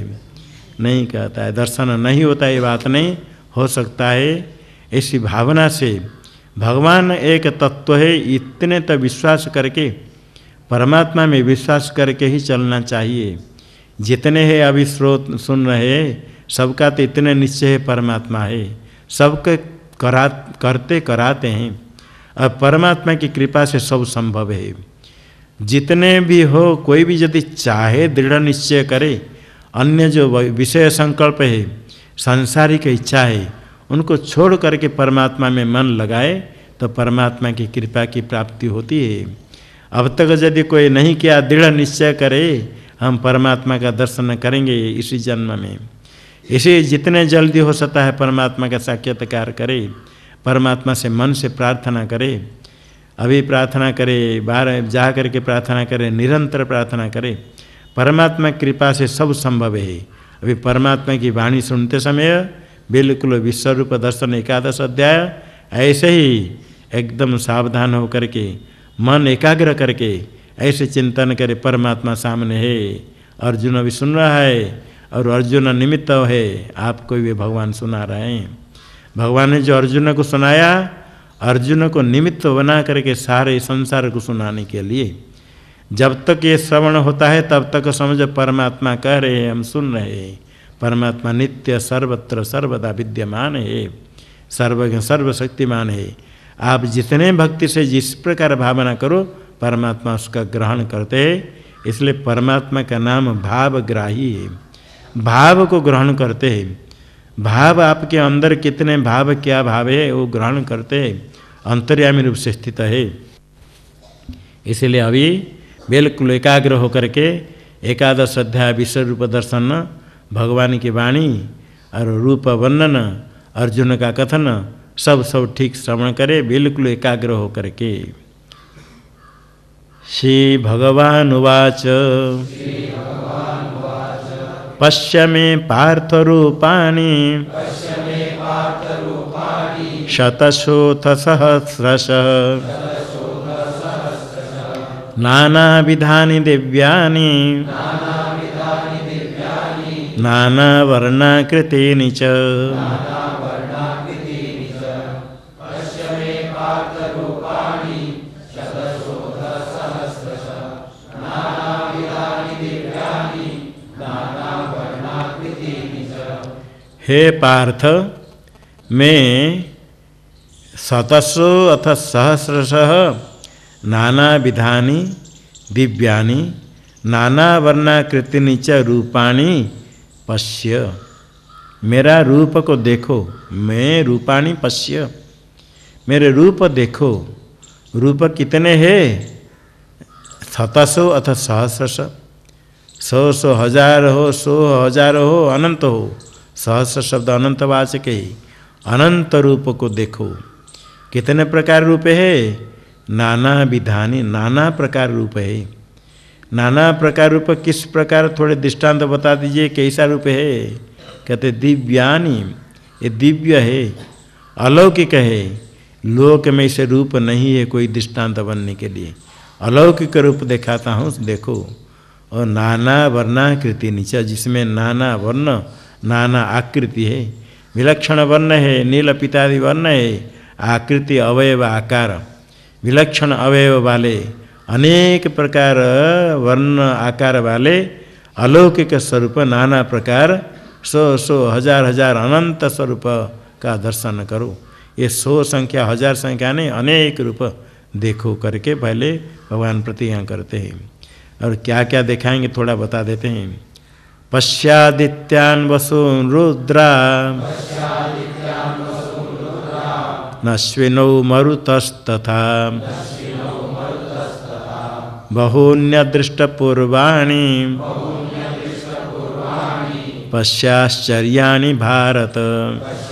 नहीं कहता है दर्शन नहीं होता ये बात नहीं हो सकता है ऐसी भावना से भगवान एक तत्व है इतने तो विश्वास करके परमात्मा में विश्वास करके ही चलना चाहिए जितने हैं अभी स्रोत सुन रहे सबका तो इतने निश्चय है परमात्मा है सबके करा करते कराते हैं और परमात्मा की कृपा से सब संभव है जितने भी हो कोई भी यदि चाहे दृढ़ निश्चय करे अन्य जो विषय संकल्प है सांसारिक इच्छा है उनको छोड़ करके परमात्मा में मन लगाए तो परमात्मा की कृपा की प्राप्ति होती है अब तक यदि कोई नहीं किया दृढ़ निश्चय करे हम परमात्मा का दर्शन करेंगे इसी जन्म में इसी जितने जल्दी हो सकता है परमात्मा का साक्षात्कार करे परमात्मा से मन से प्रार्थना करे अभी प्रार्थना करे बाहर जा करके प्रार्थना करे निरंतर प्रार्थना करे परमात्मा कृपा से सब संभव है अभी परमात्मा की वाणी सुनते समय बिल्कुल विश्वरूप दर्शन एकादश अध्याय ऐसे ही एकदम सावधान होकर के मन एकाग्र करके ऐसे चिंतन करे परमात्मा सामने है अर्जुन अभी सुन रहा है और अर्जुन निमित्त है आपको भी भगवान सुना रहे हैं भगवान ने जो अर्जुन को सुनाया अर्जुन को निमित्त बना करके सारे संसार को सुनाने के लिए जब तक ये श्रवण होता है तब तक समझ परमात्मा कह रहे हैं हम सुन रहे हैं परमात्मा नित्य सर्वत्र सर्वदा विद्यमान है सर्व सर्वशक्तिमान है आप जितने भक्ति से जिस प्रकार भावना करो परमात्मा उसका ग्रहण करते हैं इसलिए परमात्मा का नाम भावग्राही है भाव को ग्रहण करते हैं भाव आपके अंदर कितने भाव क्या भाव है वो ग्रहण करते हैं अंतर्यामी रूप से स्थित है इसलिए अभी बिल्कुल एकाग्र होकर के एकादश अध्याय विश्व रूप दर्शन भगवान की वाणी और रूप वर्णन अर्जुन का कथन सब सब ठीक श्रवण करे बिल्कुल एकाग्र हो करके श्री भगवान उवाच पश्य मे पार्थ रूपाणी शतशोथ सहस्रश नानाविधानि दिव्यानि नानावर्णाकृतीनि च हे पार्थ मैं शतसो अथ सहस्रश नाना विधानी दिव्यानि नाना वर्णाकृतिनि च रूपाणी पश्य मेरा रूप को देखो मैं रूपाणी पश्य मेरे रूप देखो रूप कितने हैं सतसो अथ सहस्रश सौ सौ हजार हो सौ हजार हो अनंत हो सहस्र शब्द अनंतवाचक के अनंत रूप को देखो कितने प्रकार रूप है नाना विधानी नाना प्रकार रूप है नाना प्रकार रूप किस प्रकार थोड़े दृष्टांत बता दीजिए कैसा रूप है कहते दिव्यानी ये दिव्य है अलौकिक है लोक में इसे रूप नहीं है कोई दृष्टांत बनने के लिए अलौकिक रूप दिखाता हूँ देखो और नाना वर्णा कृति नीचा जिसमें नाना वर्ण नाना आकृति है विलक्षण वर्ण है नील पितादि वर्ण है आकृति अवयव आकार विलक्षण अवयव वाले अनेक प्रकार वर्ण आकार वाले अलौकिक स्वरूप नाना प्रकार सौ सौ हजार हजार अनंत स्वरूप का दर्शन करो ये सौ संख्या हजार संख्या नहीं अनेक रूप देखो करके पहले भगवान प्रतिज्ञा करते हैं और क्या क्या दिखाएंगे थोड़ा बता देते हैं पश्यादित्यान वसून रुद्रा नश्विनौ मरुतस्तथा बहून्यदृष्टपूर्वाणी पश्याश्चर्याणि भारत पश्या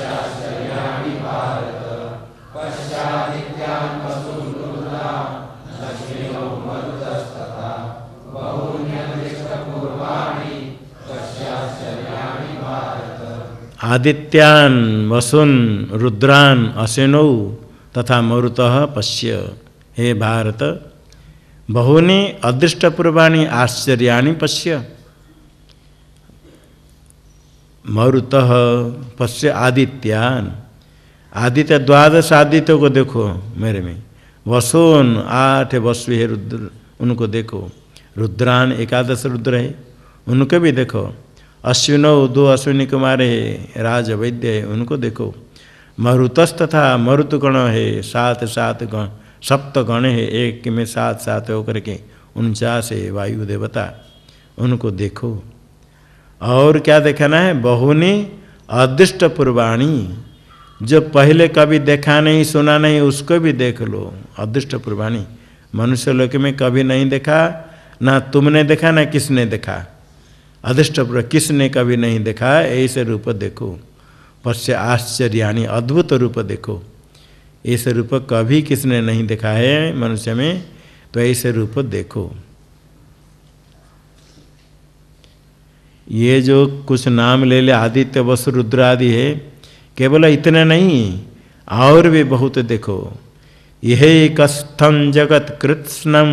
आदित्यान वसुन रुद्रान असेनौ तथा मरुत पश्य हे भारत बहूनी अदृष्टपूर्वाणी आश्चर्या पश्य मरुत पश्य आदित्यान आदित्य द्वादश आदित्यों को देखो मेरे में वसुन आठ वसु है रुद्र उनको देखो रुद्रान एकादश रुद्र है उनको भी देखो अश्विनो दो अश्विनी कुमार है राज वैद्य है उनको देखो मरुतस तथा मरुतगण है सात सात गण सप्त गण है एक में सात सात होकर के उनचास है वायु देवता उनको देखो और क्या देखना है बहुनी अदृष्ट पूर्वाणी जो पहले कभी देखा नहीं सुना नहीं उसको भी देख लो अदृष्ट पूर्वाणी मनुष्य लोक में कभी नहीं देखा ना तुमने देखा ना किसने देखा अदृष्टपुर किसने कभी नहीं देखा ऐसे रूप देखो पश्य यानी अद्भुत रूप देखो ऐसे रूप कभी किसने नहीं देखा है मनुष्य में तो ऐसे रूप देखो ये जो कुछ नाम ले ले आदित्य वसु रुद्र आदि है केवल इतने नहीं और भी बहुत देखो यह कस्थम जगत कृत्स्नम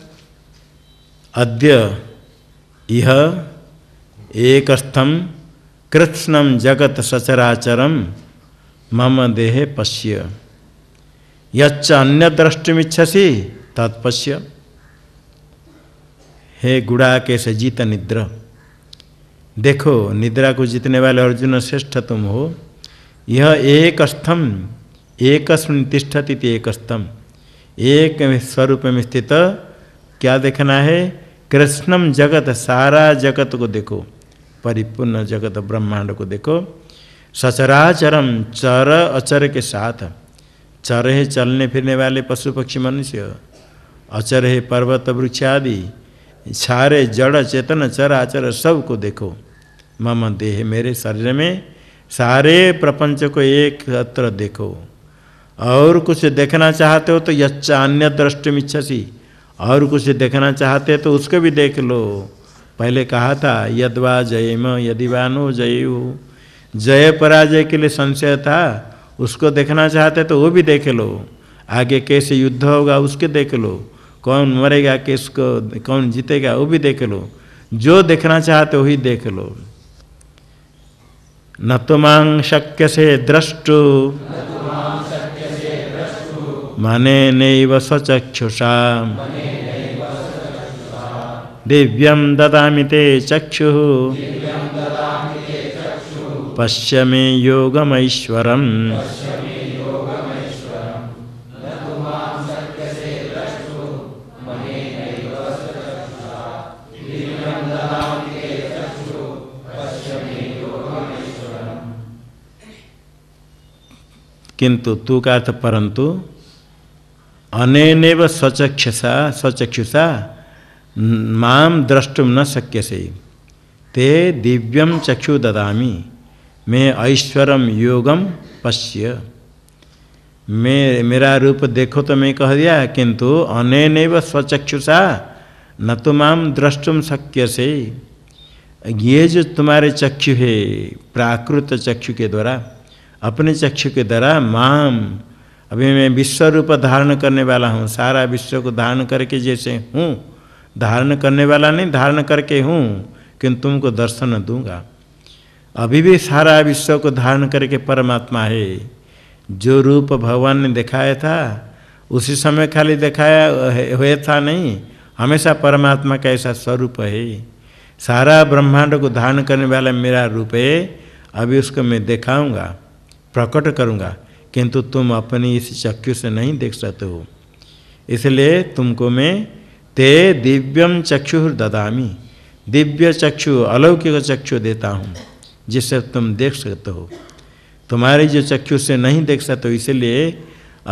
अद्य इह एक कृत्स्नम जगत सचराचर मम देहे पश्य यच्च अन्य द्रष्टुमिच्छसि तत्पश्य हे गुड़ा के जीत निद्र देखो निद्रा को जीतने वाले अर्जुन श्रेष्ठ तुम हो यह एक स्थम एक तिष्ठत एक स्थम एक स्वरूप में स्थित क्या देखना है कृष्णम जगत सारा जगत को देखो परिपूर्ण जगत ब्रह्मांड को देखो सचराचरम चर अचर के साथ चर है चलने फिरने वाले पशु पक्षी मनुष्य अचर है पर्वत वृक्ष आदि सारे जड़ चेतन चर आचर सब को देखो मम देह मेरे शरीर में सारे प्रपंच को एक अत्र देखो और कुछ देखना चाहते हो तो यच्चा अन्य दृष्टि इच्छसी और कुछ देखना चाहते तो उसको भी देख लो पहले कहा था यदवा म यदि वानो जयु जय पराजय के लिए संशय था उसको देखना चाहते तो वो भी देख लो आगे कैसे युद्ध होगा उसके देख लो कौन मरेगा किसको कौन जीतेगा वो भी देख लो जो देखना चाहते वही देख लो न तो मांग शक्य से द्रष्टु मन नक्षुषा दिव्य ददा ते चक्षु पश्य मे योगमश्वर किंतु तू का परंतु अनेन स्वचक्षुषा स्वचक्षुषा माम द्रष्टुम न शक्य से ते दिव्यम चक्षु ददा मैं ऐश्वरम योगम पश्य मे मेरा रूप देखो तो मैं कह दिया किंतु अनेन स्वचक्षुषा न तो माम द्रष्टुम शक्य से ये जो तुम्हारे चक्षु है प्राकृत चक्षु के द्वारा अपने चक्षु के द्वारा माम अभी मैं विश्व रूप धारण करने वाला हूँ सारा विश्व को धारण करके जैसे हूँ धारण करने वाला नहीं धारण करके हूँ किंतु तुमको दर्शन दूंगा अभी भी सारा विश्व को धारण करके परमात्मा है जो रूप भगवान ने दिखाया था उसी समय खाली दिखाया हुए था नहीं हमेशा परमात्मा का ऐसा स्वरूप है सारा ब्रह्मांड को धारण करने वाला मेरा रूप है अभी उसको मैं दिखाऊँगा प्रकट करूँगा किंतु तुम अपनी इस चक्षु से नहीं देख सकते हो इसलिए तुमको मैं ते दिव्यम चक्षु ददामी दिव्य चक्षु अलौकिक चक्षु देता हूँ जिससे तुम देख सकते हो तुम्हारे जो चक्षु से नहीं देख सकते हो इसलिए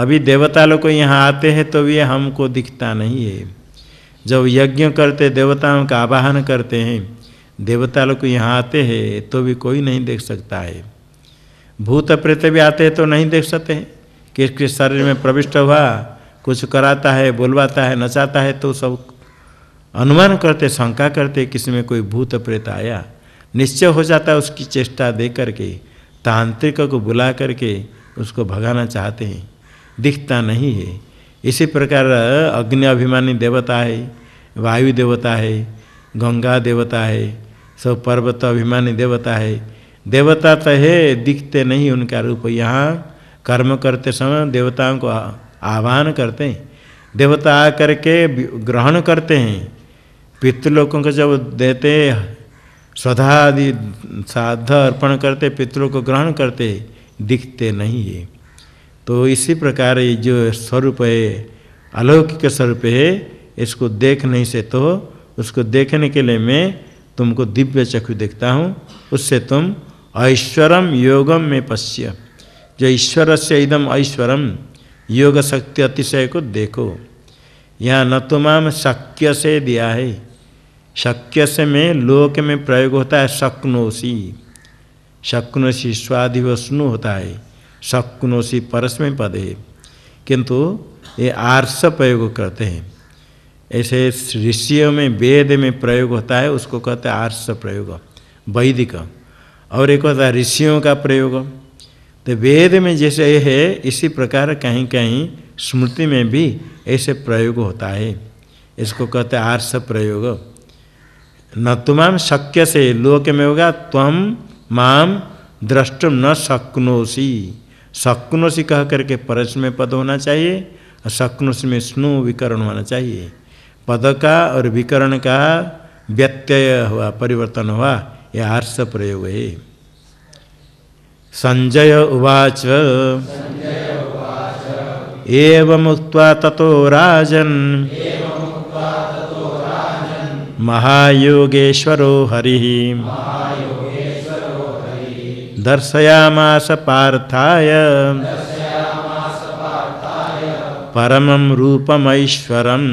अभी देवता लोग यहाँ आते हैं तो ये हमको दिखता नहीं है जब यज्ञ करते देवताओं का आवाहन करते हैं देवता लोग यहाँ आते हैं तो भी कोई नहीं देख सकता है भूत प्रेत भी आते हैं तो नहीं देख सकते हैं किस किस शरीर में प्रविष्ट हुआ कुछ कराता है बोलवाता है नचाता है तो सब अनुमान करते शंका करते किसी में कोई भूत प्रेत आया निश्चय हो जाता है उसकी चेष्टा दे करके तांत्रिक को बुला करके उसको भगाना चाहते हैं दिखता नहीं है इसी प्रकार अग्नि अभिमानी देवता है वायु देवता है गंगा देवता है सब पर्वत अभिमानी देवता है देवता तो है दिखते नहीं उनका रूप यहाँ कर्म करते समय देवताओं को आह्वान करते हैं देवता आ करके ग्रहण करते हैं पितृलोकों को जब देते श्रद्धा आदि श्राद्ध अर्पण करते पितरों को ग्रहण करते दिखते नहीं है तो इसी प्रकार ये जो स्वरूप है अलौकिक स्वरूप है इसको देख नहीं से तो उसको देखने के लिए मैं तुमको दिव्य चक्षु देखता हूँ उससे तुम ऐश्वरम योगम में पश्य जो ईश्वर से इदम ऐश्वरम योग शक्ति अतिशय को देखो यहाँ न तो माम शक्य से दिया है शक्य से में लोक में प्रयोग होता है शक्नोसी शक्नोसी स्वादिव वस्नु होता है शक्नोसी परस में पद है किंतु ये आर्स प्रयोग करते हैं ऐसे ऋषियों में वेद में प्रयोग होता है उसको कहते हैं आर्स प्रयोग वैदिक और एक होता है ऋषियों का प्रयोग तो वेद में जैसे है इसी प्रकार कहीं कहीं स्मृति में भी ऐसे प्रयोग होता है इसको कहते हैं आर्ष प्रयोग न तुमाम शक्य से लोक में होगा तम माम द्रष्टुम न शक्नोसी शक्नोसी कह करके परस में पद होना चाहिए और शक्नोसी में स्नु विकरण होना चाहिए पद का और विकरण का व्यत्यय हुआ परिवर्तन हुआ ये हर्ष प्रयोग है संजय उवाच एवं उक्त्वा ततो राजन महायोगेश्वरो हरिः दर्शयामास पार्थाय परमं रूपमैश्वरम्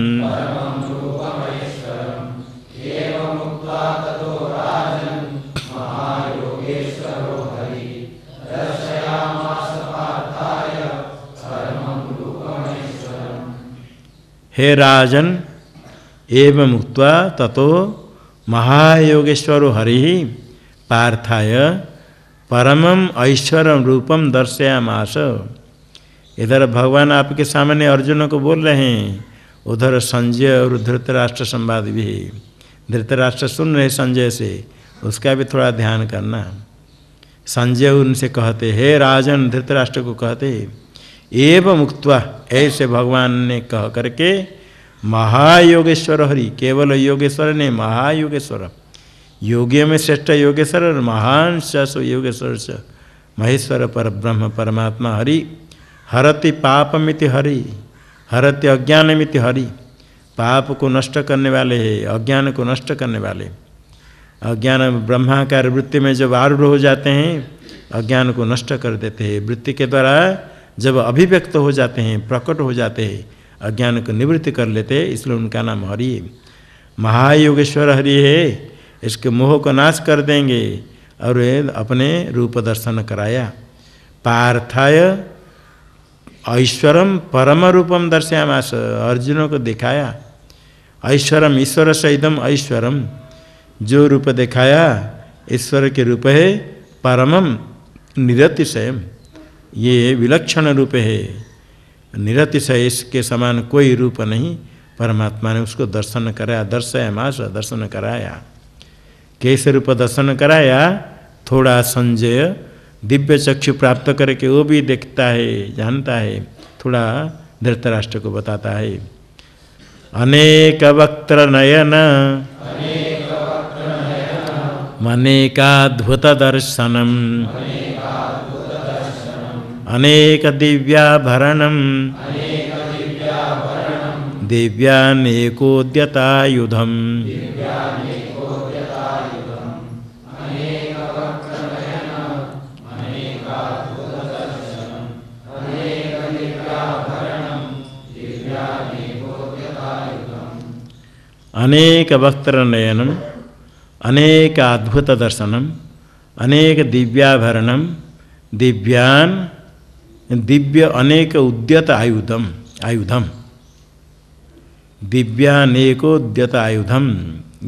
हे राजन एवं उक्त्वा ततो महायोगेश्वर हरि पार्थाय परमम ऐश्वर रूपम दर्शयामास इधर भगवान आपके सामने अर्जुन को बोल रहे हैं उधर संजय और धृतराष्ट्र संवाद भी धृतराष्ट्र सुन रहे संजय से उसका भी थोड़ा ध्यान करना संजय उनसे कहते हे राजन धृतराष्ट्र को कहते एव मुक्त ऐसे भगवान ने कह करके महायोगेश्वर हरि केवल योगेश्वर ने महायोगेश्वर योग्य में श्रेष्ठ योगेश्वर और महान सो योगेश्वर स महेश्वर पर ब्रह्म परमात्मा हरि हरति पापमिति हरि हरति अज्ञानमिति हरि पाप को नष्ट करने वाले है अज्ञान को नष्ट करने वाले अज्ञान ब्रह्माकार वृत्ति में जब आरूढ़ हो जाते हैं अज्ञान को नष्ट कर देते हैं वृत्ति के द्वारा जब अभिव्यक्त हो जाते हैं प्रकट हो जाते हैं अज्ञान को निवृत्त कर लेते हैं इसलिए उनका नाम हरि है महायोगेश्वर हरि है इसके मोह को नाश कर देंगे और अपने रूप दर्शन कराया पार्थाय ऐश्वरम परम रूपम दर्शायामास अर्जुनों को दिखाया ऐश्वरम ईश्वर से एकदम ऐश्वरम जो रूप दिखाया ईश्वर के रूप है परमम निरतिशयम ये विलक्षण रूप है निरतिशय इसके समान कोई रूप नहीं परमात्मा ने उसको दर्शन कराया दर्शया मास दर्शन कराया कैसे रूप दर्शन कराया थोड़ा संजय दिव्य चक्षु प्राप्त करके वो भी देखता है जानता है थोड़ा धृतराष्ट्र को बताता है अनेक वक्त नयन मनेकाद्भुत दर्शनम अनेक दिव्याभरण दिव्यानेकोद्यतायुधम अनेक वक्त्र नयनम अनेक अद्भुत दर्शनम अनेक दिव्याभरण दिव्यान दिव्य अनेक उद्यत आयुधम आयुधम दिव्यानेकोद्यत आयुधम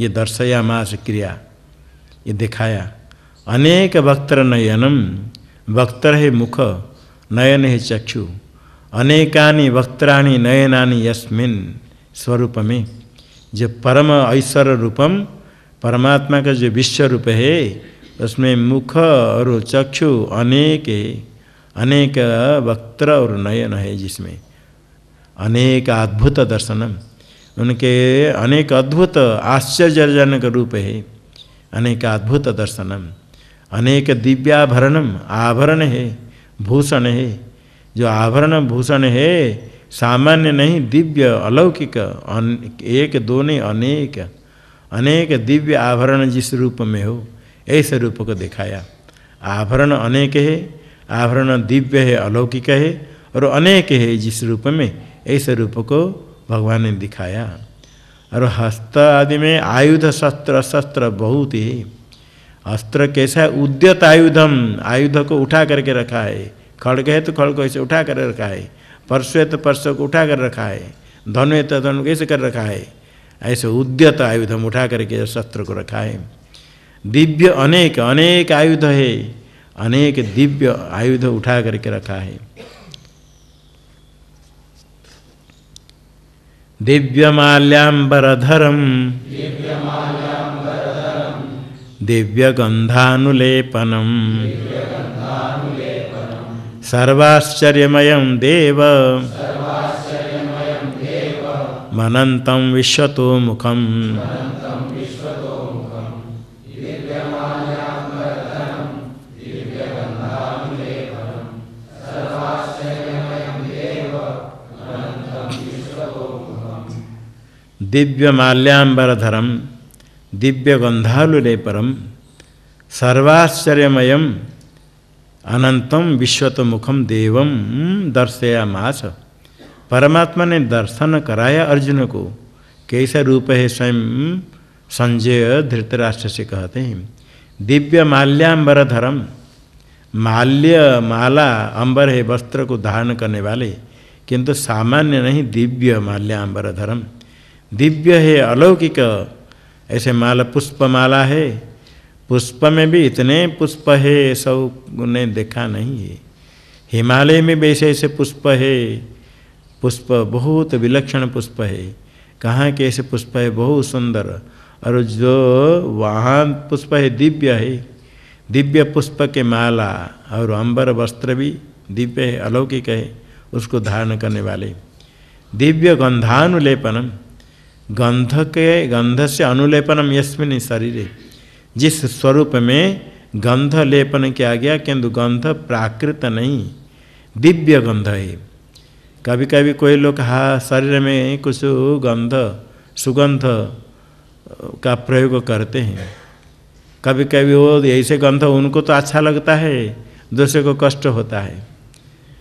ये दर्शया मास क्रिया ये दिखाया अनेक वक्त नयनम वक्त्र है मुख नयन है चक्षु अनेका वक्त नयना यस्मिन स्वरूप में जो परम ऐश्वर्य रूपम परमात्मा का जो विश्व रूप है उसमें मुख और चक्षु अनेक है अनेक वक्त्र और नयन है जिसमें अनेक अद्भुत दर्शनम उनके अनेक अद्भुत आश्चर्यजनक रूप है अनेक अद्भुत दर्शनम अनेक दिव्याभरणम आभरण है भूषण है जो आभरण भूषण है सामान्य नहीं दिव्य अलौकिक एक दो नहीं अनेक अनेक दिव्य आभरण जिस रूप में हो ऐसे रूप को दिखाया आभरण अनेक है आभरण दिव्य है अलौकिक है और अनेक है जिस रूप में ऐसे रूप को भगवान ने दिखाया और हस्त आदि में आयुध शस्त्र शस्त्र बहुत ही अस्त्र कैसा है उद्यत आयुधम आयुध को उठा करके रखा है खड़ग है तो खड़ग को ऐसे उठा कर रखा है परस है तो परसों को उठा कर रखा है धनु है तो धनु कैसे कर रखा है ऐसे उद्यत आयुधम उठा करके शस्त्र को रखा है दिव्य अनेक अनेक आयुध है अनेक दिव्य आयुध उठा करके रखा है दिव्य दिव्य गंधानुलेपनम सर्वाश्चर्यमय देव विश्व मुखम दिव्य माल्यांबरधरम दिव्य गंधालुलेपरम सर्वाश्चर्यमय अनंतम विश्वतमुखम देवम दर्शयामास परमात्मा ने दर्शन कराया अर्जुन को कैसा रूप है स्वयं संजय धृतराष्ट्र से कहते हैं दिव्य माल्यांबरधरम माल्य माला अंबर है वस्त्र को धारण करने वाले किंतु सामान्य नहीं दिव्य माल्यांबरधरम दिव्य है अलौकिक ऐसे माला पुष्पमाला है पुष्प में भी इतने पुष्प है सब ने देखा नहीं है हिमालय में भी ऐसे ऐसे पुष्प है पुष्प बहुत विलक्षण पुष्प है कहाँ के ऐसे पुष्प है बहुत सुंदर और जो वहाँ पुष्प है दिव्य है दिव्य पुष्प के माला और अंबर वस्त्र भी दिव्य है अलौकिक है उसको धारण करने वाले दिव्य गंधानुलेपनम गंध के गंध से अनुलेपनम यस्मिन शरीर जिस स्वरूप में गंध लेपन किया गया किंतु गंध प्राकृत नहीं दिव्य गंध है कभी कभी कोई लोग हा शरीर में कुछ गंध सुगंध का प्रयोग करते हैं कभी कभी वो ऐसे गंध उनको तो अच्छा लगता है दूसरे को कष्ट होता है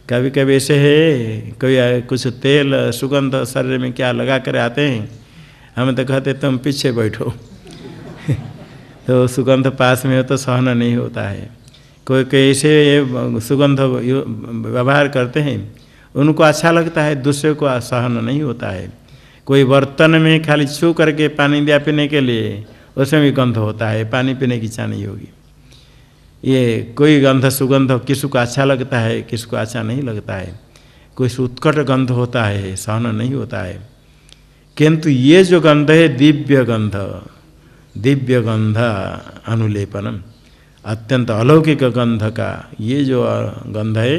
कभी कभी ऐसे है कोई कुछ तेल सुगंध शरीर में क्या लगा कर आते हैं हम तो कहते तुम पीछे बैठो तो सुगंध पास में हो तो सहन नहीं होता है कोई कैसे ये सुगंध व्यवहार करते हैं उनको अच्छा लगता है दूसरे को सहन नहीं होता है कोई बर्तन में खाली छू करके पानी दिया पीने के लिए उसमें भी गंध होता है पानी पीने की इच्छा नहीं होगी ये कोई गंध सुगंध किसी को अच्छा लगता है किसी को अच्छा नहीं लगता है कोई उत्कट गंध होता है सहन नहीं होता है किंतु ये जो गंध है दिव्य गंध दिव्य गंध अनुलेपनम अत्यंत अलौकिक गंध का ये जो गंध है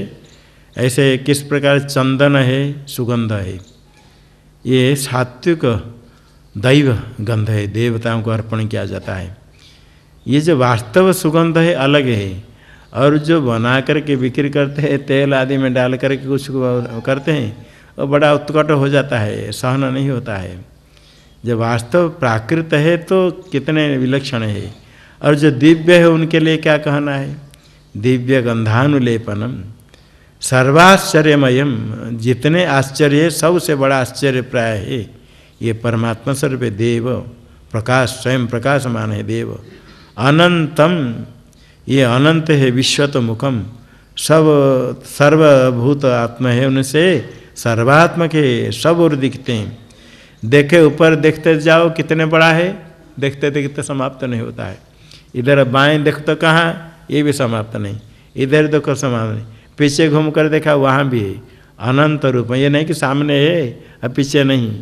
ऐसे किस प्रकार चंदन है सुगंध है ये सात्विक दैव गंध है देवताओं को अर्पण किया जाता है ये जो वास्तव सुगंध है अलग है और जो बना करके बिक्री करते हैं तेल आदि में डाल करके कुछ करते हैं वो बड़ा उत्कट हो जाता है सहन नहीं होता है जब वास्तव प्राकृत है तो कितने विलक्षण है और जो दिव्य है उनके लिए क्या कहना है दिव्य गंधानुलेपनम सर्वाश्चर्यमयम जितने आश्चर्य सबसे बड़ा आश्चर्य प्राय है ये परमात्मा स्वरूप देव प्रकाश स्वयं प्रकाशमान है देव अनंतम ये अनंत है विश्व तो मुखम सब सर्वभूत आत्मा है उनसे सर्वात्म के सब और दिखते हैं देखे ऊपर देखते जाओ कितने बड़ा है देखते देखते समाप्त नहीं होता है इधर बाएं देख तो कहाँ ये भी समाप्त नहीं इधर देखो तो समाप्त नहीं पीछे घूम कर देखा वहाँ भी है अनंत रूप ये नहीं कि सामने है अब पीछे नहीं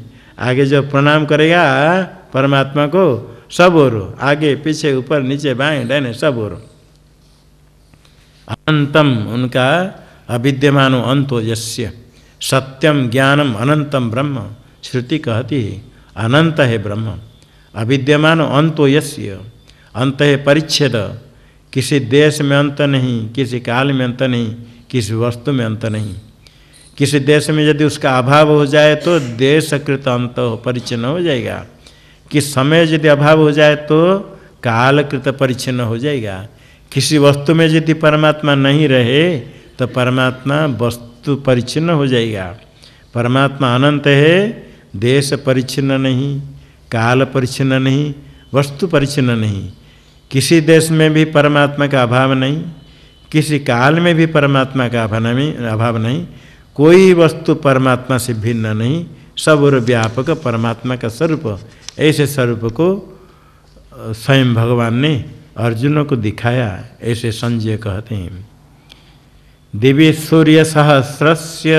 आगे जो प्रणाम करेगा परमात्मा को सब और आगे पीछे ऊपर नीचे बाएं डने सब और अनंतम उनका अविद्यमान अंतो यश्य सत्यम ज्ञानम अनंतम ब्रह्म श्रुति कहती है अनंत है ब्रह्म अविद्यमान अंतो यस्य अंत है परिच्छेद किसी देश में अंत नहीं किसी काल में अंत नहीं किसी वस्तु में अंत नहीं किसी देश में यदि उसका अभाव हो जाए तो देशकृत अंत परिचन्न हो जाएगा किस समय यदि अभाव हो जाए तो कालकृत परिच्छन हो जाएगा किसी वस्तु में यदि परमात्मा नहीं रहे तो परमात्मा वस्तु वस्तु परिच्छिन्न हो जाएगा परमात्मा अनंत है देश परिच्छिन्न नहीं काल परिच्छिन्न नहीं वस्तु परिच्छिन्न नहीं किसी देश में भी परमात्मा का अभाव नहीं किसी काल में भी परमात्मा का अभाव नहीं अभाव नहीं कोई वस्तु परमात्मा से भिन्न नहीं सब और व्यापक परमात्मा का स्वरूप ऐसे स्वरूप को स्वयं भगवान ने अर्जुन को दिखाया ऐसे संजय कहते हैं दिव्य सूर्य सहस्रस्य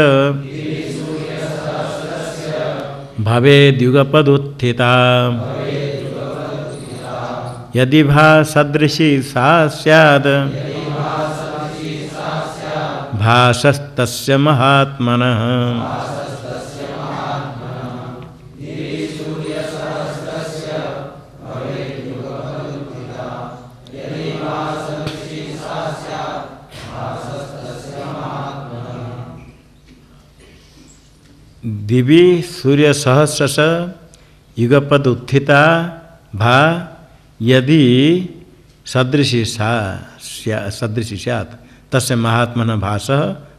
भवेद्युगपदुत्थिता यदि भा सदृशी सा सैद भाषस्त महात्मन दिवि सूर्य सहस्रश युगपद उत्थिता भा यदि सदृशी सा सदृशी सैत तस् महात्मन भाष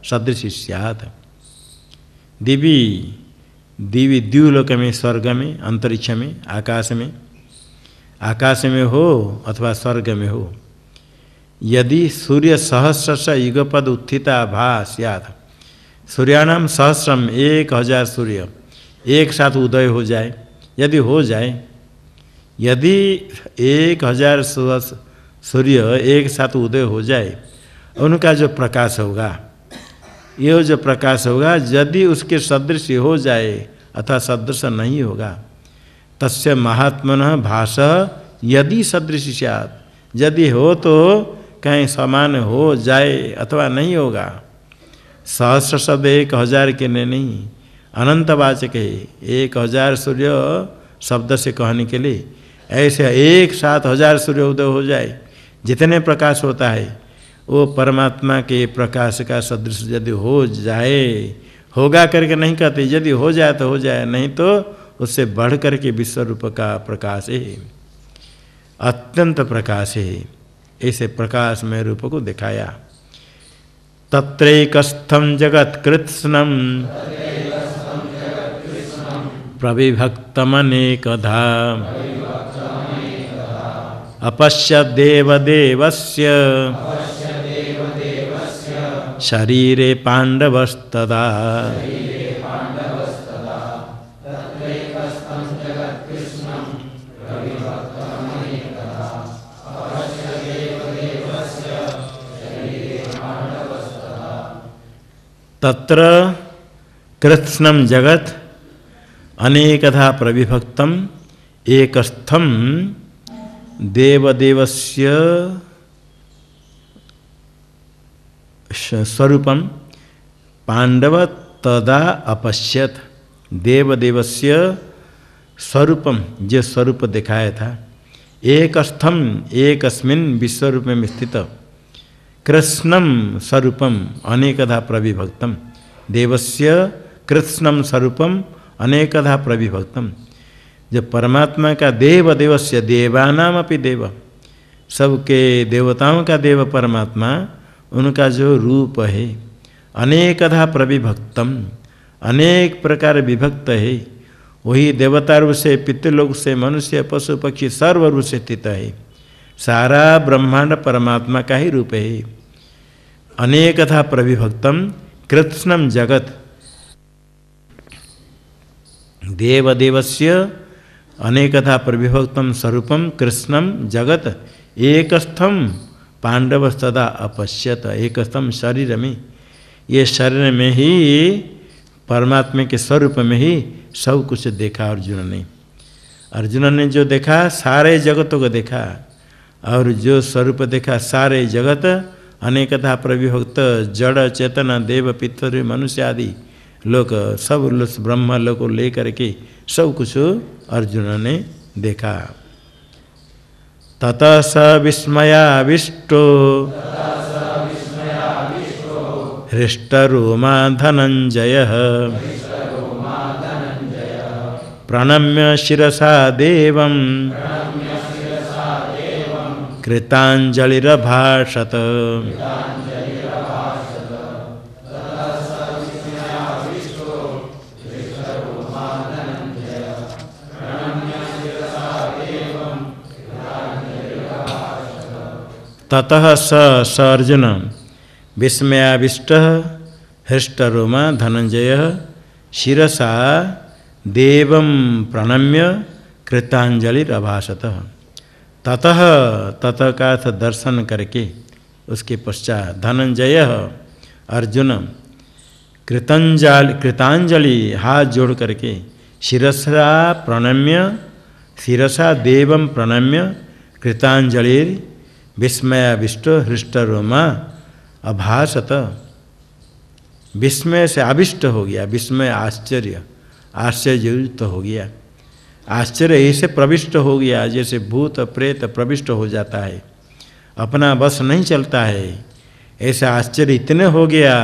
सदृशी सैत दिवि दिवी द्यूलोक में स्वर्ग में अंतरिक्ष में आकाश में आकाश में हो अथवा स्वर्ग में हो यदि सूर्य सहस्रश युगपद उत्थिता भा सैत सूर्याणाम सहस्रम एक हजार सूर्य एक साथ उदय हो जाए यदि हो जाए यदि एक हजार सूर्य एक साथ उदय हो जाए उनका जो प्रकाश होगा यह जो प्रकाश होगा यदि उसके सदृश हो जाए अथवा सदृश नहीं होगा तस् महात्मन भाष यदि सदृश सद यदि हो तो कहीं समान हो जाए अथवा नहीं होगा सहस्र शब्द एक हजार के लिए नहीं अनंतवाचक है एक हजार सूर्य शब्द से कहने के लिए ऐसे एक साथ हजार सूर्य उदय हो जाए जितने प्रकाश होता है वो परमात्मा के प्रकाश का सदृश यदि हो जाए होगा करके नहीं कहते यदि हो जाए तो हो जाए नहीं तो उससे बढ़ करके विश्व रूप का प्रकाश है अत्यंत प्रकाश है ऐसे प्रकाश में रूप को दिखाया तत्रैकस्थं जगत्कृत्स्नं प्रविभक्तमनेकधा अपश्यदेवदेवस्य शरीरे पांडवस्तदा तत्र कृत्स्नम जगत अनेकधा प्रविभक्तम एकस्थम देवदेवस्य स्वरूप पांडव तदा अपश्यत देवदेवस्य स्वरूप जो स्वरूप दिखाया था एकस्थम एकस्मिन विश्वरूप में स्थित कृष्णम स्वरूपम अनेकधा प्रविभक्तम देवस्य कृष्णम स्वरूपम अनेकधा प्रविभक्तम जब परमात्मा का देव देवस्य देवानाम अपनी देव सबके देवताओं का देव परमात्मा उनका जो रूप है अनेकधा प्रविभक्तम अनेक प्रकार विभक्त है वही देवता रूप से पितृलोक से मनुष्य पशु पक्षी सर्व रूप से स्थित है सारा ब्रह्मांड परमात्मा का ही रूप है अनेकथा प्रविभक्त प्रविभक्तम कृत्स्नम जगत देवदेवस्य अनेकथा प्रविभक्तम स्वरूपम कृष्णम जगत एकस्थम पांडव सदा अपश्यत एकस्थम शरीर में ये शरीर में ही परमात्मा के स्वरूप में ही सब कुछ देखा अर्जुन ने अर्जुन ने जो देखा सारे जगतों को देखा और जो स्वरूप देखा सारे जगत अनेकथा प्रविभक्त जड़ चेतन देव पितर मनुष्य आदि लोक सब ब्रह्म लोक लेकर ले करके सब कुछ अर्जुन ने देखा तत स विस्मयाविष्टो हृष्टरोमा धनंजय प्रणम्य शिसा देव कृतांजलिभाषत ततः स स अर्जुन विस्मयाविष्ट धनंजय शिसा देव प्रणम्य कृतांजलिभाषत ततः तत का अर्थ दर्शन करके उसके पश्चात धनंजय अर्जुन कृतंजल कृतांजलि हाथ जोड़ करके शिरसा प्रणम्य शिरसा देव प्रणम्य कृतांजलि विस्मयाविष्ट हृष्टरोमा अभाषत विस्मय से आविष्ट हो गया विस्मय आश्चर्य आश्चर्ययुक्त हो गया आश्चर्य ऐसे प्रविष्ट हो गया जैसे भूत प्रेत प्रविष्ट हो जाता है अपना बस नहीं चलता है ऐसा आश्चर्य इतने हो गया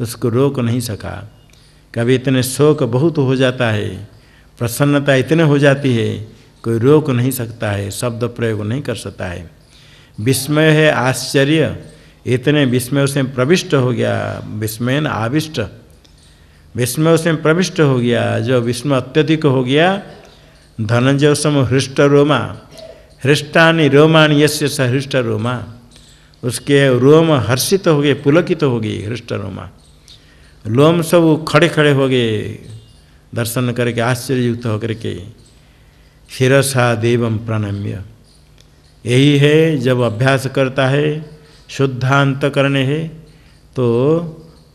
उसको रोक नहीं सका कभी इतने शोक बहुत हो जाता है प्रसन्नता इतने हो जाती है कोई रोक नहीं सकता है शब्द प्रयोग नहीं कर सकता है विस्मय है आश्चर्य इतने विस्मय उसमें प्रविष्ट हो गया विस्मयन आविष्ट विस्मय उसमें प्रविष्ट हो गया जो विस्मय अत्यधिक हो गया धनंजय सम हृष्ट रोमा हृष्टानी रोमाणी यश स हृष्ट रोमा उसके रोम हर्षित हो गए पुलकित हो गए हृष्ट रोमा लोम सब खड़े खड़े हो गए दर्शन करके आश्चर्युक्त होकर के शिरसा देवम प्रणम्य यही है जब अभ्यास करता है शुद्धांत करने है तो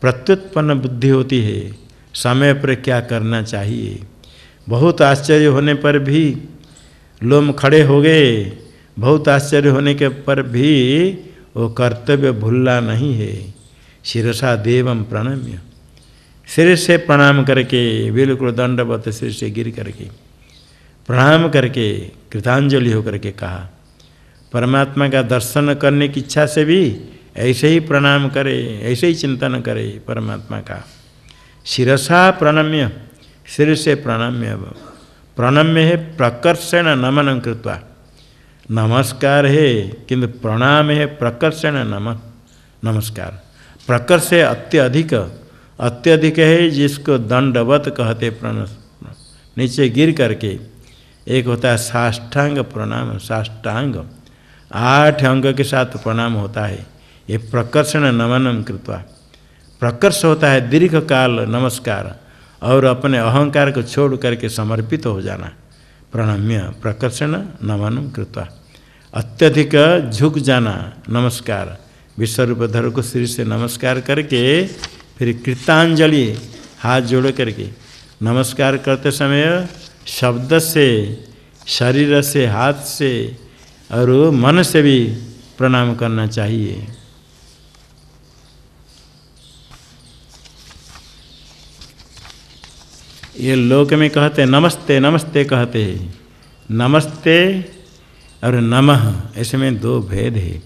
प्रत्युत्पन्न बुद्धि होती है समय पर क्या करना चाहिए बहुत आश्चर्य होने पर भी लोम खड़े हो गए बहुत आश्चर्य होने के पर भी वो कर्तव्य भूलना नहीं है शिरसा देवम प्रणम्य सिर से प्रणाम करके बिल्कुल दंडवत सिर से गिर करके प्रणाम करके कृतांजलि होकर के कहा परमात्मा का दर्शन करने की इच्छा से भी ऐसे ही प्रणाम करे ऐसे ही चिंतन करे परमात्मा का शिरसा प्रणम्य सिर से प्रणम्य प्रणम्य है प्रकर्षण नमन कृत्वा नमस्कार है किंतु प्रणाम है प्रकर्षण नमन नमस्कार प्रकर्ष अत्यधिक अत्यधिक है जिसको दंडवत कहते प्रण नीचे गिर करके एक होता है साष्टांग प्रणाम साष्टांग आठ अंग के साथ प्रणाम होता है ये प्रकर्षण नमनम कृत्वा प्रकर्ष होता है दीर्घ काल नमस्कार और अपने अहंकार को छोड़ करके समर्पित हो जाना प्रणम्य प्रकर्षण नमन कृत्वा अत्यधिक झुक जाना नमस्कार विश्वरूपधर को श्री से नमस्कार करके फिर कृतांजलि हाथ जोड़ करके नमस्कार करते समय शब्द से शरीर से हाथ से और मन से भी प्रणाम करना चाहिए ये लोक में कहते नमस्ते नमस्ते कहते हैं नमस्ते और नमः ऐसे में दो भेद है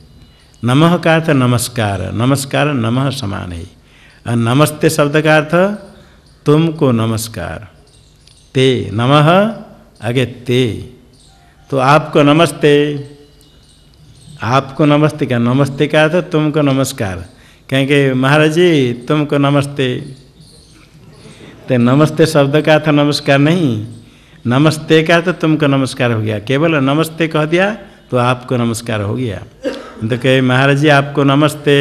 नमः का अर्थ नमस्कार नमस्कार नमः समान है और नमस्ते शब्द का अर्थ तुमको नमस्कार ते नमः आगे ते तो आपको नमस्ते आपको नमस्ते क्या नमस्ते का अर्थ तुमको नमस्कार कहेंगे महाराज जी तुमको नमस्ते तो नमस्ते शब्द का था नमस्कार नहीं नमस्ते का तो तुमको नमस्कार हो गया केवल नमस्ते कह दिया तो आपको नमस्कार हो गया तो कहे महाराज जी आपको नमस्ते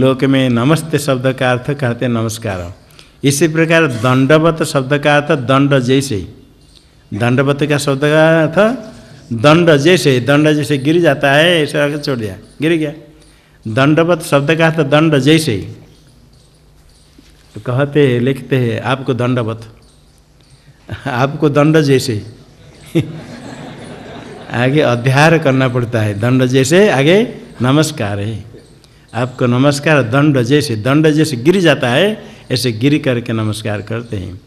लोक में नमस्ते शब्द का अर्थ कहते नमस्कार इसी प्रकार दंडवत शब्द का अर्थ दंड जैसे दंडवत का शब्द का अर्थ दंड जैसे दंड जैसे गिर जाता है ऐसा छोड़ दिया गिर गया दंडवत शब्द का अर्थ दंड जैसे तो कहते हैं लिखते हैं आपको दंडवत आपको दंड जैसे आगे अध्यार करना पड़ता है दंड जैसे आगे नमस्कार है आपको नमस्कार दंड जैसे दंड जैसे गिर जाता है ऐसे गिर करके नमस्कार करते हैं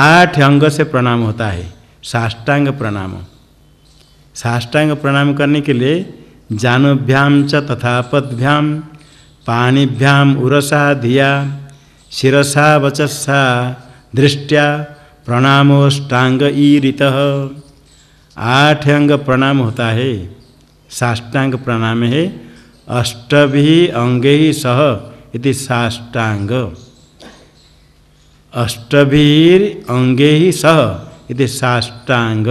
आठ अंग से प्रणाम होता है साष्टांग प्रणाम साष्टांग प्रणाम करने के लिए जानुभ्याम च तथा पदभ्याम पाणीभ्याम उरसा धिया शिसा वचसा दृष्टिया प्रणामोष्टांग ईरित आठ अंग प्रणाम होता है साष्टांग प्रणाम है अष्ट अंगे ही सह इति साष्टांग अष्ट अंगे ही सह इति साष्टांग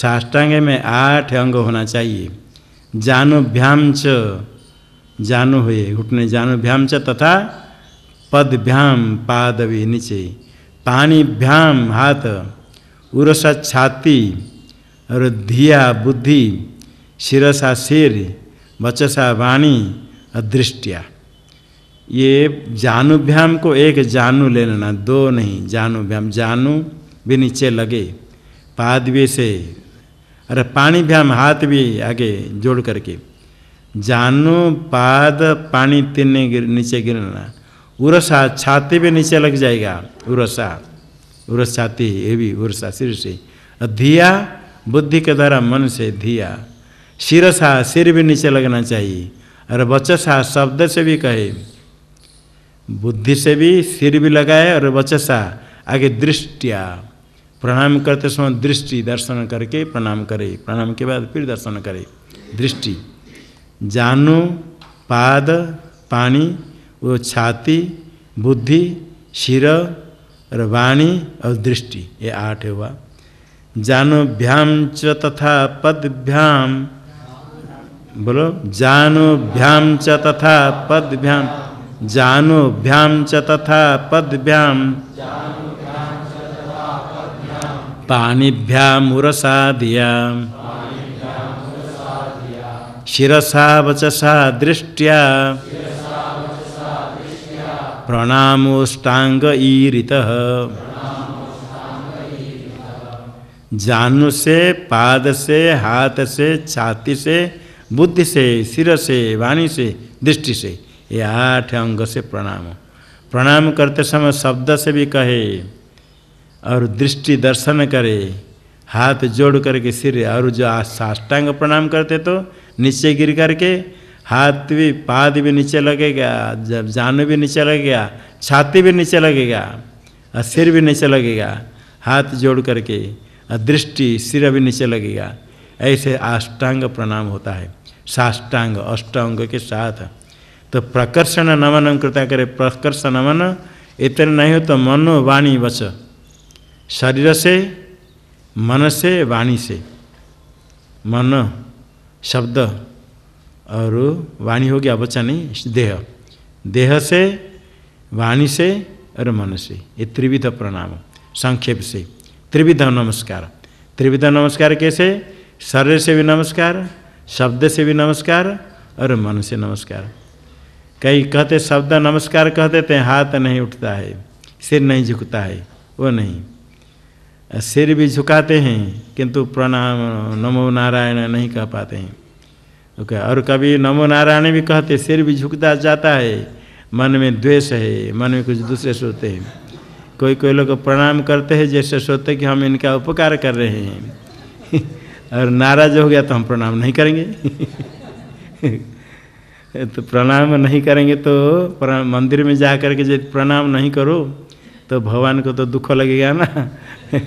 साष्टांग में आठ अंग होना चाहिए जानुभ्याम च जानु हुए घुटने जानुभ्याम च तथा पदभ्याम पाद भी नीचे पानीभ्याम हाथ उरसा छाती और धिया बुद्धि शिरसा शिर वचसा वाणी अदृष्टिया ये जानुभ्याम को एक जानु ले लेना दो नहीं जानुभ्याम जानु भी नीचे लगे पाद भी से अरे पानी भ्याम हाथ भी आगे जोड़ करके जानु पाद पानी तीन नीचे गिरना उरसा छाती भी नीचे लग जाएगा उरसा उरस छाती ये भी उरसा सिर से धिया बुद्धि के द्वारा मन से धिया शिरसा सिर भी नीचे लगना चाहिए और वचसा शब्द से भी कहे बुद्धि से भी सिर भी लगाए और वचसा आगे दृष्टिया प्रणाम करते समय दृष्टि दर्शन करके प्रणाम करे प्रणाम के बाद फिर दर्शन करे दृष्टि जानू पाद पानी वो छाती बुद्धि शिर और वाणी और दृष्टि ये आठ हुआ जानुभ्याम च तथा पदभ्याम बोलो जानुभ्याम च तथा पदभ्याम जानुभ्याम च तथा पदभ्याम पाणीभ्यामुरसा दिया शिसा वचसा दृष्टिया प्रणामोष्टांग ईरित जानु से पाद से हाथ से छाती से बुद्धि से सिर से वाणी से दृष्टि से ये आठ अंग से प्रणाम प्रणाम करते समय शब्द से भी कहे और दृष्टि दर्शन करे हाथ जोड़ करके सिर और जो साष्टांग प्रणाम करते तो नीचे गिर करके हाथ भी पाद भी नीचे लगेगा जब जान भी नीचे लगेगा छाती भी नीचे लगेगा और सिर भी नीचे लगेगा हाथ जोड़ करके और दृष्टि सिर भी नीचे लगेगा ऐसे अष्टांग प्रणाम होता है साष्टांग अष्टांग के साथ तो प्रकर्षण नमन कृता करे प्रकर्ष नमन इतने नहीं हो तो मनो वाणी बच शरीर से मन से वाणी से मन शब्द और वाणी हो गया बच्चा देह देह से वाणी से और मन से ये त्रिविध प्रणाम संक्षेप से त्रिविध नमस्कार त्रिविध नमस्कार कैसे शरीर से भी नमस्कार शब्द से भी नमस्कार और मन से नमस्कार कई कहते शब्द नमस्कार कह देते हैं हाथ नहीं उठता है सिर नहीं झुकता है वो नहीं सिर भी झुकाते हैं किंतु प्रणाम नमो नारायण नहीं कह पाते हैं ओके और कभी नमो नारायण भी कहते सिर भी झुकता जाता है मन में द्वेष है मन में कुछ दूसरे सोते हैं कोई कोई लोग प्रणाम करते हैं जैसे सोते कि हम इनका उपकार कर रहे हैं और नाराज हो गया तो हम प्रणाम नहीं करेंगे तो प्रणाम नहीं करेंगे तो मंदिर में जा करके यदि प्रणाम नहीं करो तो भगवान को तो दुख लगेगा ना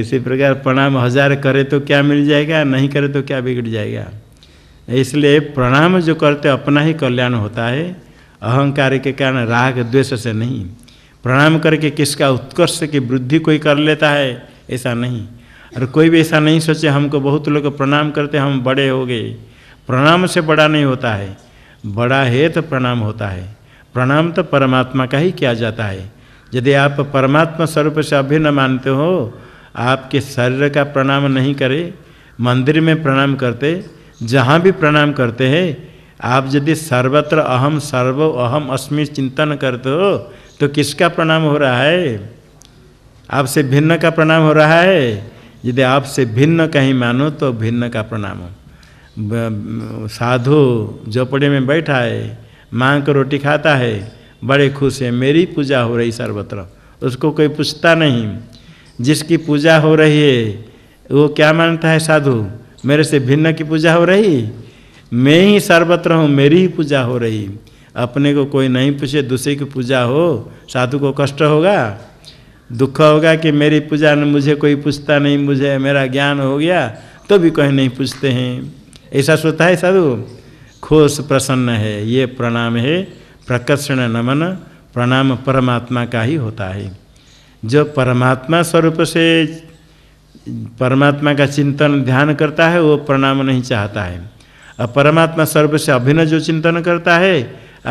इसी प्रकार प्रणाम हजार करे तो क्या मिल जाएगा नहीं करे तो क्या बिगड़ जाएगा इसलिए प्रणाम जो करते अपना ही कल्याण होता है अहंकार के कारण राग द्वेष से नहीं प्रणाम करके किसका उत्कर्ष की वृद्धि कोई कर लेता है ऐसा नहीं और कोई भी ऐसा नहीं सोचे हमको बहुत लोग प्रणाम करते हम बड़े हो गए प्रणाम से बड़ा नहीं होता है बड़ा है तो प्रणाम होता है प्रणाम तो परमात्मा का ही किया जाता है यदि आप परमात्मा स्वरूप से अभी न मानते हो आपके शरीर का प्रणाम नहीं करे मंदिर में प्रणाम करते जहाँ भी प्रणाम करते हैं आप यदि सर्वत्र अहम सर्व अहम अस्मि चिंतन करते हो तो किसका प्रणाम हो रहा है आपसे भिन्न का प्रणाम हो रहा है यदि आपसे भिन्न कहीं मानो तो भिन्न का प्रणाम साधु झोपड़े में बैठा है माँ को रोटी खाता है बड़े खुश है मेरी पूजा हो रही सर्वत्र उसको कोई पूछता नहीं जिसकी पूजा हो रही है वो क्या मानता है साधु मेरे से भिन्न की पूजा हो रही मैं ही सर्वत्र हूँ मेरी ही पूजा हो रही अपने को कोई नहीं पूछे दूसरे की पूजा हो साधु को कष्ट होगा दुख होगा कि मेरी पूजा ने मुझे कोई पूछता नहीं मुझे मेरा ज्ञान हो गया तो भी कोई नहीं पूछते हैं ऐसा सोता है साधु खुश प्रसन्न है ये प्रणाम है प्रकर्षण नमन प्रणाम परमात्मा का ही होता है जो परमात्मा स्वरूप से परमात्मा का चिंतन ध्यान करता है वो प्रणाम नहीं चाहता है और परमात्मा सर्व से अभिन्न जो चिंतन करता है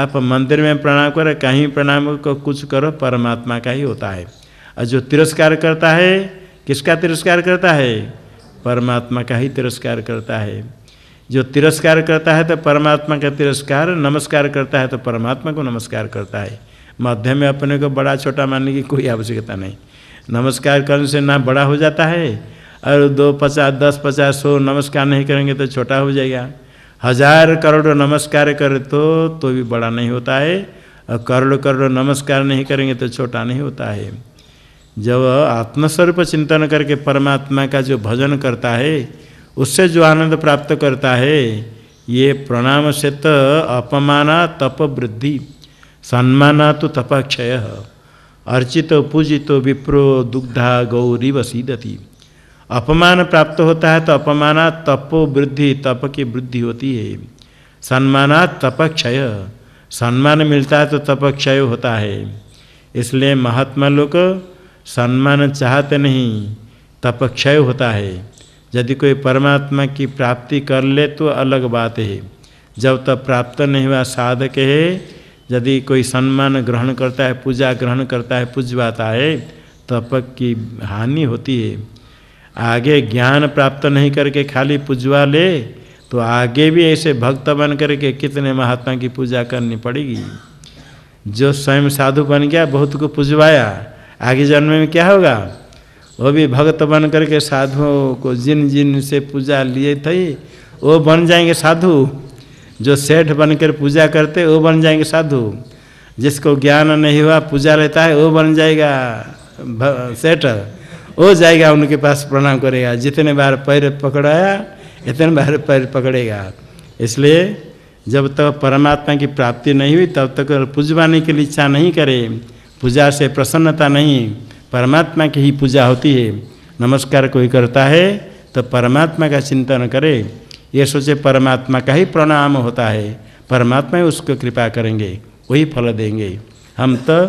आप मंदिर में प्रणाम करो कहीं प्रणाम को कुछ करो परमात्मा का ही होता है और जो तिरस्कार करता है किसका तिरस्कार करता है परमात्मा का ही तिरस्कार करता है जो तिरस्कार करता है तो परमात्मा का तिरस्कार नमस्कार करता है तो परमात्मा को नमस्कार करता है मध्य में अपने को बड़ा छोटा मानने की कोई आवश्यकता नहीं नमस्कार करने से ना बड़ा हो जाता है और दो पचास दस पचास सौ नमस्कार नहीं करेंगे तो छोटा हो जाएगा हजार करोड़ नमस्कार करे तो तो भी बड़ा नहीं होता है और करोड़ करोड़ नमस्कार नहीं करेंगे तो छोटा नहीं होता है जब आत्मस्वरूप चिंतन करके परमात्मा का जो भजन करता है उससे जो आनंद प्राप्त करता है ये प्रणाम से तो अपमाना तप वृद्धि सम्माना तो तपक्षय अर्चित पूजित विप्रो दुग्धा गौरी वसीदती अपमान प्राप्त होता है तो अपमाना तपो वृद्धि तप की वृद्धि होती है सम्माना तपक्षय सम्मान मिलता है तो तपक्षय होता है इसलिए महात्मा लोग सम्मान चाहते नहीं तपक्षय होता है यदि कोई परमात्मा की प्राप्ति कर ले तो अलग बात है जब तक प्राप्त नहीं हुआ साधक है यदि कोई सम्मान ग्रहण करता है पूजा ग्रहण करता है पूजवाता है तप की हानि होती है आगे ज्ञान प्राप्त नहीं करके खाली पूजवा ले तो आगे भी ऐसे भक्त बन करके कितने महात्मा की पूजा करनी पड़ेगी जो स्वयं साधु बन गया बहुत को पूजवाया आगे जन्म में क्या होगा वो भी भक्त बन करके साधुओं को जिन जिन से पूजा लिए थे वो बन जाएंगे साधु जो सेठ बनकर पूजा करते वो बन जाएंगे साधु जिसको ज्ञान नहीं हुआ पूजा लेता है वो बन जाएगा सेठ वो जाएगा उनके पास प्रणाम करेगा जितने बार पैर पकड़ाया इतने बार पैर पकड़ेगा इसलिए जब तक तो परमात्मा की प्राप्ति नहीं हुई तब तक तो पूजवाने के लिए इच्छा नहीं करे पूजा से प्रसन्नता नहीं परमात्मा की ही पूजा होती है नमस्कार कोई करता है तो परमात्मा का चिंतन करे ये सोचे परमात्मा का ही प्रणाम होता है परमात्मा ही उसको कृपा करेंगे वही फल देंगे हम तो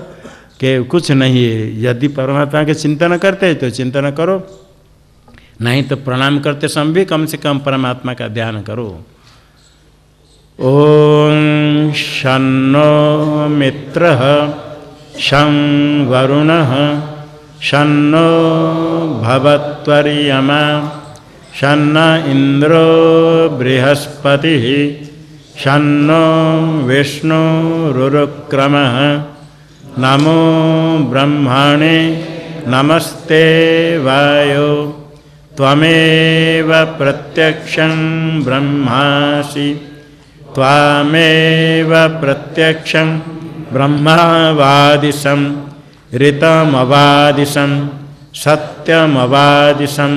के कुछ नहीं है यदि परमात्मा के चिंतन करते तो चिंतन करो नहीं तो प्रणाम करते समय भी कम से कम परमात्मा का ध्यान करो ओम शन्नो मित्र शं वरुण शन्नो भवत्वर्यमा शन्न इंद्रो बृहस्पति शन्नो विष्णुरुरुक्रमः नमो ब्रह्मणे नमस्ते वायो त्वमेव प्रत्यक्षं ब्रह्मासि त्वामेव प्रत्यक्षं ब्रह्मवादिशं ऋतमवादिशं सत्यमवादिशं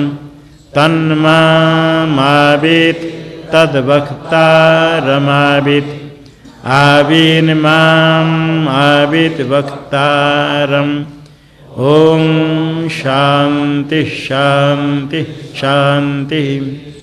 तन्मावित तद्वक्तारमावित आवीन माम आवित वक्तारम ओम शांति शांति शांति